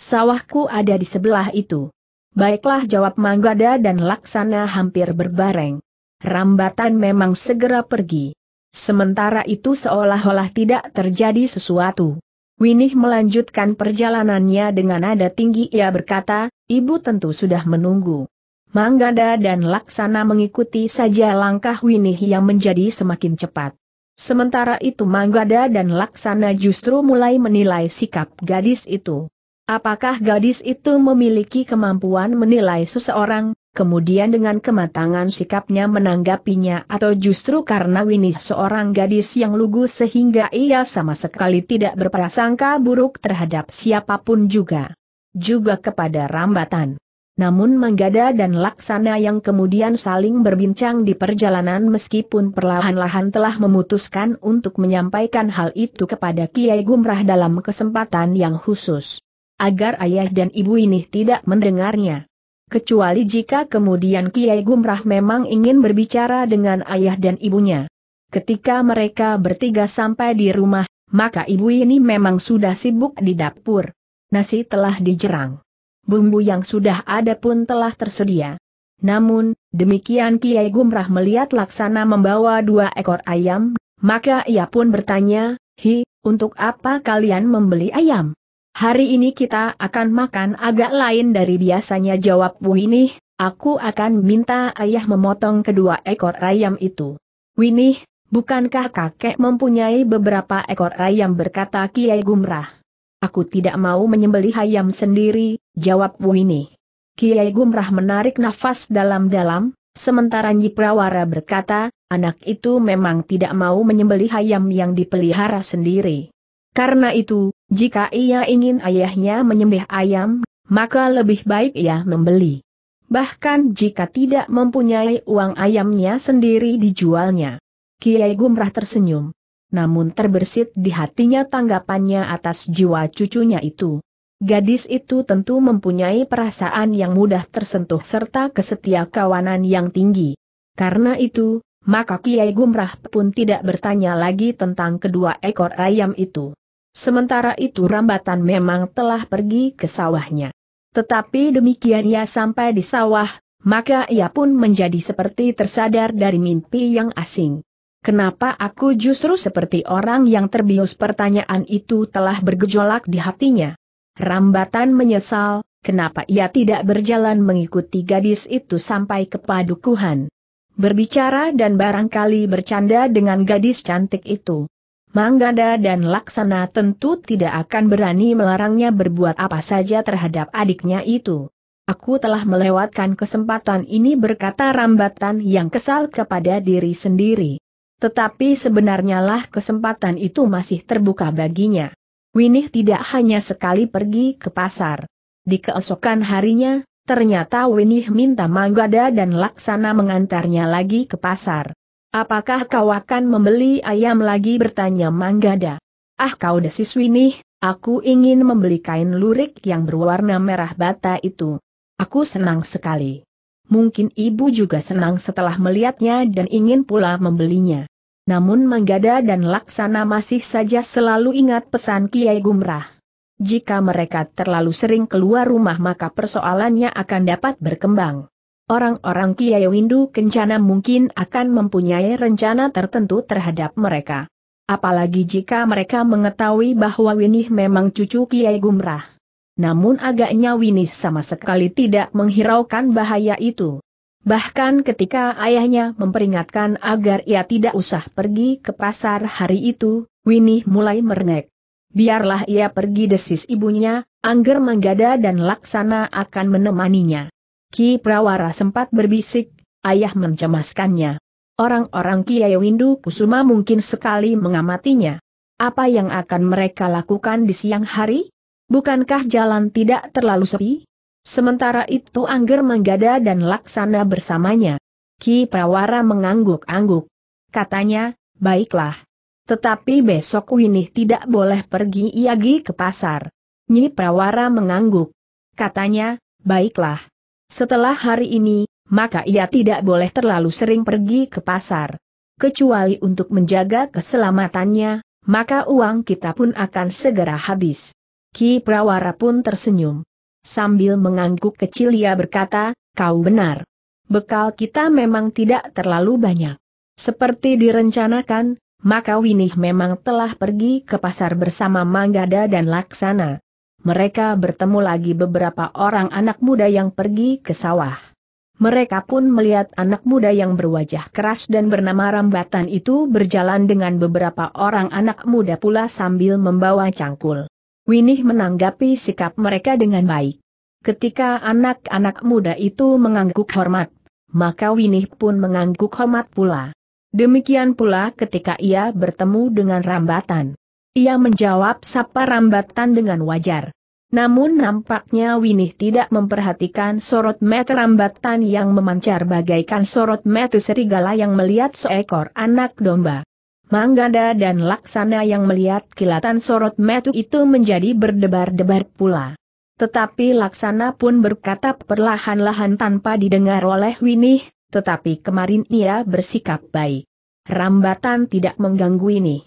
Sawahku ada di sebelah itu. Baiklah jawab Manggada dan Laksana hampir berbareng. Rambatan memang segera pergi. Sementara itu seolah-olah tidak terjadi sesuatu. Winih melanjutkan perjalanannya dengan nada tinggi ia berkata, ibu tentu sudah menunggu. Manggada dan Laksana mengikuti saja langkah Winih yang menjadi semakin cepat. Sementara itu Manggada dan Laksana justru mulai menilai sikap gadis itu. Apakah gadis itu memiliki kemampuan menilai seseorang, kemudian dengan kematangan sikapnya menanggapinya atau justru karena Winnie seorang gadis yang lugu sehingga ia sama sekali tidak berprasangka buruk terhadap siapapun juga. Juga kepada rambatan. Namun Manggada dan Laksana yang kemudian saling berbincang di perjalanan meskipun perlahan-lahan telah memutuskan untuk menyampaikan hal itu kepada Kiai Gumrah dalam kesempatan yang khusus agar ayah dan ibu ini tidak mendengarnya. Kecuali jika kemudian Kiai Gumrah memang ingin berbicara dengan ayah dan ibunya. Ketika mereka bertiga sampai di rumah, maka ibu ini memang sudah sibuk di dapur. Nasi telah dijerang. Bumbu yang sudah ada pun telah tersedia. Namun, demikian Kiai Gumrah melihat Laksana membawa dua ekor ayam, maka ia pun bertanya, Hi, untuk apa kalian membeli ayam? Hari ini kita akan makan agak lain dari biasanya jawab Bu Winih, aku akan minta ayah memotong kedua ekor ayam itu. Winih, bukankah kakek mempunyai beberapa ekor ayam berkata Kiai Gumrah. Aku tidak mau menyembelih ayam sendiri, jawab Bu Winih. Kiai Gumrah menarik nafas dalam-dalam, sementara Nyi Prawara berkata, anak itu memang tidak mau menyembelih ayam yang dipelihara sendiri. Karena itu, jika ia ingin ayahnya menyembelih ayam, maka lebih baik ia membeli. Bahkan jika tidak mempunyai uang ayamnya sendiri dijualnya. Kiai Gumrah tersenyum. Namun terbersit di hatinya tanggapannya atas jiwa cucunya itu. Gadis itu tentu mempunyai perasaan yang mudah tersentuh serta kesetia kawanan yang tinggi. Karena itu, maka Kiai Gumrah pun tidak bertanya lagi tentang kedua ekor ayam itu. Sementara itu rambatan memang telah pergi ke sawahnya. Tetapi demikian ia sampai di sawah, maka ia pun menjadi seperti tersadar dari mimpi yang asing. Kenapa aku justru seperti orang yang terbius pertanyaan itu telah bergejolak di hatinya? Rambatan menyesal, kenapa ia tidak berjalan mengikuti gadis itu sampai ke padukuhan. Berbicara dan barangkali bercanda dengan gadis cantik itu. Manggada dan Laksana tentu tidak akan berani melarangnya berbuat apa saja terhadap adiknya itu. Aku telah melewatkan kesempatan ini berkata rambatan yang kesal kepada diri sendiri. Tetapi sebenarnya lah kesempatan itu masih terbuka baginya. Winih tidak hanya sekali pergi ke pasar. Di keesokan harinya, ternyata Winih minta Manggada dan Laksana mengantarnya lagi ke pasar. Apakah kau akan membeli ayam lagi bertanya Manggada? Ah kau desis Winih, aku ingin membeli kain lurik yang berwarna merah bata itu. Aku senang sekali. Mungkin ibu juga senang setelah melihatnya dan ingin pula membelinya. Namun Manggada dan Laksana masih saja selalu ingat pesan Kiai Gumrah. Jika mereka terlalu sering keluar rumah maka persoalannya akan dapat berkembang. Orang-orang Kiai Windu Kencana mungkin akan mempunyai rencana tertentu terhadap mereka. Apalagi jika mereka mengetahui bahwa Winih memang cucu Kiai Gumrah. Namun agaknya Winih sama sekali tidak menghiraukan bahaya itu. Bahkan ketika ayahnya memperingatkan agar ia tidak usah pergi ke pasar hari itu, Winih mulai merengek. Biarlah ia pergi desis ibunya, Angger Manggada dan Laksana akan menemaninya. Ki Prawara sempat berbisik, ayah mencemaskannya. Orang-orang Kiai Windu Kusuma mungkin sekali mengamatinya. Apa yang akan mereka lakukan di siang hari? Bukankah jalan tidak terlalu sepi? Sementara itu Angger menggada dan Laksana bersamanya. Ki Prawara mengangguk-angguk. Katanya, baiklah. Tetapi besok Winih tidak boleh pergi iagi ke pasar. Nyi Prawara mengangguk. Katanya, baiklah. Setelah hari ini, maka ia tidak boleh terlalu sering pergi ke pasar. Kecuali untuk menjaga keselamatannya, maka uang kita pun akan segera habis. Ki Prawara pun tersenyum. Sambil mengangguk kecil ia berkata, kau benar. Bekal kita memang tidak terlalu banyak. Seperti direncanakan, maka Winih memang telah pergi ke pasar bersama Manggada dan Laksana mereka bertemu lagi beberapa orang anak muda yang pergi ke sawah. Mereka pun melihat anak muda yang berwajah keras dan bernama Rambatan itu berjalan dengan beberapa orang anak muda pula sambil membawa cangkul. Winih menanggapi sikap mereka dengan baik. Ketika anak-anak muda itu mengangguk hormat, maka Winih pun mengangguk hormat pula. Demikian pula ketika ia bertemu dengan Rambatan. Ia menjawab sapa Rambatan dengan wajar. Namun nampaknya Winih tidak memperhatikan sorot mata rambatan yang memancar bagaikan sorot mata serigala yang melihat seekor anak domba. Manggada dan Laksana yang melihat kilatan sorot mata itu menjadi berdebar-debar pula. Tetapi Laksana pun berkata perlahan-lahan tanpa didengar oleh Winih, tetapi kemarin ia bersikap baik. Rambatan tidak mengganggu ini.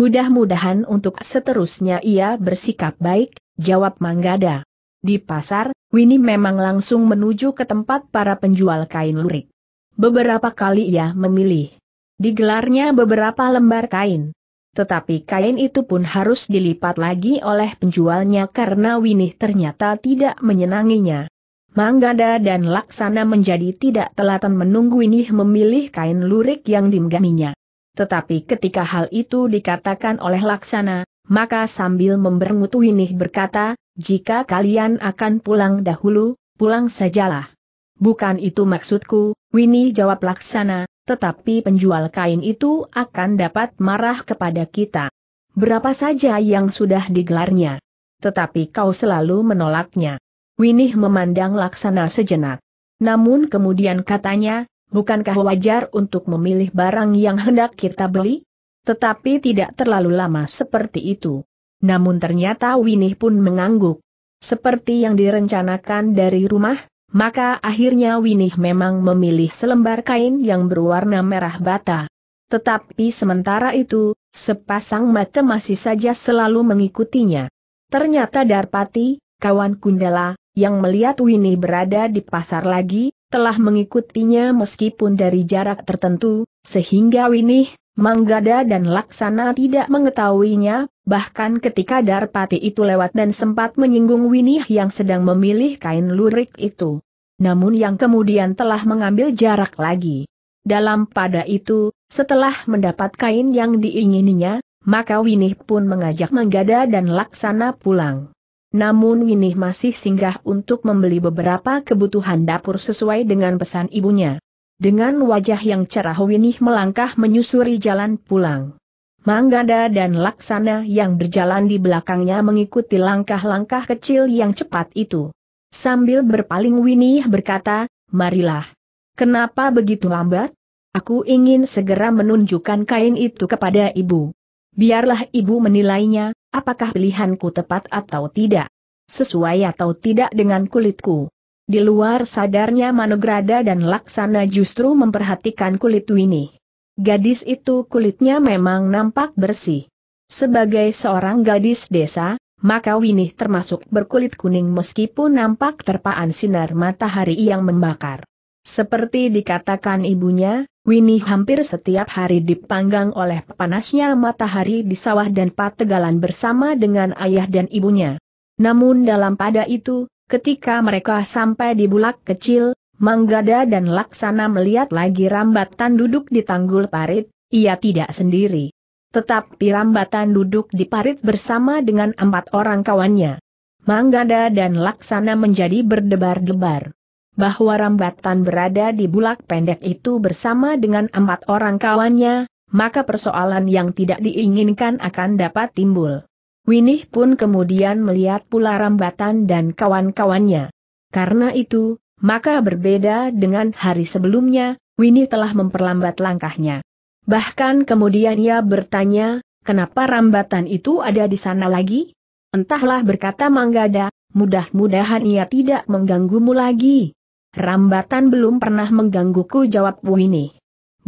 Mudah-mudahan untuk seterusnya ia bersikap baik, jawab Manggada. Di pasar, Winnie memang langsung menuju ke tempat para penjual kain lurik. Beberapa kali ia memilih. Digelarnya beberapa lembar kain. Tetapi kain itu pun harus dilipat lagi oleh penjualnya karena Winnie ternyata tidak menyenanginya. Manggada dan Laksana menjadi tidak telatan menunggu Winnie memilih kain lurik yang dimgaminya. Tetapi ketika hal itu dikatakan oleh Laksana, maka sambil memberengut Winih berkata, jika kalian akan pulang dahulu, pulang sajalah. Bukan itu maksudku, Winnie jawab laksana, tetapi penjual kain itu akan dapat marah kepada kita. Berapa saja yang sudah digelarnya. Tetapi kau selalu menolaknya. Winnie memandang laksana sejenak. Namun kemudian katanya, bukankah wajar untuk memilih barang yang hendak kita beli? Tetapi tidak terlalu lama seperti itu. Namun ternyata Winih pun mengangguk. Seperti yang direncanakan dari rumah, maka akhirnya Winih memang memilih selembar kain yang berwarna merah bata. Tetapi sementara itu, sepasang mata masih saja selalu mengikutinya. Ternyata Darpati, kawan Kundala, yang melihat Winih berada di pasar lagi, telah mengikutinya meskipun dari jarak tertentu, sehingga Winih Manggada dan Laksana tidak mengetahuinya, bahkan ketika Darpati itu lewat dan sempat menyinggung Winih yang sedang memilih kain lurik itu. Namun yang kemudian telah mengambil jarak lagi. Dalam pada itu, setelah mendapat kain yang diingininya, maka Winih pun mengajak Manggada dan Laksana pulang. Namun Winih masih singgah untuk membeli beberapa kebutuhan dapur sesuai dengan pesan ibunya. Dengan wajah yang cerah Winih melangkah menyusuri jalan pulang. Manggada dan Laksana yang berjalan di belakangnya mengikuti langkah-langkah kecil yang cepat itu. Sambil berpaling Winih berkata, marilah. Kenapa begitu lambat? Aku ingin segera menunjukkan kain itu kepada ibu. Biarlah ibu menilainya, apakah pilihanku tepat atau tidak. Sesuai atau tidak dengan kulitku. Di luar sadarnya Manograda dan Laksana justru memperhatikan kulit Winnie. Gadis itu kulitnya memang nampak bersih. Sebagai seorang gadis desa, maka Winnie termasuk berkulit kuning meskipun nampak terpaan sinar matahari yang membakar. Seperti dikatakan ibunya, Winnie hampir setiap hari dipanggang oleh panasnya matahari di sawah dan pategalan bersama dengan ayah dan ibunya. Namun dalam pada itu, Ketika mereka sampai di bulak kecil, Manggada dan Laksana melihat lagi rambatan duduk di tanggul parit, ia tidak sendiri. Tetapi rambatan duduk di parit bersama dengan empat orang kawannya. Manggada dan Laksana menjadi berdebar-debar. Bahwa rambatan berada di bulak pendek itu bersama dengan empat orang kawannya, maka persoalan yang tidak diinginkan akan dapat timbul. Winih pun kemudian melihat pula rambatan dan kawan-kawannya. Karena itu, maka berbeda dengan hari sebelumnya, Winih telah memperlambat langkahnya. Bahkan kemudian ia bertanya, kenapa rambatan itu ada di sana lagi? Entahlah berkata Manggada, mudah-mudahan ia tidak mengganggumu lagi. Rambatan belum pernah menggangguku jawab Winih.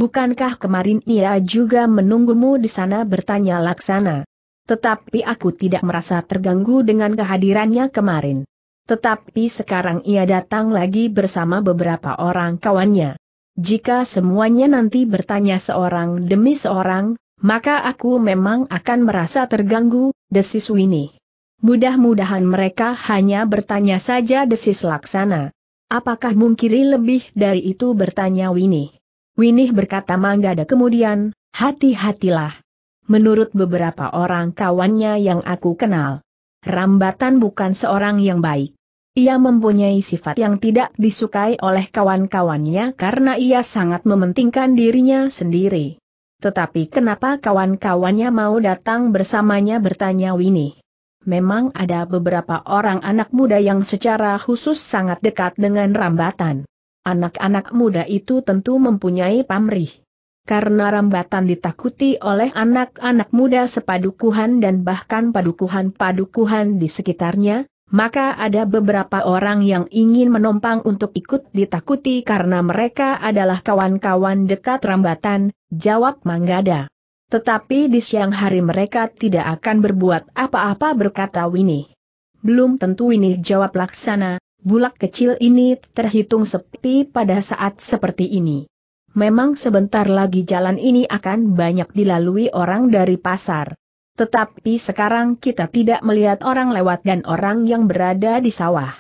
Bukankah kemarin ia juga menunggumu di sana bertanya Laksana? Tetapi aku tidak merasa terganggu dengan kehadirannya kemarin. Tetapi sekarang ia datang lagi bersama beberapa orang kawannya. Jika semuanya nanti bertanya seorang demi seorang, maka aku memang akan merasa terganggu, desis Winnie. Mudah-mudahan mereka hanya bertanya saja desis laksana. Apakah mungkiri lebih dari itu bertanya Winnie. Winnie berkata manggada kemudian, hati-hatilah menurut beberapa orang kawannya yang aku kenal. Rambatan bukan seorang yang baik. Ia mempunyai sifat yang tidak disukai oleh kawan-kawannya karena ia sangat mementingkan dirinya sendiri. Tetapi kenapa kawan-kawannya mau datang bersamanya bertanya Winnie. Memang ada beberapa orang anak muda yang secara khusus sangat dekat dengan rambatan. Anak-anak muda itu tentu mempunyai pamrih karena rambatan ditakuti oleh anak-anak muda sepadukuhan dan bahkan padukuhan-padukuhan di sekitarnya, maka ada beberapa orang yang ingin menompang untuk ikut ditakuti karena mereka adalah kawan-kawan dekat rambatan, jawab Manggada. Tetapi di siang hari mereka tidak akan berbuat apa-apa berkata Winnie. Belum tentu ini, jawab laksana, bulak kecil ini terhitung sepi pada saat seperti ini. Memang sebentar lagi jalan ini akan banyak dilalui orang dari pasar. Tetapi sekarang kita tidak melihat orang lewat dan orang yang berada di sawah.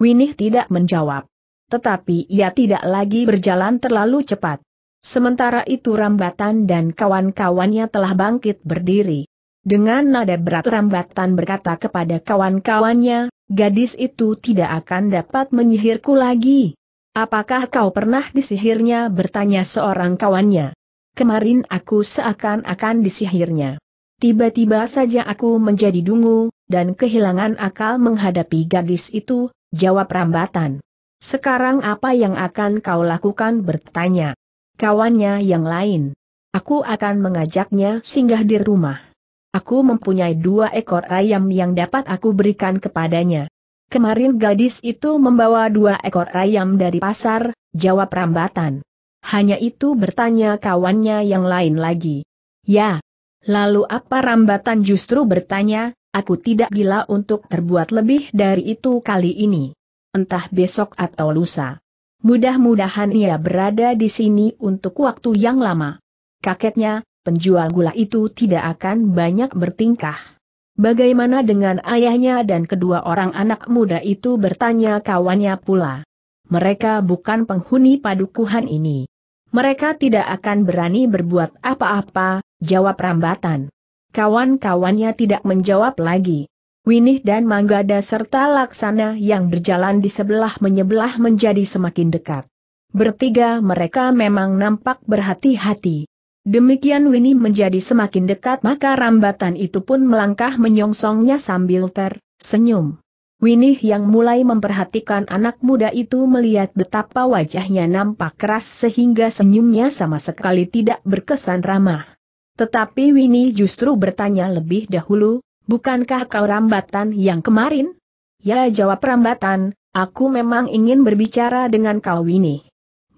Winih tidak menjawab. Tetapi ia tidak lagi berjalan terlalu cepat. Sementara itu Rambatan dan kawan-kawannya telah bangkit berdiri. Dengan nada berat Rambatan berkata kepada kawan-kawannya, gadis itu tidak akan dapat menyihirku lagi. Apakah kau pernah disihirnya bertanya seorang kawannya? Kemarin aku seakan-akan disihirnya. Tiba-tiba saja aku menjadi dungu, dan kehilangan akal menghadapi gadis itu, jawab rambatan. Sekarang apa yang akan kau lakukan bertanya. Kawannya yang lain. Aku akan mengajaknya singgah di rumah. Aku mempunyai dua ekor ayam yang dapat aku berikan kepadanya. Kemarin gadis itu membawa dua ekor ayam dari pasar, jawab rambatan. Hanya itu bertanya kawannya yang lain lagi. Ya. Lalu apa rambatan justru bertanya, aku tidak gila untuk terbuat lebih dari itu kali ini. Entah besok atau lusa. Mudah-mudahan ia berada di sini untuk waktu yang lama. Kakeknya, penjual gula itu tidak akan banyak bertingkah. Bagaimana dengan ayahnya dan kedua orang anak muda itu bertanya kawannya pula. Mereka bukan penghuni padukuhan ini. Mereka tidak akan berani berbuat apa-apa, jawab rambatan. Kawan-kawannya tidak menjawab lagi. Winih dan Manggada serta Laksana yang berjalan di sebelah menyebelah menjadi semakin dekat. Bertiga mereka memang nampak berhati-hati. Demikian Winnie menjadi semakin dekat maka rambatan itu pun melangkah menyongsongnya sambil tersenyum. Winnie yang mulai memperhatikan anak muda itu melihat betapa wajahnya nampak keras sehingga senyumnya sama sekali tidak berkesan ramah. Tetapi Winnie justru bertanya lebih dahulu, bukankah kau rambatan yang kemarin? Ya jawab rambatan, aku memang ingin berbicara dengan kau Winnie.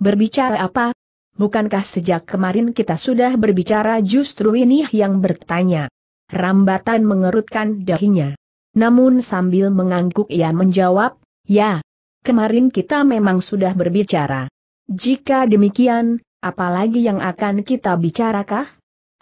Berbicara apa? bukankah sejak kemarin kita sudah berbicara justru ini yang bertanya? Rambatan mengerutkan dahinya. Namun sambil mengangguk ia menjawab, ya, kemarin kita memang sudah berbicara. Jika demikian, apalagi yang akan kita bicarakan?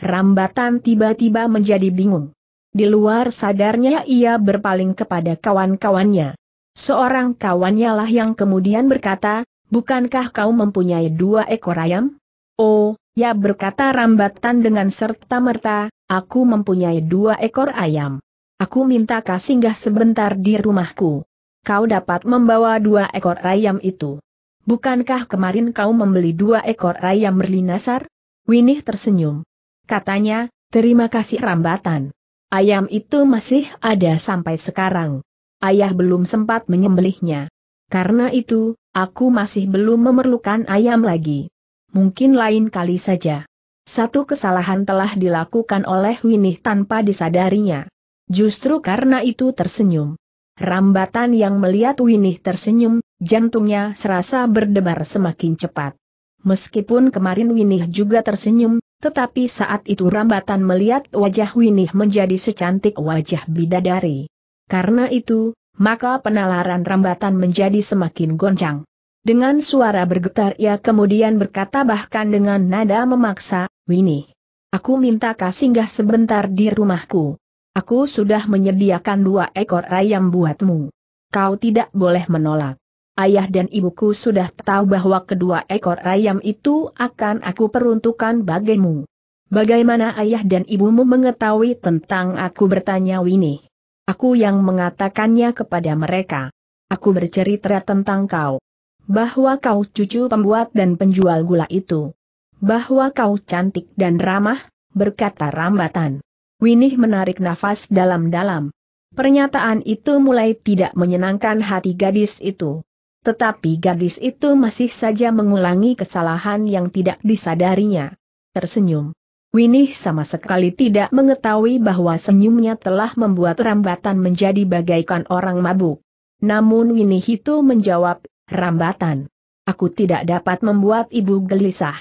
Rambatan tiba-tiba menjadi bingung. Di luar sadarnya ia berpaling kepada kawan-kawannya. Seorang kawannya lah yang kemudian berkata, Bukankah kau mempunyai dua ekor ayam? Oh, ya berkata rambatan dengan serta-merta, aku mempunyai dua ekor ayam. Aku minta kau singgah sebentar di rumahku. Kau dapat membawa dua ekor ayam itu. Bukankah kemarin kau membeli dua ekor ayam Merlinasar? Winih tersenyum. Katanya, terima kasih rambatan. Ayam itu masih ada sampai sekarang. Ayah belum sempat menyembelihnya. Karena itu, Aku masih belum memerlukan ayam lagi. Mungkin lain kali saja. Satu kesalahan telah dilakukan oleh Winih tanpa disadarinya. Justru karena itu tersenyum. Rambatan yang melihat Winih tersenyum, jantungnya serasa berdebar semakin cepat. Meskipun kemarin Winih juga tersenyum, tetapi saat itu Rambatan melihat wajah Winih menjadi secantik wajah bidadari. Karena itu, maka penalaran rambatan menjadi semakin goncang. Dengan suara bergetar ia kemudian berkata bahkan dengan nada memaksa, Winnie, aku minta kau singgah sebentar di rumahku. Aku sudah menyediakan dua ekor ayam buatmu. Kau tidak boleh menolak. Ayah dan ibuku sudah tahu bahwa kedua ekor ayam itu akan aku peruntukkan bagimu. Bagaimana ayah dan ibumu mengetahui tentang aku bertanya Winnie? Aku yang mengatakannya kepada mereka. Aku bercerita tentang kau. Bahwa kau cucu pembuat dan penjual gula itu. Bahwa kau cantik dan ramah, berkata rambatan. Winih menarik nafas dalam-dalam. Pernyataan itu mulai tidak menyenangkan hati gadis itu. Tetapi gadis itu masih saja mengulangi kesalahan yang tidak disadarinya. Tersenyum. Winih sama sekali tidak mengetahui bahwa senyumnya telah membuat rambatan menjadi bagaikan orang mabuk. Namun Winih itu menjawab, rambatan. Aku tidak dapat membuat ibu gelisah.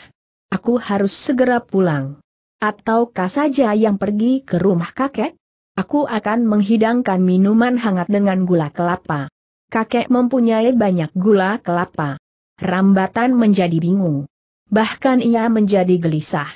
Aku harus segera pulang. Ataukah saja yang pergi ke rumah kakek? Aku akan menghidangkan minuman hangat dengan gula kelapa. Kakek mempunyai banyak gula kelapa. Rambatan menjadi bingung. Bahkan ia menjadi gelisah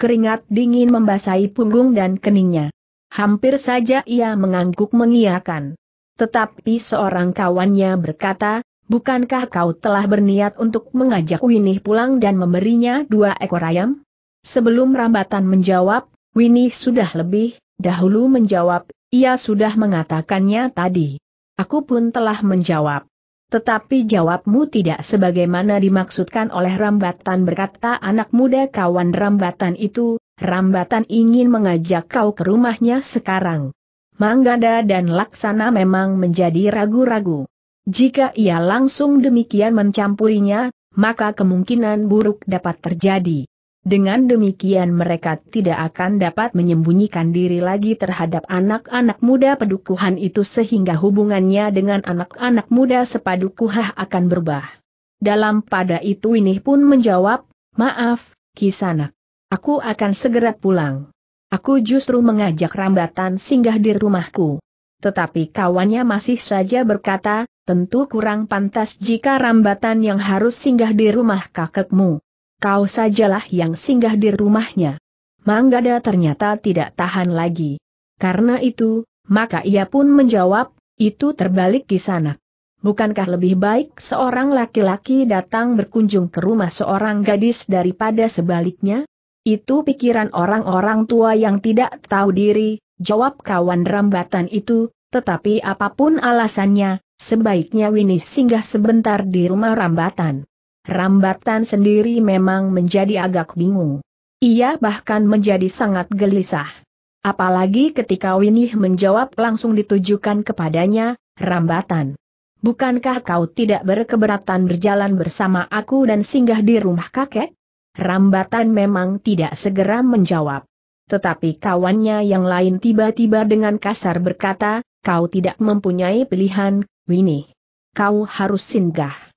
keringat dingin membasahi punggung dan keningnya. Hampir saja ia mengangguk mengiakan. Tetapi seorang kawannya berkata, Bukankah kau telah berniat untuk mengajak Winnie pulang dan memberinya dua ekor ayam? Sebelum rambatan menjawab, Winnie sudah lebih dahulu menjawab, ia sudah mengatakannya tadi. Aku pun telah menjawab. Tetapi jawabmu tidak sebagaimana dimaksudkan oleh rambatan berkata anak muda kawan rambatan itu, rambatan ingin mengajak kau ke rumahnya sekarang. Manggada dan Laksana memang menjadi ragu-ragu. Jika ia langsung demikian mencampurinya, maka kemungkinan buruk dapat terjadi. Dengan demikian mereka tidak akan dapat menyembunyikan diri lagi terhadap anak-anak muda pedukuhan itu sehingga hubungannya dengan anak-anak muda sepadukuhah akan berubah. Dalam pada itu ini pun menjawab, maaf, kisanak. Aku akan segera pulang. Aku justru mengajak rambatan singgah di rumahku. Tetapi kawannya masih saja berkata, tentu kurang pantas jika rambatan yang harus singgah di rumah kakekmu kau sajalah yang singgah di rumahnya. Manggada ternyata tidak tahan lagi. Karena itu, maka ia pun menjawab, itu terbalik di sana. Bukankah lebih baik seorang laki-laki datang berkunjung ke rumah seorang gadis daripada sebaliknya? Itu pikiran orang-orang tua yang tidak tahu diri, jawab kawan rambatan itu, tetapi apapun alasannya, sebaiknya Winnie singgah sebentar di rumah rambatan. Rambatan sendiri memang menjadi agak bingung. Ia bahkan menjadi sangat gelisah. Apalagi ketika Winih menjawab langsung ditujukan kepadanya, Rambatan. Bukankah kau tidak berkeberatan berjalan bersama aku dan singgah di rumah kakek? Rambatan memang tidak segera menjawab. Tetapi kawannya yang lain tiba-tiba dengan kasar berkata, kau tidak mempunyai pilihan, Winnie. Kau harus singgah.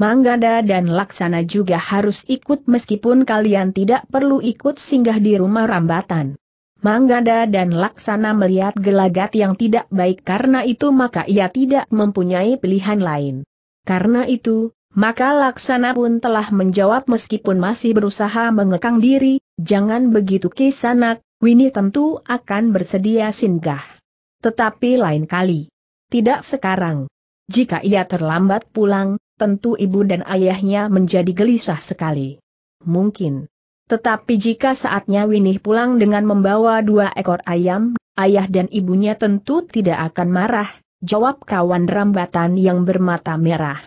Manggada dan Laksana juga harus ikut meskipun kalian tidak perlu ikut singgah di rumah rambatan. Manggada dan Laksana melihat gelagat yang tidak baik karena itu maka ia tidak mempunyai pilihan lain. Karena itu, maka Laksana pun telah menjawab meskipun masih berusaha mengekang diri, jangan begitu kisanak, Winnie tentu akan bersedia singgah. Tetapi lain kali. Tidak sekarang. Jika ia terlambat pulang, tentu ibu dan ayahnya menjadi gelisah sekali. Mungkin. Tetapi jika saatnya Winih pulang dengan membawa dua ekor ayam, ayah dan ibunya tentu tidak akan marah, jawab kawan rambatan yang bermata merah.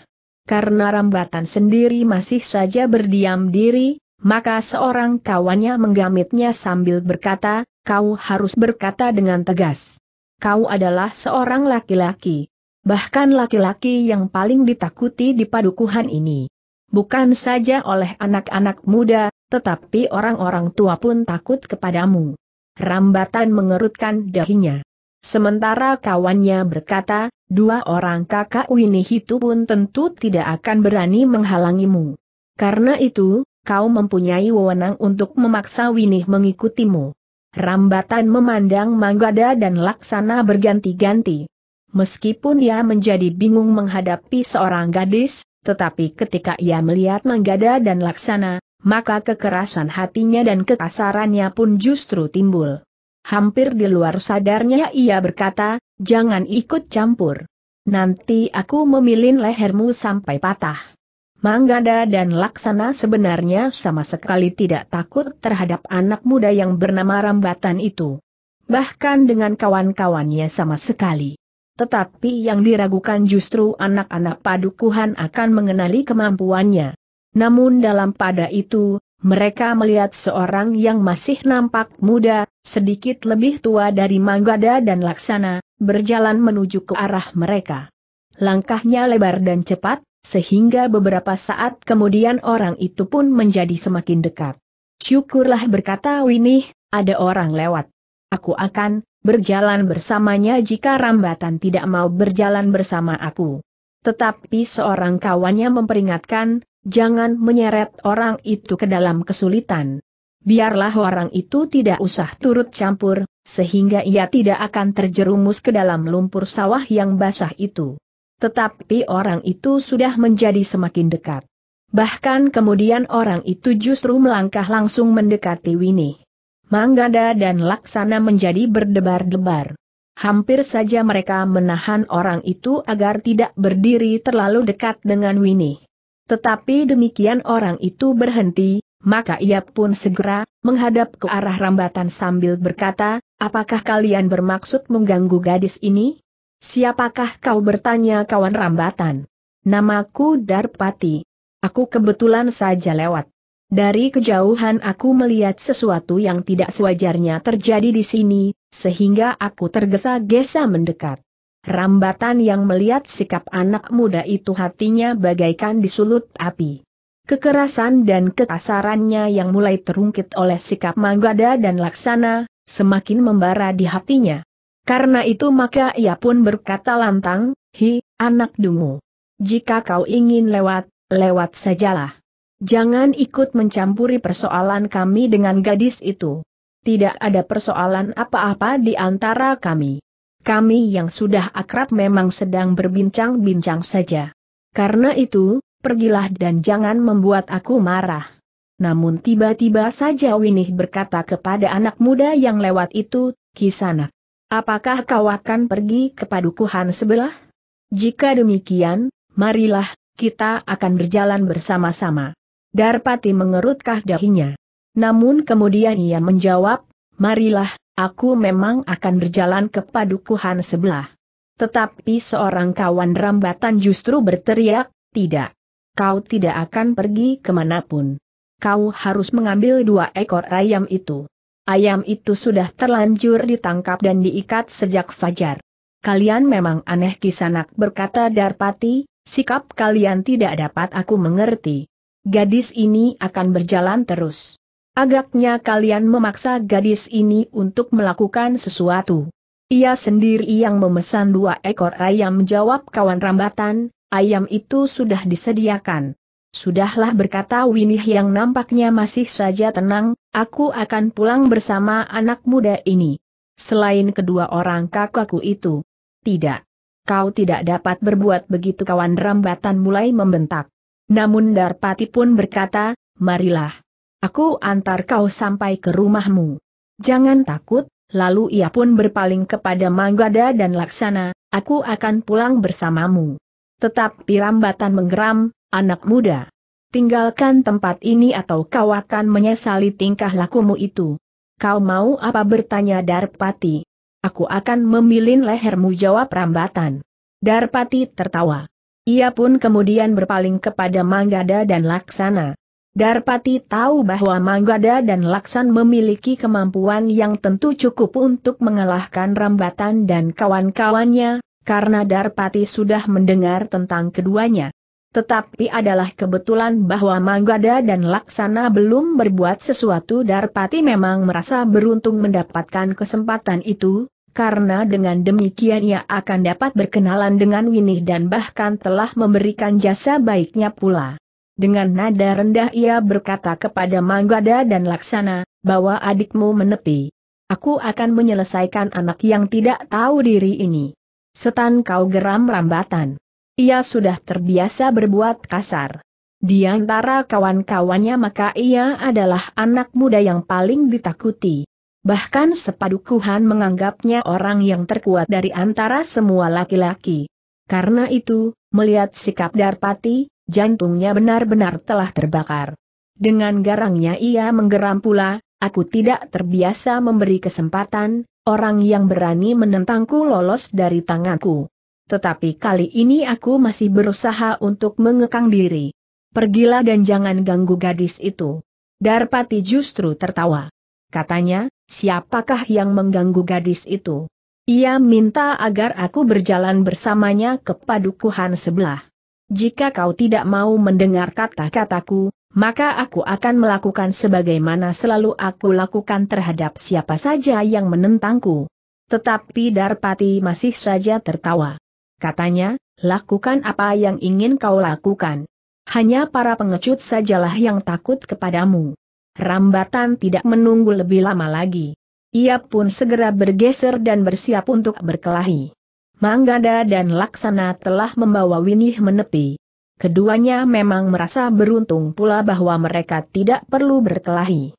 Karena rambatan sendiri masih saja berdiam diri, maka seorang kawannya menggamitnya sambil berkata, kau harus berkata dengan tegas. Kau adalah seorang laki-laki bahkan laki-laki yang paling ditakuti di padukuhan ini. Bukan saja oleh anak-anak muda, tetapi orang-orang tua pun takut kepadamu. Rambatan mengerutkan dahinya. Sementara kawannya berkata, dua orang kakak Winnie itu pun tentu tidak akan berani menghalangimu. Karena itu, kau mempunyai wewenang untuk memaksa Winnie mengikutimu. Rambatan memandang Manggada dan Laksana berganti-ganti. Meskipun ia menjadi bingung menghadapi seorang gadis, tetapi ketika ia melihat Manggada dan Laksana, maka kekerasan hatinya dan kekasarannya pun justru timbul. Hampir di luar sadarnya ia berkata, jangan ikut campur. Nanti aku memilin lehermu sampai patah. Manggada dan Laksana sebenarnya sama sekali tidak takut terhadap anak muda yang bernama Rambatan itu. Bahkan dengan kawan-kawannya sama sekali. Tetapi yang diragukan justru anak-anak padukuhan akan mengenali kemampuannya. Namun dalam pada itu, mereka melihat seorang yang masih nampak muda, sedikit lebih tua dari Manggada dan Laksana, berjalan menuju ke arah mereka. Langkahnya lebar dan cepat, sehingga beberapa saat kemudian orang itu pun menjadi semakin dekat. Syukurlah berkata Winih, ada orang lewat. Aku akan berjalan bersamanya jika rambatan tidak mau berjalan bersama aku. Tetapi seorang kawannya memperingatkan, jangan menyeret orang itu ke dalam kesulitan. Biarlah orang itu tidak usah turut campur, sehingga ia tidak akan terjerumus ke dalam lumpur sawah yang basah itu. Tetapi orang itu sudah menjadi semakin dekat. Bahkan kemudian orang itu justru melangkah langsung mendekati Winnie. Manggada dan Laksana menjadi berdebar-debar. Hampir saja mereka menahan orang itu agar tidak berdiri terlalu dekat dengan Winnie. Tetapi demikian orang itu berhenti, maka ia pun segera menghadap ke arah rambatan sambil berkata, apakah kalian bermaksud mengganggu gadis ini? Siapakah kau bertanya kawan rambatan? Namaku Darpati. Aku kebetulan saja lewat. Dari kejauhan aku melihat sesuatu yang tidak sewajarnya terjadi di sini, sehingga aku tergesa-gesa mendekat. Rambatan yang melihat sikap anak muda itu hatinya bagaikan disulut api. Kekerasan dan kekasarannya yang mulai terungkit oleh sikap Manggada dan Laksana, semakin membara di hatinya. Karena itu maka ia pun berkata lantang, Hi, anak dungu. Jika kau ingin lewat, lewat sajalah. Jangan ikut mencampuri persoalan kami dengan gadis itu. Tidak ada persoalan apa-apa di antara kami. Kami yang sudah akrab memang sedang berbincang-bincang saja. Karena itu, pergilah dan jangan membuat aku marah. Namun tiba-tiba saja Winih berkata kepada anak muda yang lewat itu, Kisanak. Apakah kau akan pergi ke padukuhan sebelah? Jika demikian, marilah, kita akan berjalan bersama-sama. Darpati mengerutkah dahinya. Namun kemudian ia menjawab, marilah, aku memang akan berjalan ke padukuhan sebelah. Tetapi seorang kawan rambatan justru berteriak, tidak. Kau tidak akan pergi kemanapun. Kau harus mengambil dua ekor ayam itu. Ayam itu sudah terlanjur ditangkap dan diikat sejak fajar. Kalian memang aneh kisanak berkata Darpati, sikap kalian tidak dapat aku mengerti gadis ini akan berjalan terus. Agaknya kalian memaksa gadis ini untuk melakukan sesuatu. Ia sendiri yang memesan dua ekor ayam jawab kawan rambatan, ayam itu sudah disediakan. Sudahlah berkata Winih yang nampaknya masih saja tenang, aku akan pulang bersama anak muda ini. Selain kedua orang kakakku itu. Tidak. Kau tidak dapat berbuat begitu kawan rambatan mulai membentak. Namun Darpati pun berkata, marilah. Aku antar kau sampai ke rumahmu. Jangan takut, lalu ia pun berpaling kepada Manggada dan Laksana, aku akan pulang bersamamu. Tetapi rambatan menggeram, anak muda. Tinggalkan tempat ini atau kau akan menyesali tingkah lakumu itu. Kau mau apa bertanya Darpati? Aku akan memilin lehermu jawab rambatan. Darpati tertawa. Ia pun kemudian berpaling kepada Manggada dan Laksana. Darpati tahu bahwa Manggada dan Laksan memiliki kemampuan yang tentu cukup untuk mengalahkan Rambatan dan kawan-kawannya, karena Darpati sudah mendengar tentang keduanya. Tetapi adalah kebetulan bahwa Manggada dan Laksana belum berbuat sesuatu Darpati memang merasa beruntung mendapatkan kesempatan itu, karena dengan demikian ia akan dapat berkenalan dengan Winih dan bahkan telah memberikan jasa baiknya pula. Dengan nada rendah ia berkata kepada Manggada dan Laksana, bahwa adikmu menepi. Aku akan menyelesaikan anak yang tidak tahu diri ini. Setan kau geram rambatan. Ia sudah terbiasa berbuat kasar. Di antara kawan-kawannya maka ia adalah anak muda yang paling ditakuti. Bahkan sepadukuhan menganggapnya orang yang terkuat dari antara semua laki-laki. Karena itu, melihat sikap Darpati, jantungnya benar-benar telah terbakar. Dengan garangnya ia menggeram pula, aku tidak terbiasa memberi kesempatan, orang yang berani menentangku lolos dari tanganku. Tetapi kali ini aku masih berusaha untuk mengekang diri. Pergilah dan jangan ganggu gadis itu. Darpati justru tertawa. Katanya, siapakah yang mengganggu gadis itu. Ia minta agar aku berjalan bersamanya ke padukuhan sebelah. Jika kau tidak mau mendengar kata-kataku, maka aku akan melakukan sebagaimana selalu aku lakukan terhadap siapa saja yang menentangku. Tetapi Darpati masih saja tertawa. Katanya, lakukan apa yang ingin kau lakukan. Hanya para pengecut sajalah yang takut kepadamu. Rambatan tidak menunggu lebih lama lagi. Ia pun segera bergeser dan bersiap untuk berkelahi. Manggada dan Laksana telah membawa Winih menepi. Keduanya memang merasa beruntung pula bahwa mereka tidak perlu berkelahi.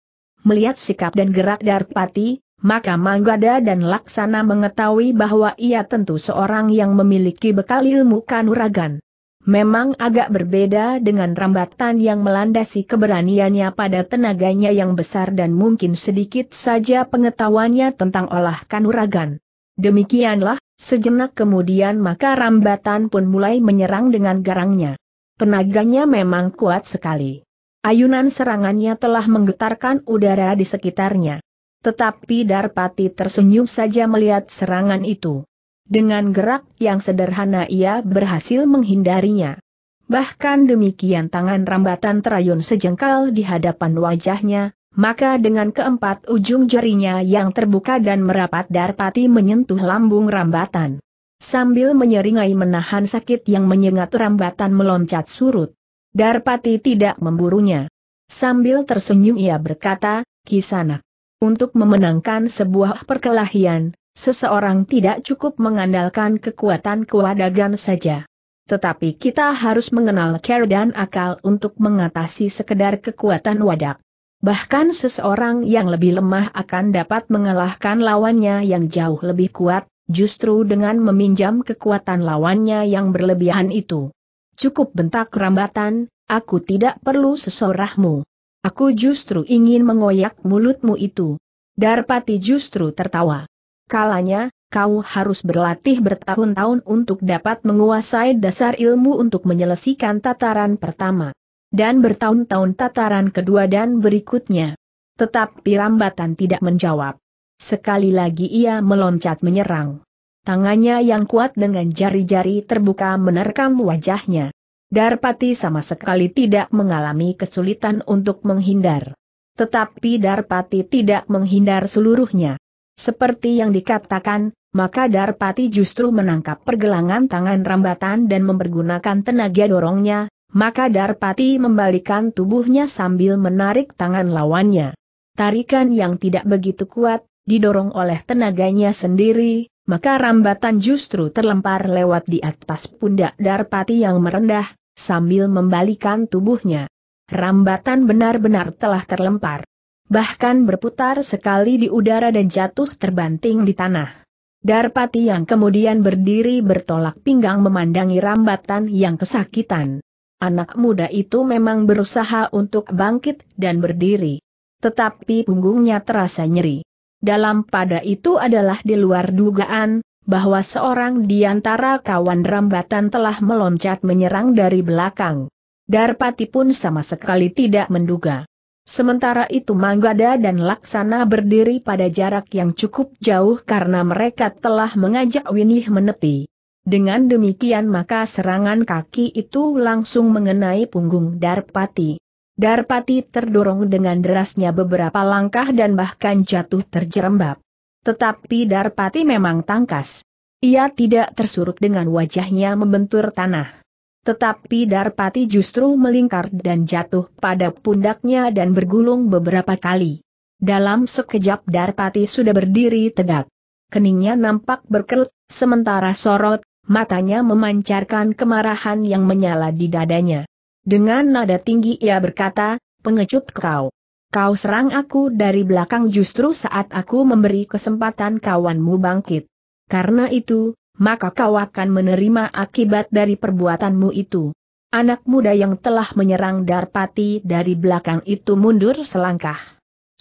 Melihat sikap dan gerak Darpati, maka Manggada dan Laksana mengetahui bahwa ia tentu seorang yang memiliki bekal ilmu kanuragan. Memang agak berbeda dengan rambatan yang melandasi keberaniannya pada tenaganya yang besar dan mungkin sedikit saja pengetahuannya tentang olah kanuragan. Demikianlah, sejenak kemudian maka rambatan pun mulai menyerang dengan garangnya. Tenaganya memang kuat sekali. Ayunan serangannya telah menggetarkan udara di sekitarnya. Tetapi Darpati tersenyum saja melihat serangan itu. Dengan gerak yang sederhana ia berhasil menghindarinya. Bahkan demikian tangan rambatan terayun sejengkal di hadapan wajahnya, maka dengan keempat ujung jarinya yang terbuka dan merapat Darpati menyentuh lambung rambatan. Sambil menyeringai menahan sakit yang menyengat rambatan meloncat surut. Darpati tidak memburunya. Sambil tersenyum ia berkata, Kisana, untuk memenangkan sebuah perkelahian, Seseorang tidak cukup mengandalkan kekuatan kewadagan saja. Tetapi kita harus mengenal care dan akal untuk mengatasi sekedar kekuatan wadak. Bahkan seseorang yang lebih lemah akan dapat mengalahkan lawannya yang jauh lebih kuat, justru dengan meminjam kekuatan lawannya yang berlebihan itu. Cukup bentak rambatan, aku tidak perlu sesorahmu. Aku justru ingin mengoyak mulutmu itu. Darpati justru tertawa. Kalanya, kau harus berlatih bertahun-tahun untuk dapat menguasai dasar ilmu untuk menyelesaikan tataran pertama. Dan bertahun-tahun tataran kedua dan berikutnya. Tetapi rambatan tidak menjawab. Sekali lagi ia meloncat menyerang. Tangannya yang kuat dengan jari-jari terbuka menerkam wajahnya. Darpati sama sekali tidak mengalami kesulitan untuk menghindar. Tetapi Darpati tidak menghindar seluruhnya. Seperti yang dikatakan, maka Darpati justru menangkap pergelangan tangan rambatan dan mempergunakan tenaga dorongnya, maka Darpati membalikan tubuhnya sambil menarik tangan lawannya. Tarikan yang tidak begitu kuat, didorong oleh tenaganya sendiri, maka rambatan justru terlempar lewat di atas pundak Darpati yang merendah, sambil membalikan tubuhnya. Rambatan benar-benar telah terlempar bahkan berputar sekali di udara dan jatuh terbanting di tanah. Darpati yang kemudian berdiri bertolak pinggang memandangi rambatan yang kesakitan. Anak muda itu memang berusaha untuk bangkit dan berdiri. Tetapi punggungnya terasa nyeri. Dalam pada itu adalah di luar dugaan, bahwa seorang di antara kawan rambatan telah meloncat menyerang dari belakang. Darpati pun sama sekali tidak menduga. Sementara itu Manggada dan Laksana berdiri pada jarak yang cukup jauh karena mereka telah mengajak Winih menepi. Dengan demikian maka serangan kaki itu langsung mengenai punggung Darpati. Darpati terdorong dengan derasnya beberapa langkah dan bahkan jatuh terjerembab. Tetapi Darpati memang tangkas. Ia tidak tersurut dengan wajahnya membentur tanah. Tetapi Darpati justru melingkar dan jatuh pada pundaknya dan bergulung beberapa kali. Dalam sekejap Darpati sudah berdiri tegak. Keningnya nampak berkerut, sementara sorot, matanya memancarkan kemarahan yang menyala di dadanya. Dengan nada tinggi ia berkata, pengecut kau. Kau serang aku dari belakang justru saat aku memberi kesempatan kawanmu bangkit. Karena itu, maka kau akan menerima akibat dari perbuatanmu itu. Anak muda yang telah menyerang Darpati dari belakang itu mundur selangkah.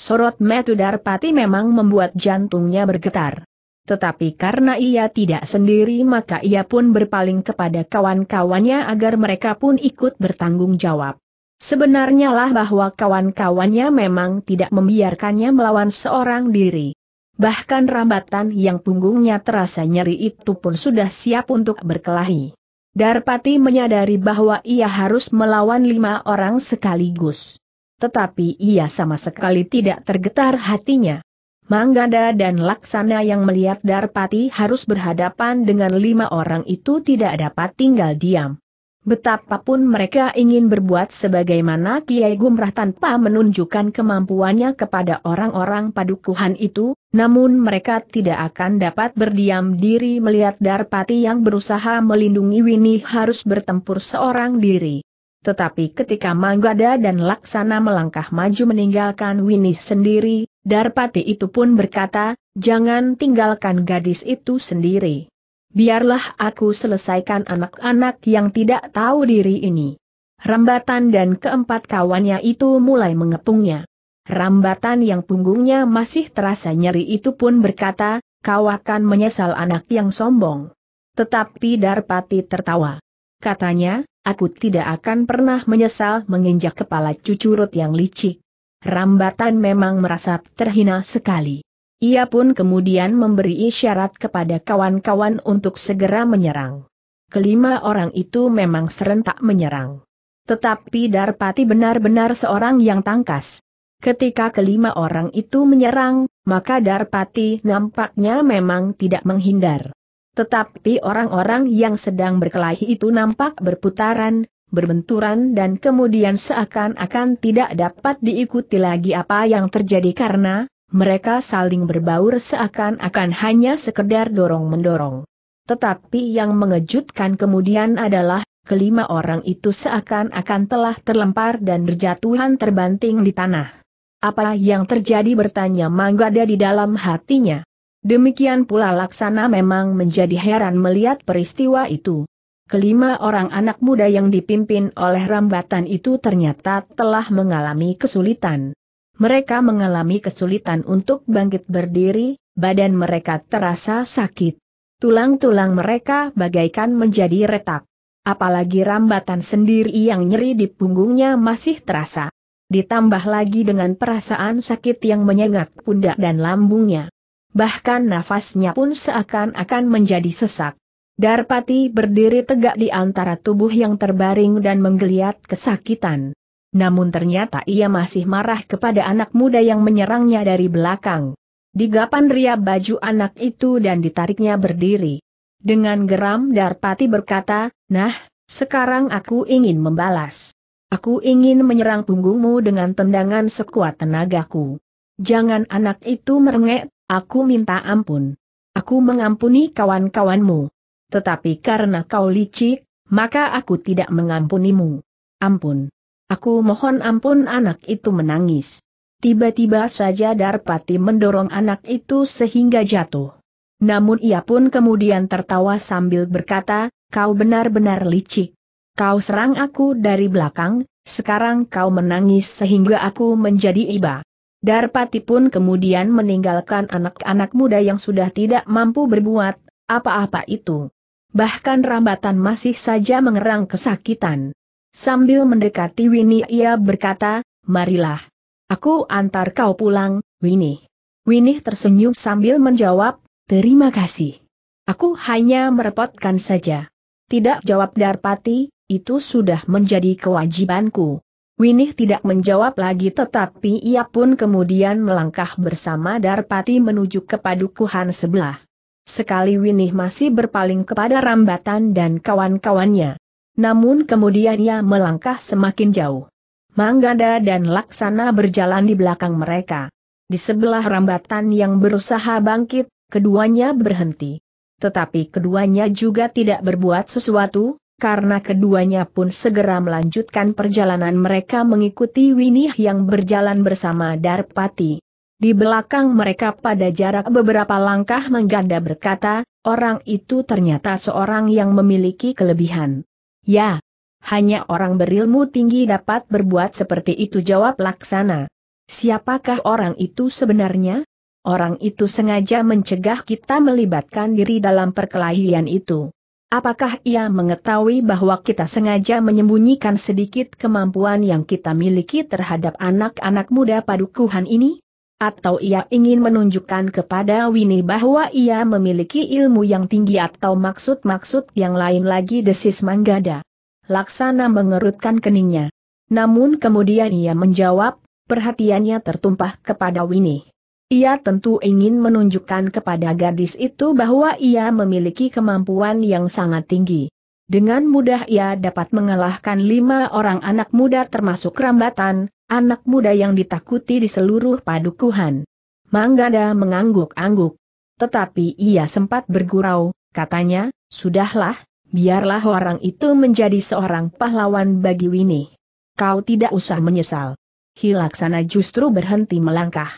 Sorot metu Darpati memang membuat jantungnya bergetar. Tetapi karena ia tidak sendiri maka ia pun berpaling kepada kawan-kawannya agar mereka pun ikut bertanggung jawab. Sebenarnya lah bahwa kawan-kawannya memang tidak membiarkannya melawan seorang diri. Bahkan rambatan yang punggungnya terasa nyeri itu pun sudah siap untuk berkelahi. Darpati menyadari bahwa ia harus melawan lima orang sekaligus. Tetapi ia sama sekali tidak tergetar hatinya. Manggada dan Laksana yang melihat Darpati harus berhadapan dengan lima orang itu tidak dapat tinggal diam. Betapapun mereka ingin berbuat sebagaimana Kiai Gumrah tanpa menunjukkan kemampuannya kepada orang-orang padukuhan itu, namun mereka tidak akan dapat berdiam diri melihat Darpati yang berusaha melindungi Winnie harus bertempur seorang diri. Tetapi ketika Manggada dan Laksana melangkah maju meninggalkan Winnie sendiri, Darpati itu pun berkata, jangan tinggalkan gadis itu sendiri biarlah aku selesaikan anak-anak yang tidak tahu diri ini. Rambatan dan keempat kawannya itu mulai mengepungnya. Rambatan yang punggungnya masih terasa nyeri itu pun berkata, kau akan menyesal anak yang sombong. Tetapi Darpati tertawa. Katanya, aku tidak akan pernah menyesal menginjak kepala cucurut yang licik. Rambatan memang merasa terhina sekali. Ia pun kemudian memberi isyarat kepada kawan-kawan untuk segera menyerang. Kelima orang itu memang serentak menyerang. Tetapi Darpati benar-benar seorang yang tangkas. Ketika kelima orang itu menyerang, maka Darpati nampaknya memang tidak menghindar. Tetapi orang-orang yang sedang berkelahi itu nampak berputaran, berbenturan dan kemudian seakan-akan tidak dapat diikuti lagi apa yang terjadi karena, mereka saling berbaur seakan-akan hanya sekedar dorong-mendorong. Tetapi yang mengejutkan kemudian adalah, kelima orang itu seakan-akan telah terlempar dan berjatuhan terbanting di tanah. Apa yang terjadi bertanya Manggada di dalam hatinya. Demikian pula Laksana memang menjadi heran melihat peristiwa itu. Kelima orang anak muda yang dipimpin oleh rambatan itu ternyata telah mengalami kesulitan mereka mengalami kesulitan untuk bangkit berdiri, badan mereka terasa sakit. Tulang-tulang mereka bagaikan menjadi retak. Apalagi rambatan sendiri yang nyeri di punggungnya masih terasa. Ditambah lagi dengan perasaan sakit yang menyengat pundak dan lambungnya. Bahkan nafasnya pun seakan-akan menjadi sesak. Darpati berdiri tegak di antara tubuh yang terbaring dan menggeliat kesakitan. Namun ternyata ia masih marah kepada anak muda yang menyerangnya dari belakang. Digapan ria baju anak itu dan ditariknya berdiri. Dengan geram Darpati berkata, Nah, sekarang aku ingin membalas. Aku ingin menyerang punggungmu dengan tendangan sekuat tenagaku. Jangan anak itu merengek, aku minta ampun. Aku mengampuni kawan-kawanmu. Tetapi karena kau licik, maka aku tidak mengampunimu. Ampun. Aku mohon ampun anak itu menangis. Tiba-tiba saja Darpati mendorong anak itu sehingga jatuh. Namun ia pun kemudian tertawa sambil berkata, kau benar-benar licik. Kau serang aku dari belakang, sekarang kau menangis sehingga aku menjadi iba. Darpati pun kemudian meninggalkan anak-anak muda yang sudah tidak mampu berbuat apa-apa itu. Bahkan rambatan masih saja mengerang kesakitan. Sambil mendekati Winnie ia berkata, marilah. Aku antar kau pulang, Winnie. Winnie tersenyum sambil menjawab, terima kasih. Aku hanya merepotkan saja. Tidak jawab Darpati, itu sudah menjadi kewajibanku. Winih tidak menjawab lagi tetapi ia pun kemudian melangkah bersama Darpati menuju ke padukuhan sebelah. Sekali Winih masih berpaling kepada Rambatan dan kawan-kawannya. Namun kemudian ia melangkah semakin jauh. Manggada dan Laksana berjalan di belakang mereka. Di sebelah rambatan yang berusaha bangkit, keduanya berhenti. Tetapi keduanya juga tidak berbuat sesuatu, karena keduanya pun segera melanjutkan perjalanan mereka mengikuti Winih yang berjalan bersama Darpati. Di belakang mereka pada jarak beberapa langkah Manggada berkata, orang itu ternyata seorang yang memiliki kelebihan. Ya, hanya orang berilmu tinggi dapat berbuat seperti itu jawab laksana. Siapakah orang itu sebenarnya? Orang itu sengaja mencegah kita melibatkan diri dalam perkelahian itu. Apakah ia mengetahui bahwa kita sengaja menyembunyikan sedikit kemampuan yang kita miliki terhadap anak-anak muda padukuhan ini? atau ia ingin menunjukkan kepada Winnie bahwa ia memiliki ilmu yang tinggi atau maksud-maksud yang lain lagi desis Manggada. Laksana mengerutkan keningnya. Namun kemudian ia menjawab, perhatiannya tertumpah kepada Winnie. Ia tentu ingin menunjukkan kepada gadis itu bahwa ia memiliki kemampuan yang sangat tinggi. Dengan mudah ia dapat mengalahkan lima orang anak muda termasuk rambatan, anak muda yang ditakuti di seluruh padukuhan. Manggada mengangguk-angguk. Tetapi ia sempat bergurau, katanya, sudahlah, biarlah orang itu menjadi seorang pahlawan bagi Winnie. Kau tidak usah menyesal. Hilaksana justru berhenti melangkah.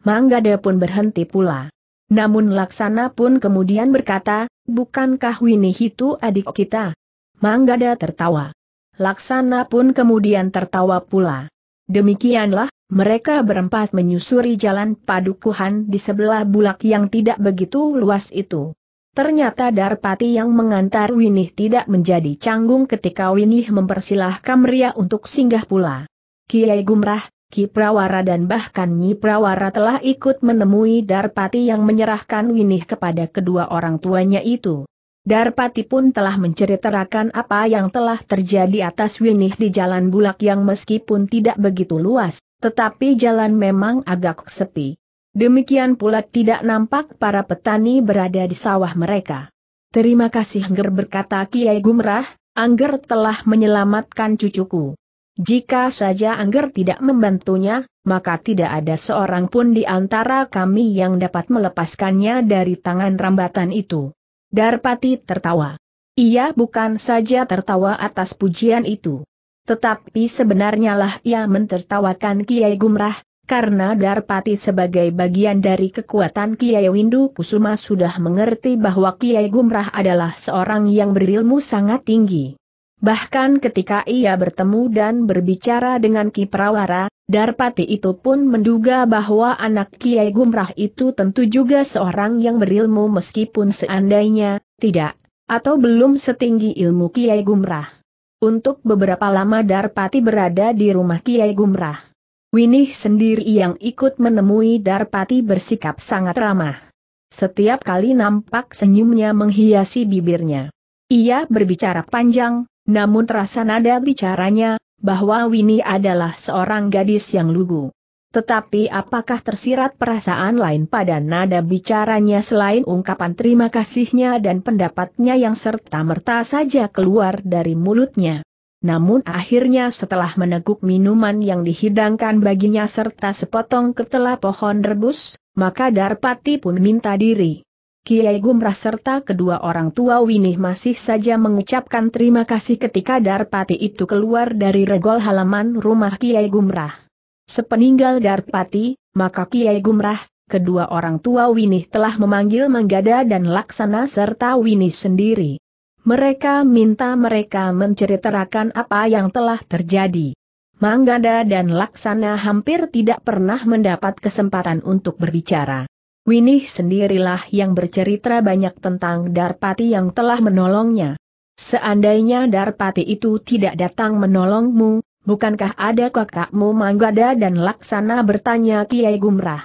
Manggada pun berhenti pula. Namun Laksana pun kemudian berkata, bukankah Winnie itu adik kita? Manggada tertawa. Laksana pun kemudian tertawa pula. Demikianlah, mereka berempat menyusuri jalan padukuhan di sebelah bulak yang tidak begitu luas itu. Ternyata Darpati yang mengantar Winih tidak menjadi canggung ketika Winih mempersilahkan Ria untuk singgah pula. Kiai Gumrah, Ki Prawara dan bahkan Nyi Prawara telah ikut menemui Darpati yang menyerahkan Winih kepada kedua orang tuanya itu. Darpati pun telah menceritakan apa yang telah terjadi atas Winih di Jalan Bulak yang meskipun tidak begitu luas, tetapi jalan memang agak sepi. Demikian pula tidak nampak para petani berada di sawah mereka. Terima kasih ger berkata Kiai Gumrah, Angger telah menyelamatkan cucuku. Jika saja Angger tidak membantunya, maka tidak ada seorang pun di antara kami yang dapat melepaskannya dari tangan rambatan itu. Darpati tertawa. Ia bukan saja tertawa atas pujian itu. Tetapi sebenarnya lah ia mentertawakan Kiai Gumrah, karena Darpati sebagai bagian dari kekuatan Kiai Windu Kusuma sudah mengerti bahwa Kiai Gumrah adalah seorang yang berilmu sangat tinggi. Bahkan ketika ia bertemu dan berbicara dengan Ki Prawara, Darpati itu pun menduga bahwa anak Kiai Gumrah itu tentu juga seorang yang berilmu meskipun seandainya, tidak, atau belum setinggi ilmu Kiai Gumrah. Untuk beberapa lama Darpati berada di rumah Kiai Gumrah. Winih sendiri yang ikut menemui Darpati bersikap sangat ramah. Setiap kali nampak senyumnya menghiasi bibirnya. Ia berbicara panjang, namun terasa nada bicaranya, bahwa Winnie adalah seorang gadis yang lugu. Tetapi apakah tersirat perasaan lain pada nada bicaranya selain ungkapan terima kasihnya dan pendapatnya yang serta-merta saja keluar dari mulutnya? Namun akhirnya setelah meneguk minuman yang dihidangkan baginya serta sepotong ketela pohon rebus, maka Darpati pun minta diri. Kiai Gumrah serta kedua orang tua Winih masih saja mengucapkan terima kasih ketika Darpati itu keluar dari regol halaman rumah Kiai Gumrah. Sepeninggal Darpati, maka Kiai Gumrah, kedua orang tua Winih telah memanggil Manggada dan Laksana serta Winih sendiri. Mereka minta mereka menceritakan apa yang telah terjadi. Manggada dan Laksana hampir tidak pernah mendapat kesempatan untuk berbicara. Winih sendirilah yang bercerita banyak tentang Darpati yang telah menolongnya. Seandainya Darpati itu tidak datang menolongmu, bukankah ada kakakmu Manggada dan Laksana bertanya Kiai Gumrah.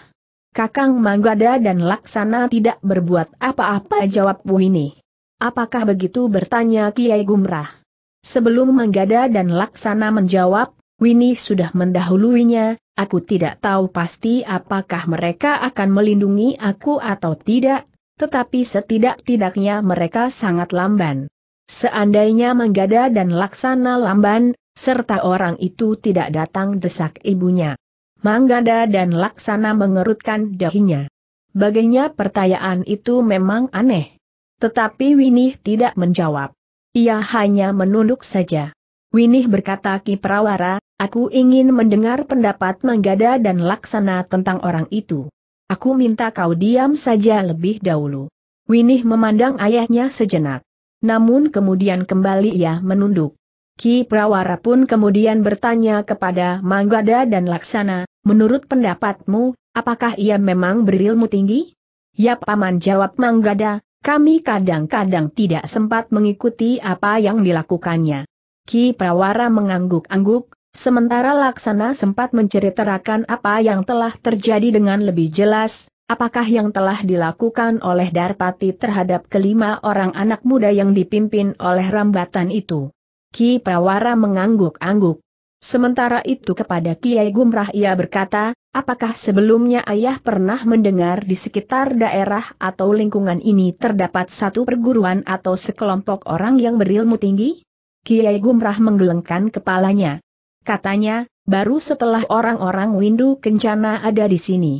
Kakang Manggada dan Laksana tidak berbuat apa-apa jawab Winih. Apakah begitu bertanya Kiai Gumrah? Sebelum Manggada dan Laksana menjawab, Winnie sudah mendahuluinya, aku tidak tahu pasti apakah mereka akan melindungi aku atau tidak, tetapi setidak-tidaknya mereka sangat lamban. Seandainya menggada dan Laksana lamban, serta orang itu tidak datang desak ibunya. Manggada dan Laksana mengerutkan dahinya. Baginya pertanyaan itu memang aneh. Tetapi Winnie tidak menjawab. Ia hanya menunduk saja. Winih berkata Ki Prawara, aku ingin mendengar pendapat Manggada dan Laksana tentang orang itu. Aku minta kau diam saja lebih dahulu. Winih memandang ayahnya sejenak. Namun kemudian kembali ia menunduk. Ki Prawara pun kemudian bertanya kepada Manggada dan Laksana, menurut pendapatmu, apakah ia memang berilmu tinggi? Ya Paman jawab Manggada, kami kadang-kadang tidak sempat mengikuti apa yang dilakukannya. Ki Prawara mengangguk-angguk, sementara Laksana sempat menceritakan apa yang telah terjadi dengan lebih jelas, apakah yang telah dilakukan oleh Darpati terhadap kelima orang anak muda yang dipimpin oleh rambatan itu. Ki Prawara mengangguk-angguk. Sementara itu kepada Kiai Gumrah ia berkata, apakah sebelumnya ayah pernah mendengar di sekitar daerah atau lingkungan ini terdapat satu perguruan atau sekelompok orang yang berilmu tinggi? Kiai Gumrah menggelengkan kepalanya. Katanya, baru setelah orang-orang Windu Kencana ada di sini.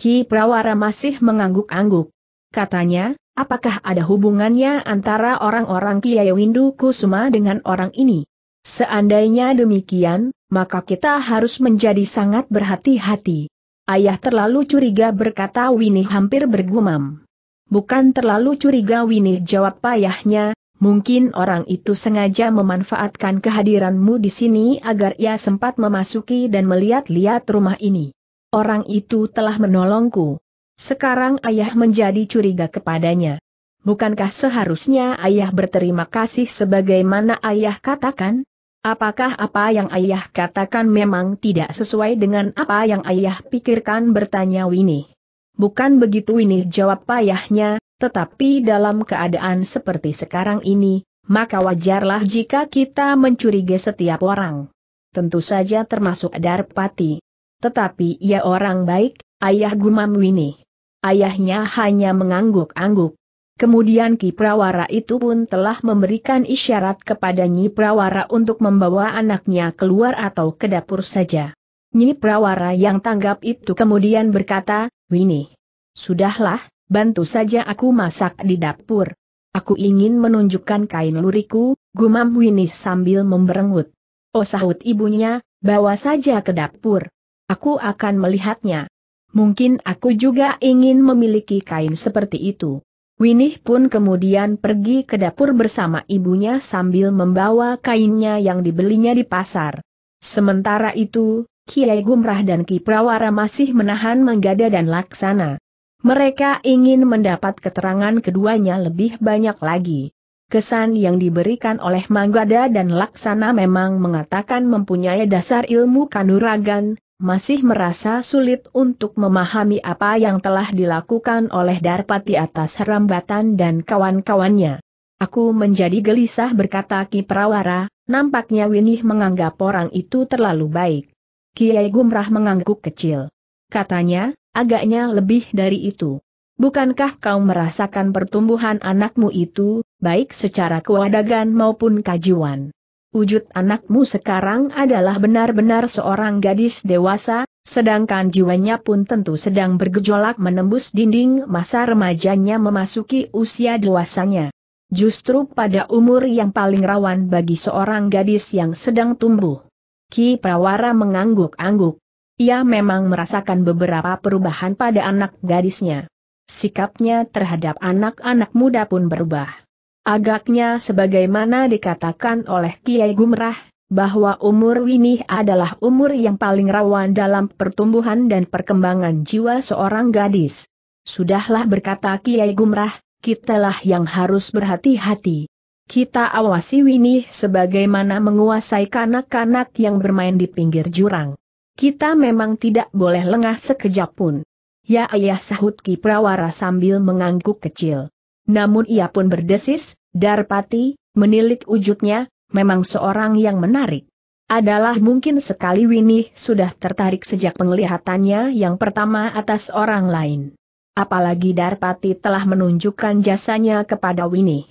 Ki Prawara masih mengangguk-angguk. Katanya, apakah ada hubungannya antara orang-orang Kiai Windu Kusuma dengan orang ini? Seandainya demikian, maka kita harus menjadi sangat berhati-hati. Ayah terlalu curiga berkata Winnie hampir bergumam. Bukan terlalu curiga Winnie jawab payahnya, Mungkin orang itu sengaja memanfaatkan kehadiranmu di sini agar ia sempat memasuki dan melihat-lihat rumah ini. Orang itu telah menolongku. Sekarang ayah menjadi curiga kepadanya. Bukankah seharusnya ayah berterima kasih sebagaimana ayah katakan? Apakah apa yang ayah katakan memang tidak sesuai dengan apa yang ayah pikirkan bertanya Winnie? Bukan begitu Winnie jawab ayahnya. Tetapi dalam keadaan seperti sekarang ini, maka wajarlah jika kita mencurigai setiap orang. Tentu saja termasuk Darpati. Tetapi ia orang baik, ayah Gumam Wini. Ayahnya hanya mengangguk-angguk. Kemudian Ki Prawara itu pun telah memberikan isyarat kepada Nyi Prawara untuk membawa anaknya keluar atau ke dapur saja. Nyi Prawara yang tanggap itu kemudian berkata, Wini, sudahlah, bantu saja aku masak di dapur. Aku ingin menunjukkan kain luriku, gumam Winis sambil memberengut. Oh sahut ibunya, bawa saja ke dapur. Aku akan melihatnya. Mungkin aku juga ingin memiliki kain seperti itu. Winih pun kemudian pergi ke dapur bersama ibunya sambil membawa kainnya yang dibelinya di pasar. Sementara itu, Kiai Gumrah dan Ki Prawara masih menahan menggada dan Laksana. Mereka ingin mendapat keterangan keduanya lebih banyak lagi. Kesan yang diberikan oleh Manggada dan Laksana memang mengatakan mempunyai dasar ilmu kanuragan, masih merasa sulit untuk memahami apa yang telah dilakukan oleh Darpati atas rambatan dan kawan-kawannya. Aku menjadi gelisah berkata Ki Prawara, nampaknya Winih menganggap orang itu terlalu baik. Kiai Gumrah mengangguk kecil. Katanya, Agaknya lebih dari itu. Bukankah kau merasakan pertumbuhan anakmu itu, baik secara kewadagan maupun kajiwan? Wujud anakmu sekarang adalah benar-benar seorang gadis dewasa, sedangkan jiwanya pun tentu sedang bergejolak menembus dinding masa remajanya memasuki usia dewasanya. Justru pada umur yang paling rawan bagi seorang gadis yang sedang tumbuh. Ki Prawara mengangguk-angguk. Ia memang merasakan beberapa perubahan pada anak gadisnya. Sikapnya terhadap anak-anak muda pun berubah. Agaknya sebagaimana dikatakan oleh Kiai Gumrah, bahwa umur ini adalah umur yang paling rawan dalam pertumbuhan dan perkembangan jiwa seorang gadis. Sudahlah berkata Kiai Gumrah, kitalah yang harus berhati-hati. Kita awasi Winnie sebagaimana menguasai kanak-kanak yang bermain di pinggir jurang. Kita memang tidak boleh lengah sekejap pun. Ya ayah sahut Ki Prawara sambil mengangguk kecil. Namun ia pun berdesis, Darpati, menilik wujudnya, memang seorang yang menarik. Adalah mungkin sekali Winih sudah tertarik sejak penglihatannya yang pertama atas orang lain. Apalagi Darpati telah menunjukkan jasanya kepada Winih.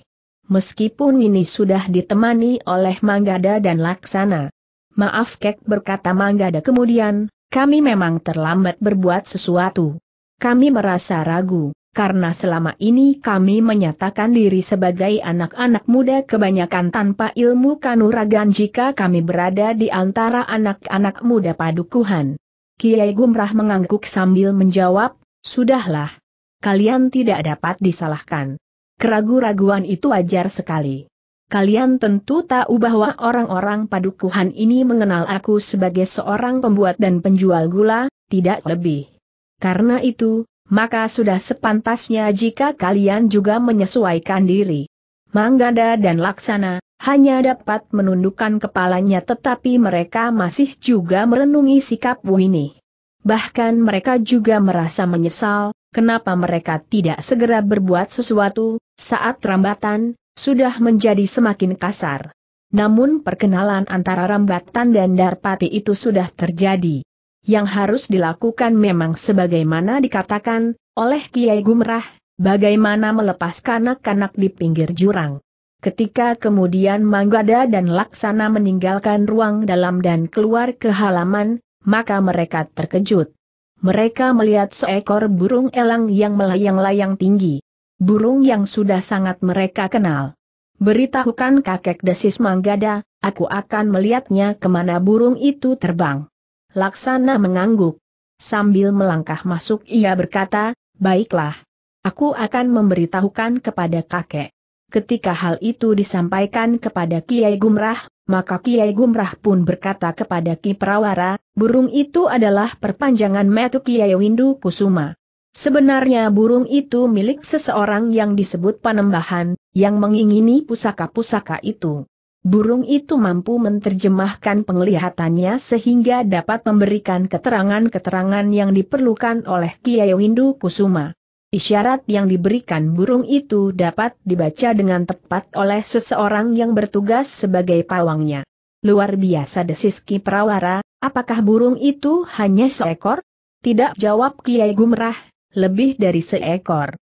Meskipun Winih sudah ditemani oleh Manggada dan Laksana, Maaf Kek berkata Manggada kemudian, kami memang terlambat berbuat sesuatu. Kami merasa ragu, karena selama ini kami menyatakan diri sebagai anak-anak muda kebanyakan tanpa ilmu kanuragan jika kami berada di antara anak-anak muda padukuhan. Kiai Gumrah mengangguk sambil menjawab, Sudahlah. Kalian tidak dapat disalahkan. Keragu-raguan itu wajar sekali. Kalian tentu tahu bahwa orang-orang padukuhan ini mengenal aku sebagai seorang pembuat dan penjual gula, tidak lebih. Karena itu, maka sudah sepantasnya jika kalian juga menyesuaikan diri. Manggada dan Laksana, hanya dapat menundukkan kepalanya tetapi mereka masih juga merenungi sikap ini. Bahkan mereka juga merasa menyesal, kenapa mereka tidak segera berbuat sesuatu, saat rambatan, sudah menjadi semakin kasar. Namun perkenalan antara Rambatan dan Darpati itu sudah terjadi. Yang harus dilakukan memang sebagaimana dikatakan oleh Kiai Gumrah, bagaimana melepaskan anak-anak di pinggir jurang. Ketika kemudian Manggada dan Laksana meninggalkan ruang dalam dan keluar ke halaman, maka mereka terkejut. Mereka melihat seekor burung elang yang melayang-layang tinggi burung yang sudah sangat mereka kenal. Beritahukan kakek desis Manggada, aku akan melihatnya kemana burung itu terbang. Laksana mengangguk. Sambil melangkah masuk ia berkata, baiklah. Aku akan memberitahukan kepada kakek. Ketika hal itu disampaikan kepada Kiai Gumrah, maka Kiai Gumrah pun berkata kepada Ki Prawara, burung itu adalah perpanjangan metu Kiai Windu Kusuma. Sebenarnya burung itu milik seseorang yang disebut Panembahan, yang mengingini pusaka-pusaka itu. Burung itu mampu menerjemahkan penglihatannya sehingga dapat memberikan keterangan-keterangan yang diperlukan oleh Kiai Windu Kusuma. Isyarat yang diberikan burung itu dapat dibaca dengan tepat oleh seseorang yang bertugas sebagai pawangnya. Luar biasa desis Ki Prawara, apakah burung itu hanya seekor? Tidak jawab Kiai Gumrah, lebih dari seekor.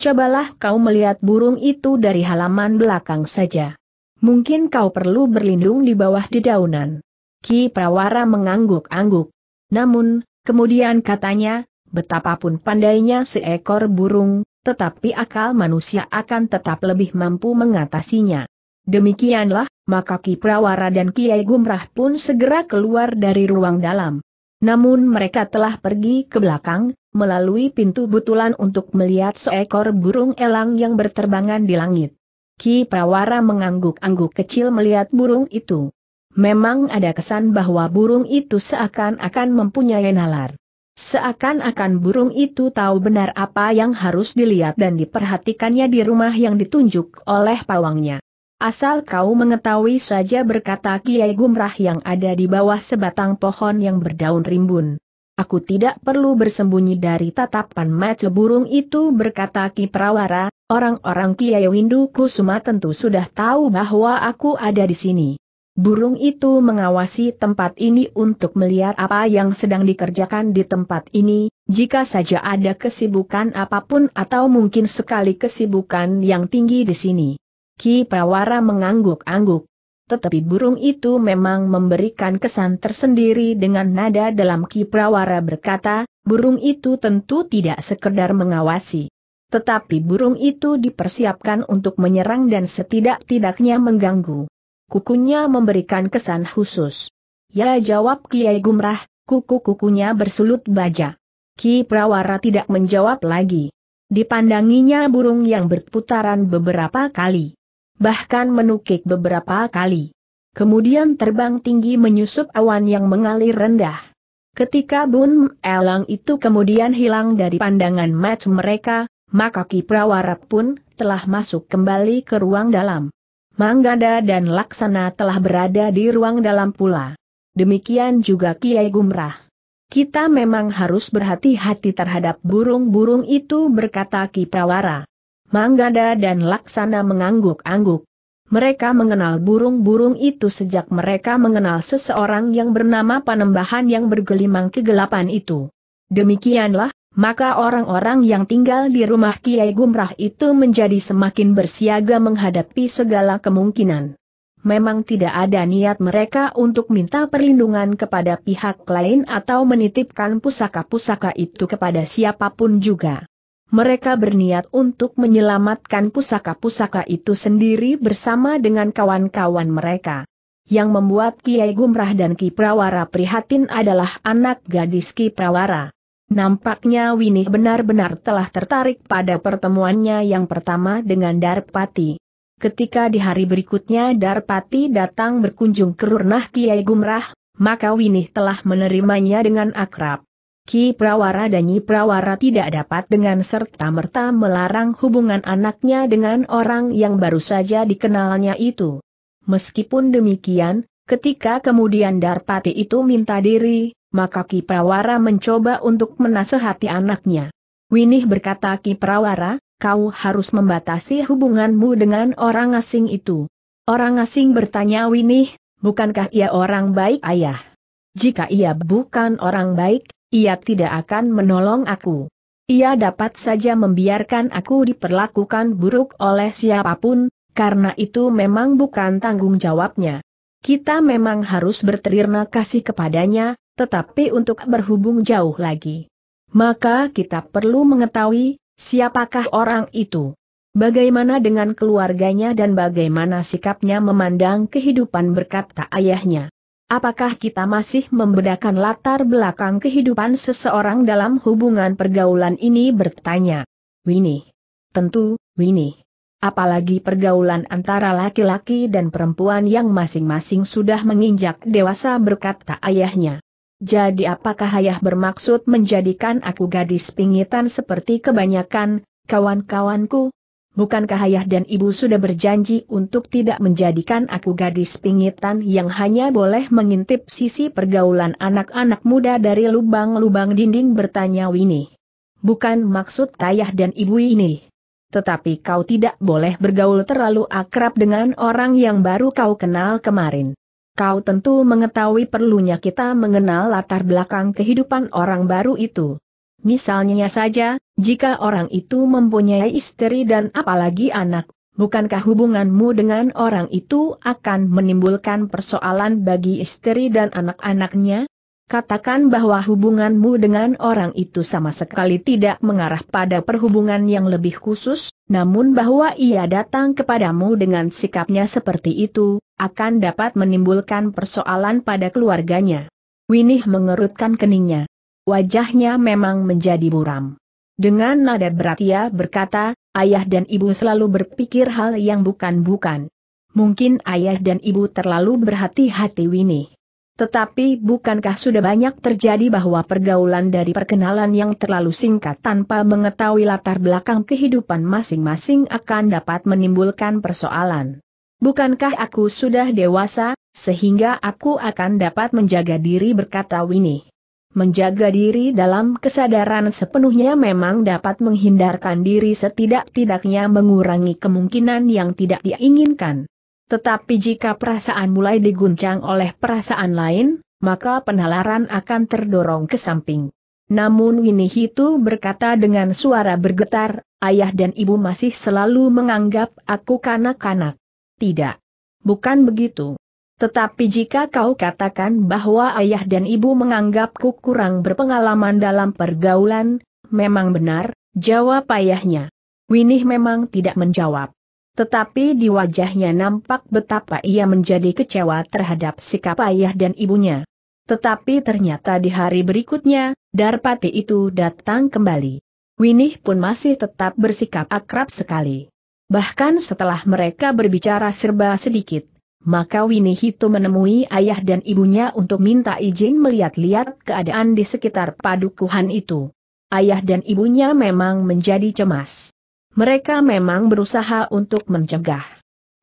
Cobalah kau melihat burung itu dari halaman belakang saja. Mungkin kau perlu berlindung di bawah dedaunan. Ki Prawara mengangguk-angguk. Namun, kemudian katanya, betapapun pandainya seekor burung, tetapi akal manusia akan tetap lebih mampu mengatasinya. Demikianlah, maka Ki Prawara dan Kiai Gumrah pun segera keluar dari ruang dalam. Namun mereka telah pergi ke belakang, melalui pintu butulan untuk melihat seekor burung elang yang berterbangan di langit. Ki Prawara mengangguk-angguk kecil melihat burung itu. Memang ada kesan bahwa burung itu seakan-akan mempunyai nalar. Seakan-akan burung itu tahu benar apa yang harus dilihat dan diperhatikannya di rumah yang ditunjuk oleh pawangnya. Asal kau mengetahui saja berkata Kiai Gumrah yang ada di bawah sebatang pohon yang berdaun rimbun. Aku tidak perlu bersembunyi dari tatapan mata burung itu berkata Ki Prawara, orang-orang Kiai Windu Kusuma tentu sudah tahu bahwa aku ada di sini. Burung itu mengawasi tempat ini untuk melihat apa yang sedang dikerjakan di tempat ini, jika saja ada kesibukan apapun atau mungkin sekali kesibukan yang tinggi di sini. Ki Prawara mengangguk-angguk. Tetapi burung itu memang memberikan kesan tersendiri dengan nada dalam Ki Prawara berkata, burung itu tentu tidak sekedar mengawasi. Tetapi burung itu dipersiapkan untuk menyerang dan setidak-tidaknya mengganggu. Kukunya memberikan kesan khusus. Ya jawab Kiai Gumrah, kuku-kukunya bersulut baja. Ki Prawara tidak menjawab lagi. Dipandanginya burung yang berputaran beberapa kali bahkan menukik beberapa kali. Kemudian terbang tinggi menyusup awan yang mengalir rendah. Ketika Bun Elang itu kemudian hilang dari pandangan match mereka, maka Kiprawara pun telah masuk kembali ke ruang dalam. Manggada dan Laksana telah berada di ruang dalam pula. Demikian juga Kiai Gumrah. Kita memang harus berhati-hati terhadap burung-burung itu berkata Kiprawara. Manggada dan Laksana mengangguk-angguk. Mereka mengenal burung-burung itu sejak mereka mengenal seseorang yang bernama Panembahan yang bergelimang kegelapan itu. Demikianlah, maka orang-orang yang tinggal di rumah Kiai Gumrah itu menjadi semakin bersiaga menghadapi segala kemungkinan. Memang tidak ada niat mereka untuk minta perlindungan kepada pihak lain atau menitipkan pusaka-pusaka itu kepada siapapun juga mereka berniat untuk menyelamatkan pusaka-pusaka itu sendiri bersama dengan kawan-kawan mereka. Yang membuat Kiai Gumrah dan Ki Prawara prihatin adalah anak gadis Ki Prawara. Nampaknya Winih benar-benar telah tertarik pada pertemuannya yang pertama dengan Darpati. Ketika di hari berikutnya Darpati datang berkunjung ke Rurnah Kiai Gumrah, maka Winih telah menerimanya dengan akrab. Ki Prawara dan Nyi Prawara tidak dapat dengan serta-merta melarang hubungan anaknya dengan orang yang baru saja dikenalnya itu. Meskipun demikian, ketika kemudian Darpati itu minta diri, maka Ki Prawara mencoba untuk menasehati anaknya. Winih berkata Ki Prawara, kau harus membatasi hubunganmu dengan orang asing itu. Orang asing bertanya Winih, bukankah ia orang baik ayah? Jika ia bukan orang baik, ia tidak akan menolong aku. Ia dapat saja membiarkan aku diperlakukan buruk oleh siapapun, karena itu memang bukan tanggung jawabnya. Kita memang harus berterima kasih kepadanya, tetapi untuk berhubung jauh lagi. Maka kita perlu mengetahui, siapakah orang itu. Bagaimana dengan keluarganya dan bagaimana sikapnya memandang kehidupan berkata ayahnya. Apakah kita masih membedakan latar belakang kehidupan seseorang dalam hubungan pergaulan ini bertanya? Winnie. Tentu, Winnie. Apalagi pergaulan antara laki-laki dan perempuan yang masing-masing sudah menginjak dewasa berkata ayahnya. Jadi apakah ayah bermaksud menjadikan aku gadis pingitan seperti kebanyakan kawan-kawanku? bukankah ayah dan ibu sudah berjanji untuk tidak menjadikan aku gadis pingitan yang hanya boleh mengintip sisi pergaulan anak-anak muda dari lubang-lubang dinding bertanya Winnie. Bukan maksud ayah dan ibu ini. Tetapi kau tidak boleh bergaul terlalu akrab dengan orang yang baru kau kenal kemarin. Kau tentu mengetahui perlunya kita mengenal latar belakang kehidupan orang baru itu. Misalnya saja, jika orang itu mempunyai istri dan apalagi anak, bukankah hubunganmu dengan orang itu akan menimbulkan persoalan bagi istri dan anak-anaknya? Katakan bahwa hubunganmu dengan orang itu sama sekali tidak mengarah pada perhubungan yang lebih khusus, namun bahwa ia datang kepadamu dengan sikapnya seperti itu, akan dapat menimbulkan persoalan pada keluarganya. Winih mengerutkan keningnya wajahnya memang menjadi buram. Dengan nada berat ia berkata, ayah dan ibu selalu berpikir hal yang bukan-bukan. Mungkin ayah dan ibu terlalu berhati-hati Winnie. Tetapi bukankah sudah banyak terjadi bahwa pergaulan dari perkenalan yang terlalu singkat tanpa mengetahui latar belakang kehidupan masing-masing akan dapat menimbulkan persoalan? Bukankah aku sudah dewasa, sehingga aku akan dapat menjaga diri berkata Winnie. Menjaga diri dalam kesadaran sepenuhnya memang dapat menghindarkan diri setidak-tidaknya mengurangi kemungkinan yang tidak diinginkan. Tetapi jika perasaan mulai diguncang oleh perasaan lain, maka penalaran akan terdorong ke samping. Namun Winnie itu berkata dengan suara bergetar, ayah dan ibu masih selalu menganggap aku kanak-kanak. Tidak. Bukan begitu. Tetapi jika kau katakan bahwa ayah dan ibu menganggapku kurang berpengalaman dalam pergaulan, memang benar, jawab ayahnya. Winih memang tidak menjawab. Tetapi di wajahnya nampak betapa ia menjadi kecewa terhadap sikap ayah dan ibunya. Tetapi ternyata di hari berikutnya, Darpati itu datang kembali. Winih pun masih tetap bersikap akrab sekali. Bahkan setelah mereka berbicara serba sedikit, maka Winnie Hito menemui ayah dan ibunya untuk minta izin melihat-lihat keadaan di sekitar padukuhan itu. Ayah dan ibunya memang menjadi cemas. Mereka memang berusaha untuk mencegah.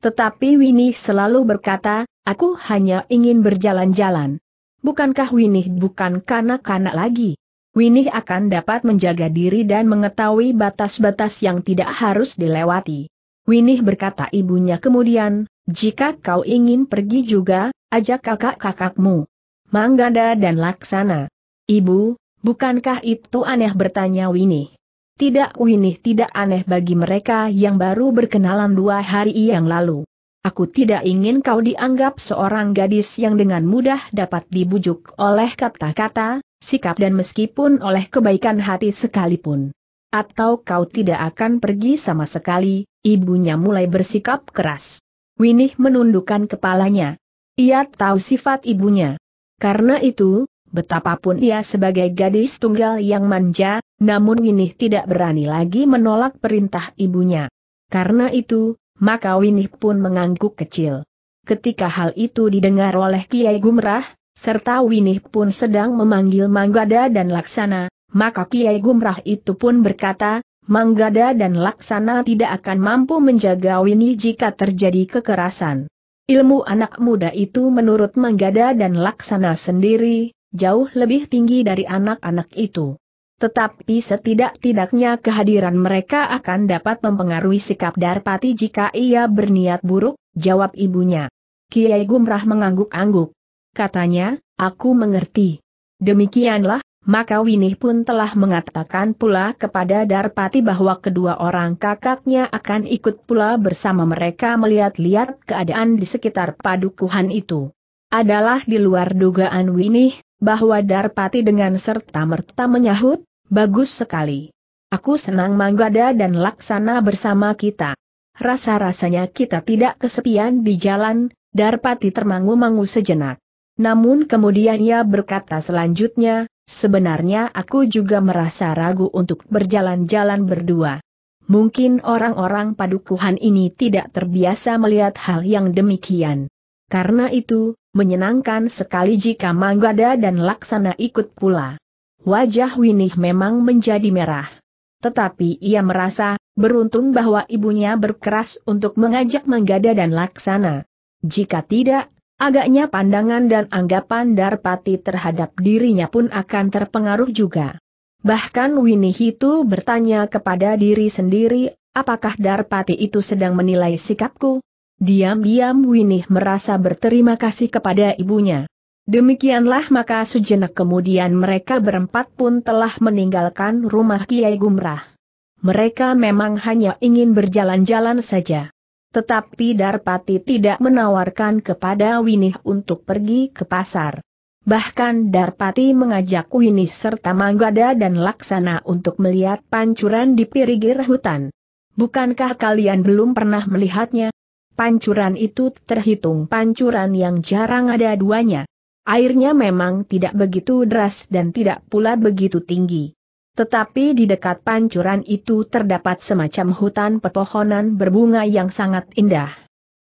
Tetapi Winnie selalu berkata, aku hanya ingin berjalan-jalan. Bukankah Winnie bukan kanak-kanak lagi? Winnie akan dapat menjaga diri dan mengetahui batas-batas yang tidak harus dilewati. Winnie berkata ibunya kemudian, jika kau ingin pergi juga, ajak kakak-kakakmu. Manggada dan Laksana. Ibu, bukankah itu aneh bertanya Winih? Tidak Winih tidak aneh bagi mereka yang baru berkenalan dua hari yang lalu. Aku tidak ingin kau dianggap seorang gadis yang dengan mudah dapat dibujuk oleh kata-kata, sikap dan meskipun oleh kebaikan hati sekalipun. Atau kau tidak akan pergi sama sekali, ibunya mulai bersikap keras. Winih menundukkan kepalanya. Ia tahu sifat ibunya. Karena itu, betapapun ia sebagai gadis tunggal yang manja, namun Winih tidak berani lagi menolak perintah ibunya. Karena itu, maka Winih pun mengangguk kecil. Ketika hal itu didengar oleh Kiai Gumrah, serta Winih pun sedang memanggil Manggada dan Laksana, maka Kiai Gumrah itu pun berkata, Manggada dan Laksana tidak akan mampu menjaga Winnie jika terjadi kekerasan. Ilmu anak muda itu menurut Manggada dan Laksana sendiri, jauh lebih tinggi dari anak-anak itu. Tetapi setidak-tidaknya kehadiran mereka akan dapat mempengaruhi sikap Darpati jika ia berniat buruk, jawab ibunya. Kiai Gumrah mengangguk-angguk. Katanya, aku mengerti. Demikianlah, maka Winih pun telah mengatakan pula kepada Darpati bahwa kedua orang kakaknya akan ikut pula bersama mereka melihat-lihat keadaan di sekitar padukuhan itu. Adalah di luar dugaan Winih, bahwa Darpati dengan serta-merta menyahut, bagus sekali. Aku senang Manggada dan Laksana bersama kita. Rasa-rasanya kita tidak kesepian di jalan, Darpati termangu-mangu sejenak. Namun kemudian ia berkata selanjutnya, Sebenarnya aku juga merasa ragu untuk berjalan-jalan berdua. Mungkin orang-orang padukuhan ini tidak terbiasa melihat hal yang demikian. Karena itu, menyenangkan sekali jika Manggada dan Laksana ikut pula. Wajah Winih memang menjadi merah. Tetapi ia merasa, beruntung bahwa ibunya berkeras untuk mengajak Manggada dan Laksana. Jika tidak, Agaknya pandangan dan anggapan Darpati terhadap dirinya pun akan terpengaruh juga. Bahkan Winnie itu bertanya kepada diri sendiri, apakah Darpati itu sedang menilai sikapku? Diam-diam Winnie merasa berterima kasih kepada ibunya. Demikianlah maka sejenak kemudian mereka berempat pun telah meninggalkan rumah Kiai Gumrah. Mereka memang hanya ingin berjalan-jalan saja. Tetapi Darpati tidak menawarkan kepada Winih untuk pergi ke pasar. Bahkan Darpati mengajak Winih serta Manggada dan Laksana untuk melihat pancuran di pirigir hutan. Bukankah kalian belum pernah melihatnya? Pancuran itu terhitung pancuran yang jarang ada duanya. Airnya memang tidak begitu deras dan tidak pula begitu tinggi. Tetapi di dekat pancuran itu terdapat semacam hutan pepohonan berbunga yang sangat indah.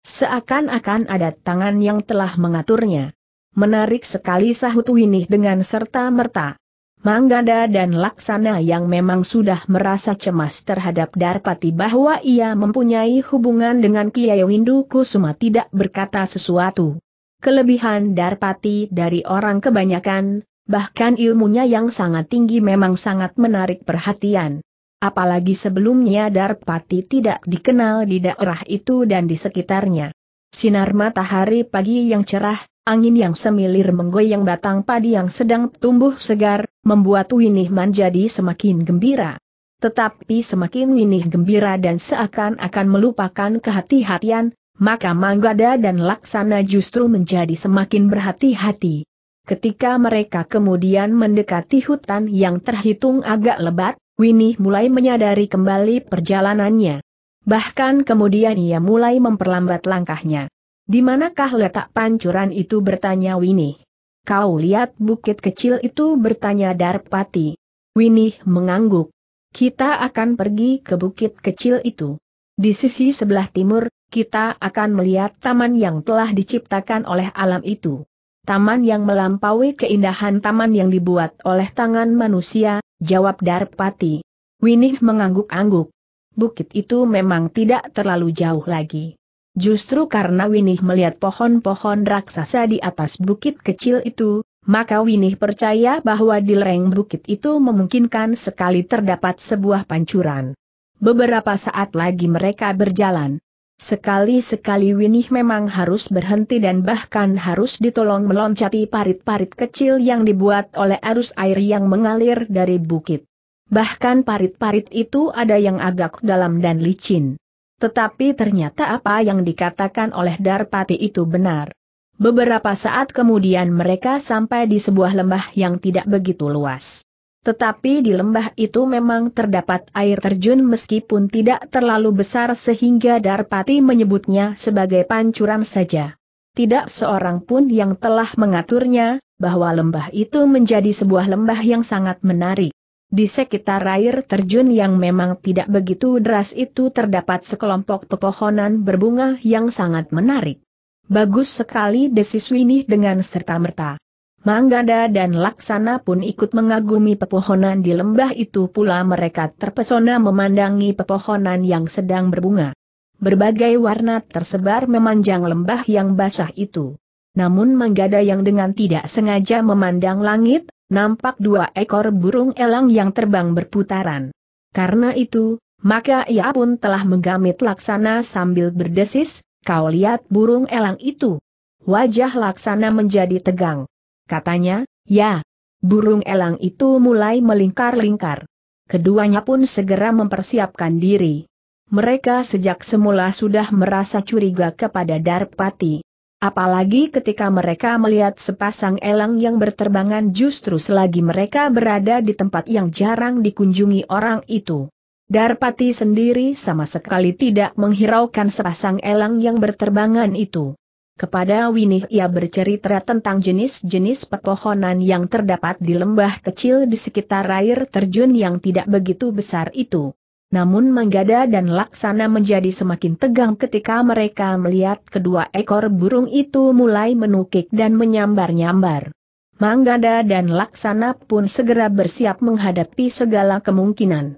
Seakan-akan ada tangan yang telah mengaturnya. Menarik sekali sahut Winih dengan serta merta. Manggada dan Laksana yang memang sudah merasa cemas terhadap Darpati bahwa ia mempunyai hubungan dengan Kiai Windu Kusuma tidak berkata sesuatu. Kelebihan Darpati dari orang kebanyakan, Bahkan ilmunya yang sangat tinggi memang sangat menarik perhatian. Apalagi sebelumnya Darpati tidak dikenal di daerah itu dan di sekitarnya. Sinar matahari pagi yang cerah, angin yang semilir menggoyang batang padi yang sedang tumbuh segar, membuat Winih menjadi semakin gembira. Tetapi semakin Winih gembira dan seakan-akan melupakan kehati-hatian, maka Manggada dan Laksana justru menjadi semakin berhati-hati. Ketika mereka kemudian mendekati hutan yang terhitung agak lebat, Winnie mulai menyadari kembali perjalanannya. Bahkan kemudian ia mulai memperlambat langkahnya. Di manakah letak pancuran itu bertanya Winnie. Kau lihat bukit kecil itu bertanya Darpati. Winnie mengangguk. Kita akan pergi ke bukit kecil itu. Di sisi sebelah timur, kita akan melihat taman yang telah diciptakan oleh alam itu. Taman yang melampaui keindahan taman yang dibuat oleh tangan manusia, jawab Darpati. Winih mengangguk-angguk. Bukit itu memang tidak terlalu jauh lagi. Justru karena Winih melihat pohon-pohon raksasa di atas bukit kecil itu, maka Winih percaya bahwa di lereng bukit itu memungkinkan sekali terdapat sebuah pancuran. Beberapa saat lagi mereka berjalan. Sekali-sekali Winih memang harus berhenti dan bahkan harus ditolong meloncati parit-parit kecil yang dibuat oleh arus air yang mengalir dari bukit. Bahkan parit-parit itu ada yang agak dalam dan licin. Tetapi ternyata apa yang dikatakan oleh Darpati itu benar. Beberapa saat kemudian mereka sampai di sebuah lembah yang tidak begitu luas. Tetapi di lembah itu memang terdapat air terjun meskipun tidak terlalu besar sehingga Darpati menyebutnya sebagai pancuran saja. Tidak seorang pun yang telah mengaturnya, bahwa lembah itu menjadi sebuah lembah yang sangat menarik. Di sekitar air terjun yang memang tidak begitu deras itu terdapat sekelompok pepohonan berbunga yang sangat menarik. Bagus sekali desis Winnie dengan serta-merta. Manggada dan Laksana pun ikut mengagumi pepohonan di lembah itu pula mereka terpesona memandangi pepohonan yang sedang berbunga. Berbagai warna tersebar memanjang lembah yang basah itu. Namun Manggada yang dengan tidak sengaja memandang langit, nampak dua ekor burung elang yang terbang berputaran. Karena itu, maka ia pun telah menggamit laksana sambil berdesis, kau lihat burung elang itu. Wajah laksana menjadi tegang. Katanya, ya. Burung elang itu mulai melingkar-lingkar. Keduanya pun segera mempersiapkan diri. Mereka sejak semula sudah merasa curiga kepada Darpati. Apalagi ketika mereka melihat sepasang elang yang berterbangan justru selagi mereka berada di tempat yang jarang dikunjungi orang itu. Darpati sendiri sama sekali tidak menghiraukan sepasang elang yang berterbangan itu. Kepada Winih ia bercerita tentang jenis-jenis pepohonan yang terdapat di lembah kecil di sekitar air terjun yang tidak begitu besar itu. Namun Manggada dan Laksana menjadi semakin tegang ketika mereka melihat kedua ekor burung itu mulai menukik dan menyambar-nyambar. Manggada dan Laksana pun segera bersiap menghadapi segala kemungkinan.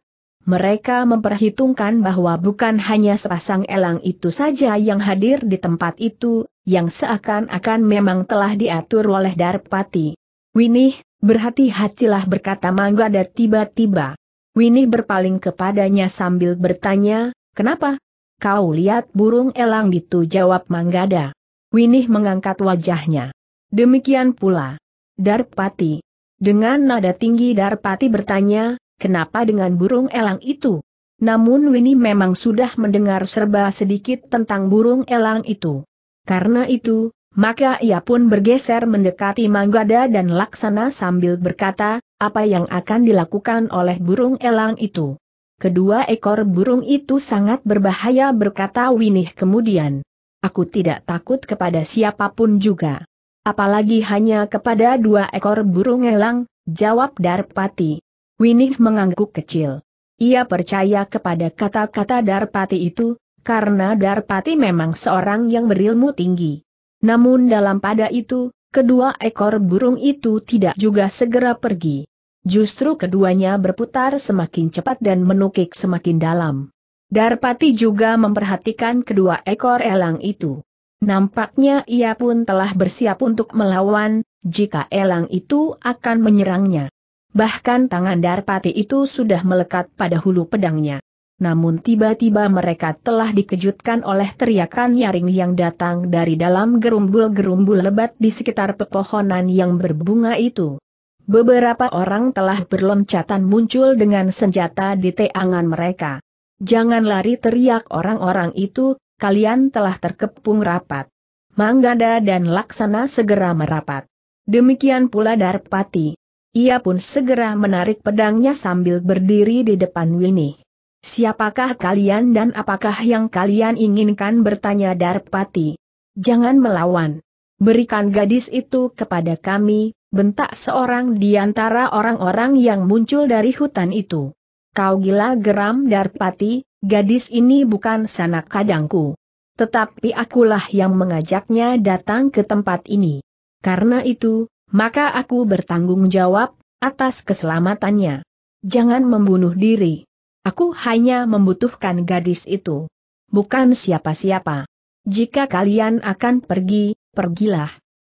Mereka memperhitungkan bahwa bukan hanya sepasang elang itu saja yang hadir di tempat itu, yang seakan-akan memang telah diatur oleh Darpati. Winih, berhati-hatilah berkata Manggada tiba-tiba. Winih berpaling kepadanya sambil bertanya, kenapa? Kau lihat burung elang itu jawab Manggada. Winih mengangkat wajahnya. Demikian pula. Darpati. Dengan nada tinggi Darpati bertanya, kenapa dengan burung elang itu? Namun Winnie memang sudah mendengar serba sedikit tentang burung elang itu. Karena itu, maka ia pun bergeser mendekati Manggada dan Laksana sambil berkata, apa yang akan dilakukan oleh burung elang itu. Kedua ekor burung itu sangat berbahaya berkata Winih kemudian. Aku tidak takut kepada siapapun juga. Apalagi hanya kepada dua ekor burung elang, jawab Darpati. Winih mengangguk kecil. Ia percaya kepada kata-kata Darpati itu, karena Darpati memang seorang yang berilmu tinggi. Namun dalam pada itu, kedua ekor burung itu tidak juga segera pergi. Justru keduanya berputar semakin cepat dan menukik semakin dalam. Darpati juga memperhatikan kedua ekor elang itu. Nampaknya ia pun telah bersiap untuk melawan, jika elang itu akan menyerangnya. Bahkan tangan Darpati itu sudah melekat pada hulu pedangnya. Namun tiba-tiba mereka telah dikejutkan oleh teriakan nyaring yang datang dari dalam gerumbul-gerumbul lebat di sekitar pepohonan yang berbunga itu. Beberapa orang telah berloncatan muncul dengan senjata di teangan mereka. Jangan lari teriak orang-orang itu, kalian telah terkepung rapat. Manggada dan Laksana segera merapat. Demikian pula Darpati. Ia pun segera menarik pedangnya sambil berdiri di depan Winnie. Siapakah kalian dan apakah yang kalian inginkan bertanya Darpati? Jangan melawan. Berikan gadis itu kepada kami, bentak seorang di antara orang-orang yang muncul dari hutan itu. Kau gila geram Darpati, gadis ini bukan sanak kadangku. Tetapi akulah yang mengajaknya datang ke tempat ini. Karena itu, maka aku bertanggung jawab atas keselamatannya. Jangan membunuh diri. Aku hanya membutuhkan gadis itu. Bukan siapa-siapa. Jika kalian akan pergi, pergilah.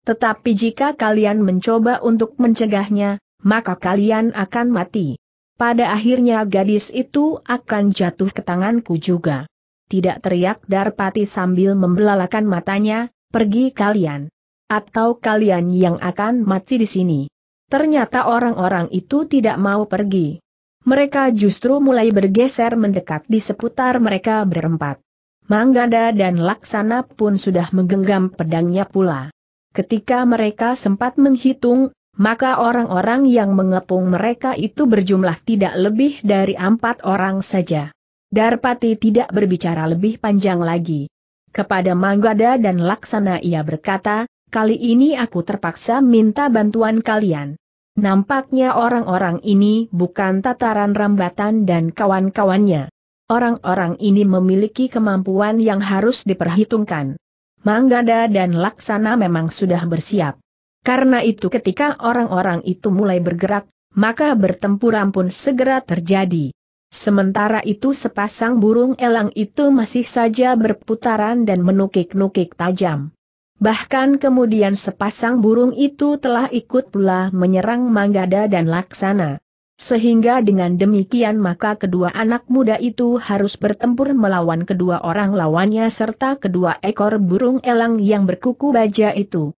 Tetapi jika kalian mencoba untuk mencegahnya, maka kalian akan mati. Pada akhirnya gadis itu akan jatuh ke tanganku juga. Tidak teriak Darpati sambil membelalakan matanya, pergi kalian. Atau kalian yang akan mati di sini. Ternyata orang-orang itu tidak mau pergi. Mereka justru mulai bergeser mendekat di seputar mereka berempat. Manggada dan Laksana pun sudah menggenggam pedangnya pula. Ketika mereka sempat menghitung, maka orang-orang yang mengepung mereka itu berjumlah tidak lebih dari empat orang saja. Darpati tidak berbicara lebih panjang lagi. Kepada Manggada dan Laksana ia berkata, kali ini aku terpaksa minta bantuan kalian. Nampaknya orang-orang ini bukan tataran rambatan dan kawan-kawannya. Orang-orang ini memiliki kemampuan yang harus diperhitungkan. Manggada dan Laksana memang sudah bersiap. Karena itu ketika orang-orang itu mulai bergerak, maka bertempuran pun segera terjadi. Sementara itu sepasang burung elang itu masih saja berputaran dan menukik-nukik tajam. Bahkan kemudian sepasang burung itu telah ikut pula menyerang Manggada dan Laksana. Sehingga dengan demikian maka kedua anak muda itu harus bertempur melawan kedua orang lawannya serta kedua ekor burung elang yang berkuku baja itu.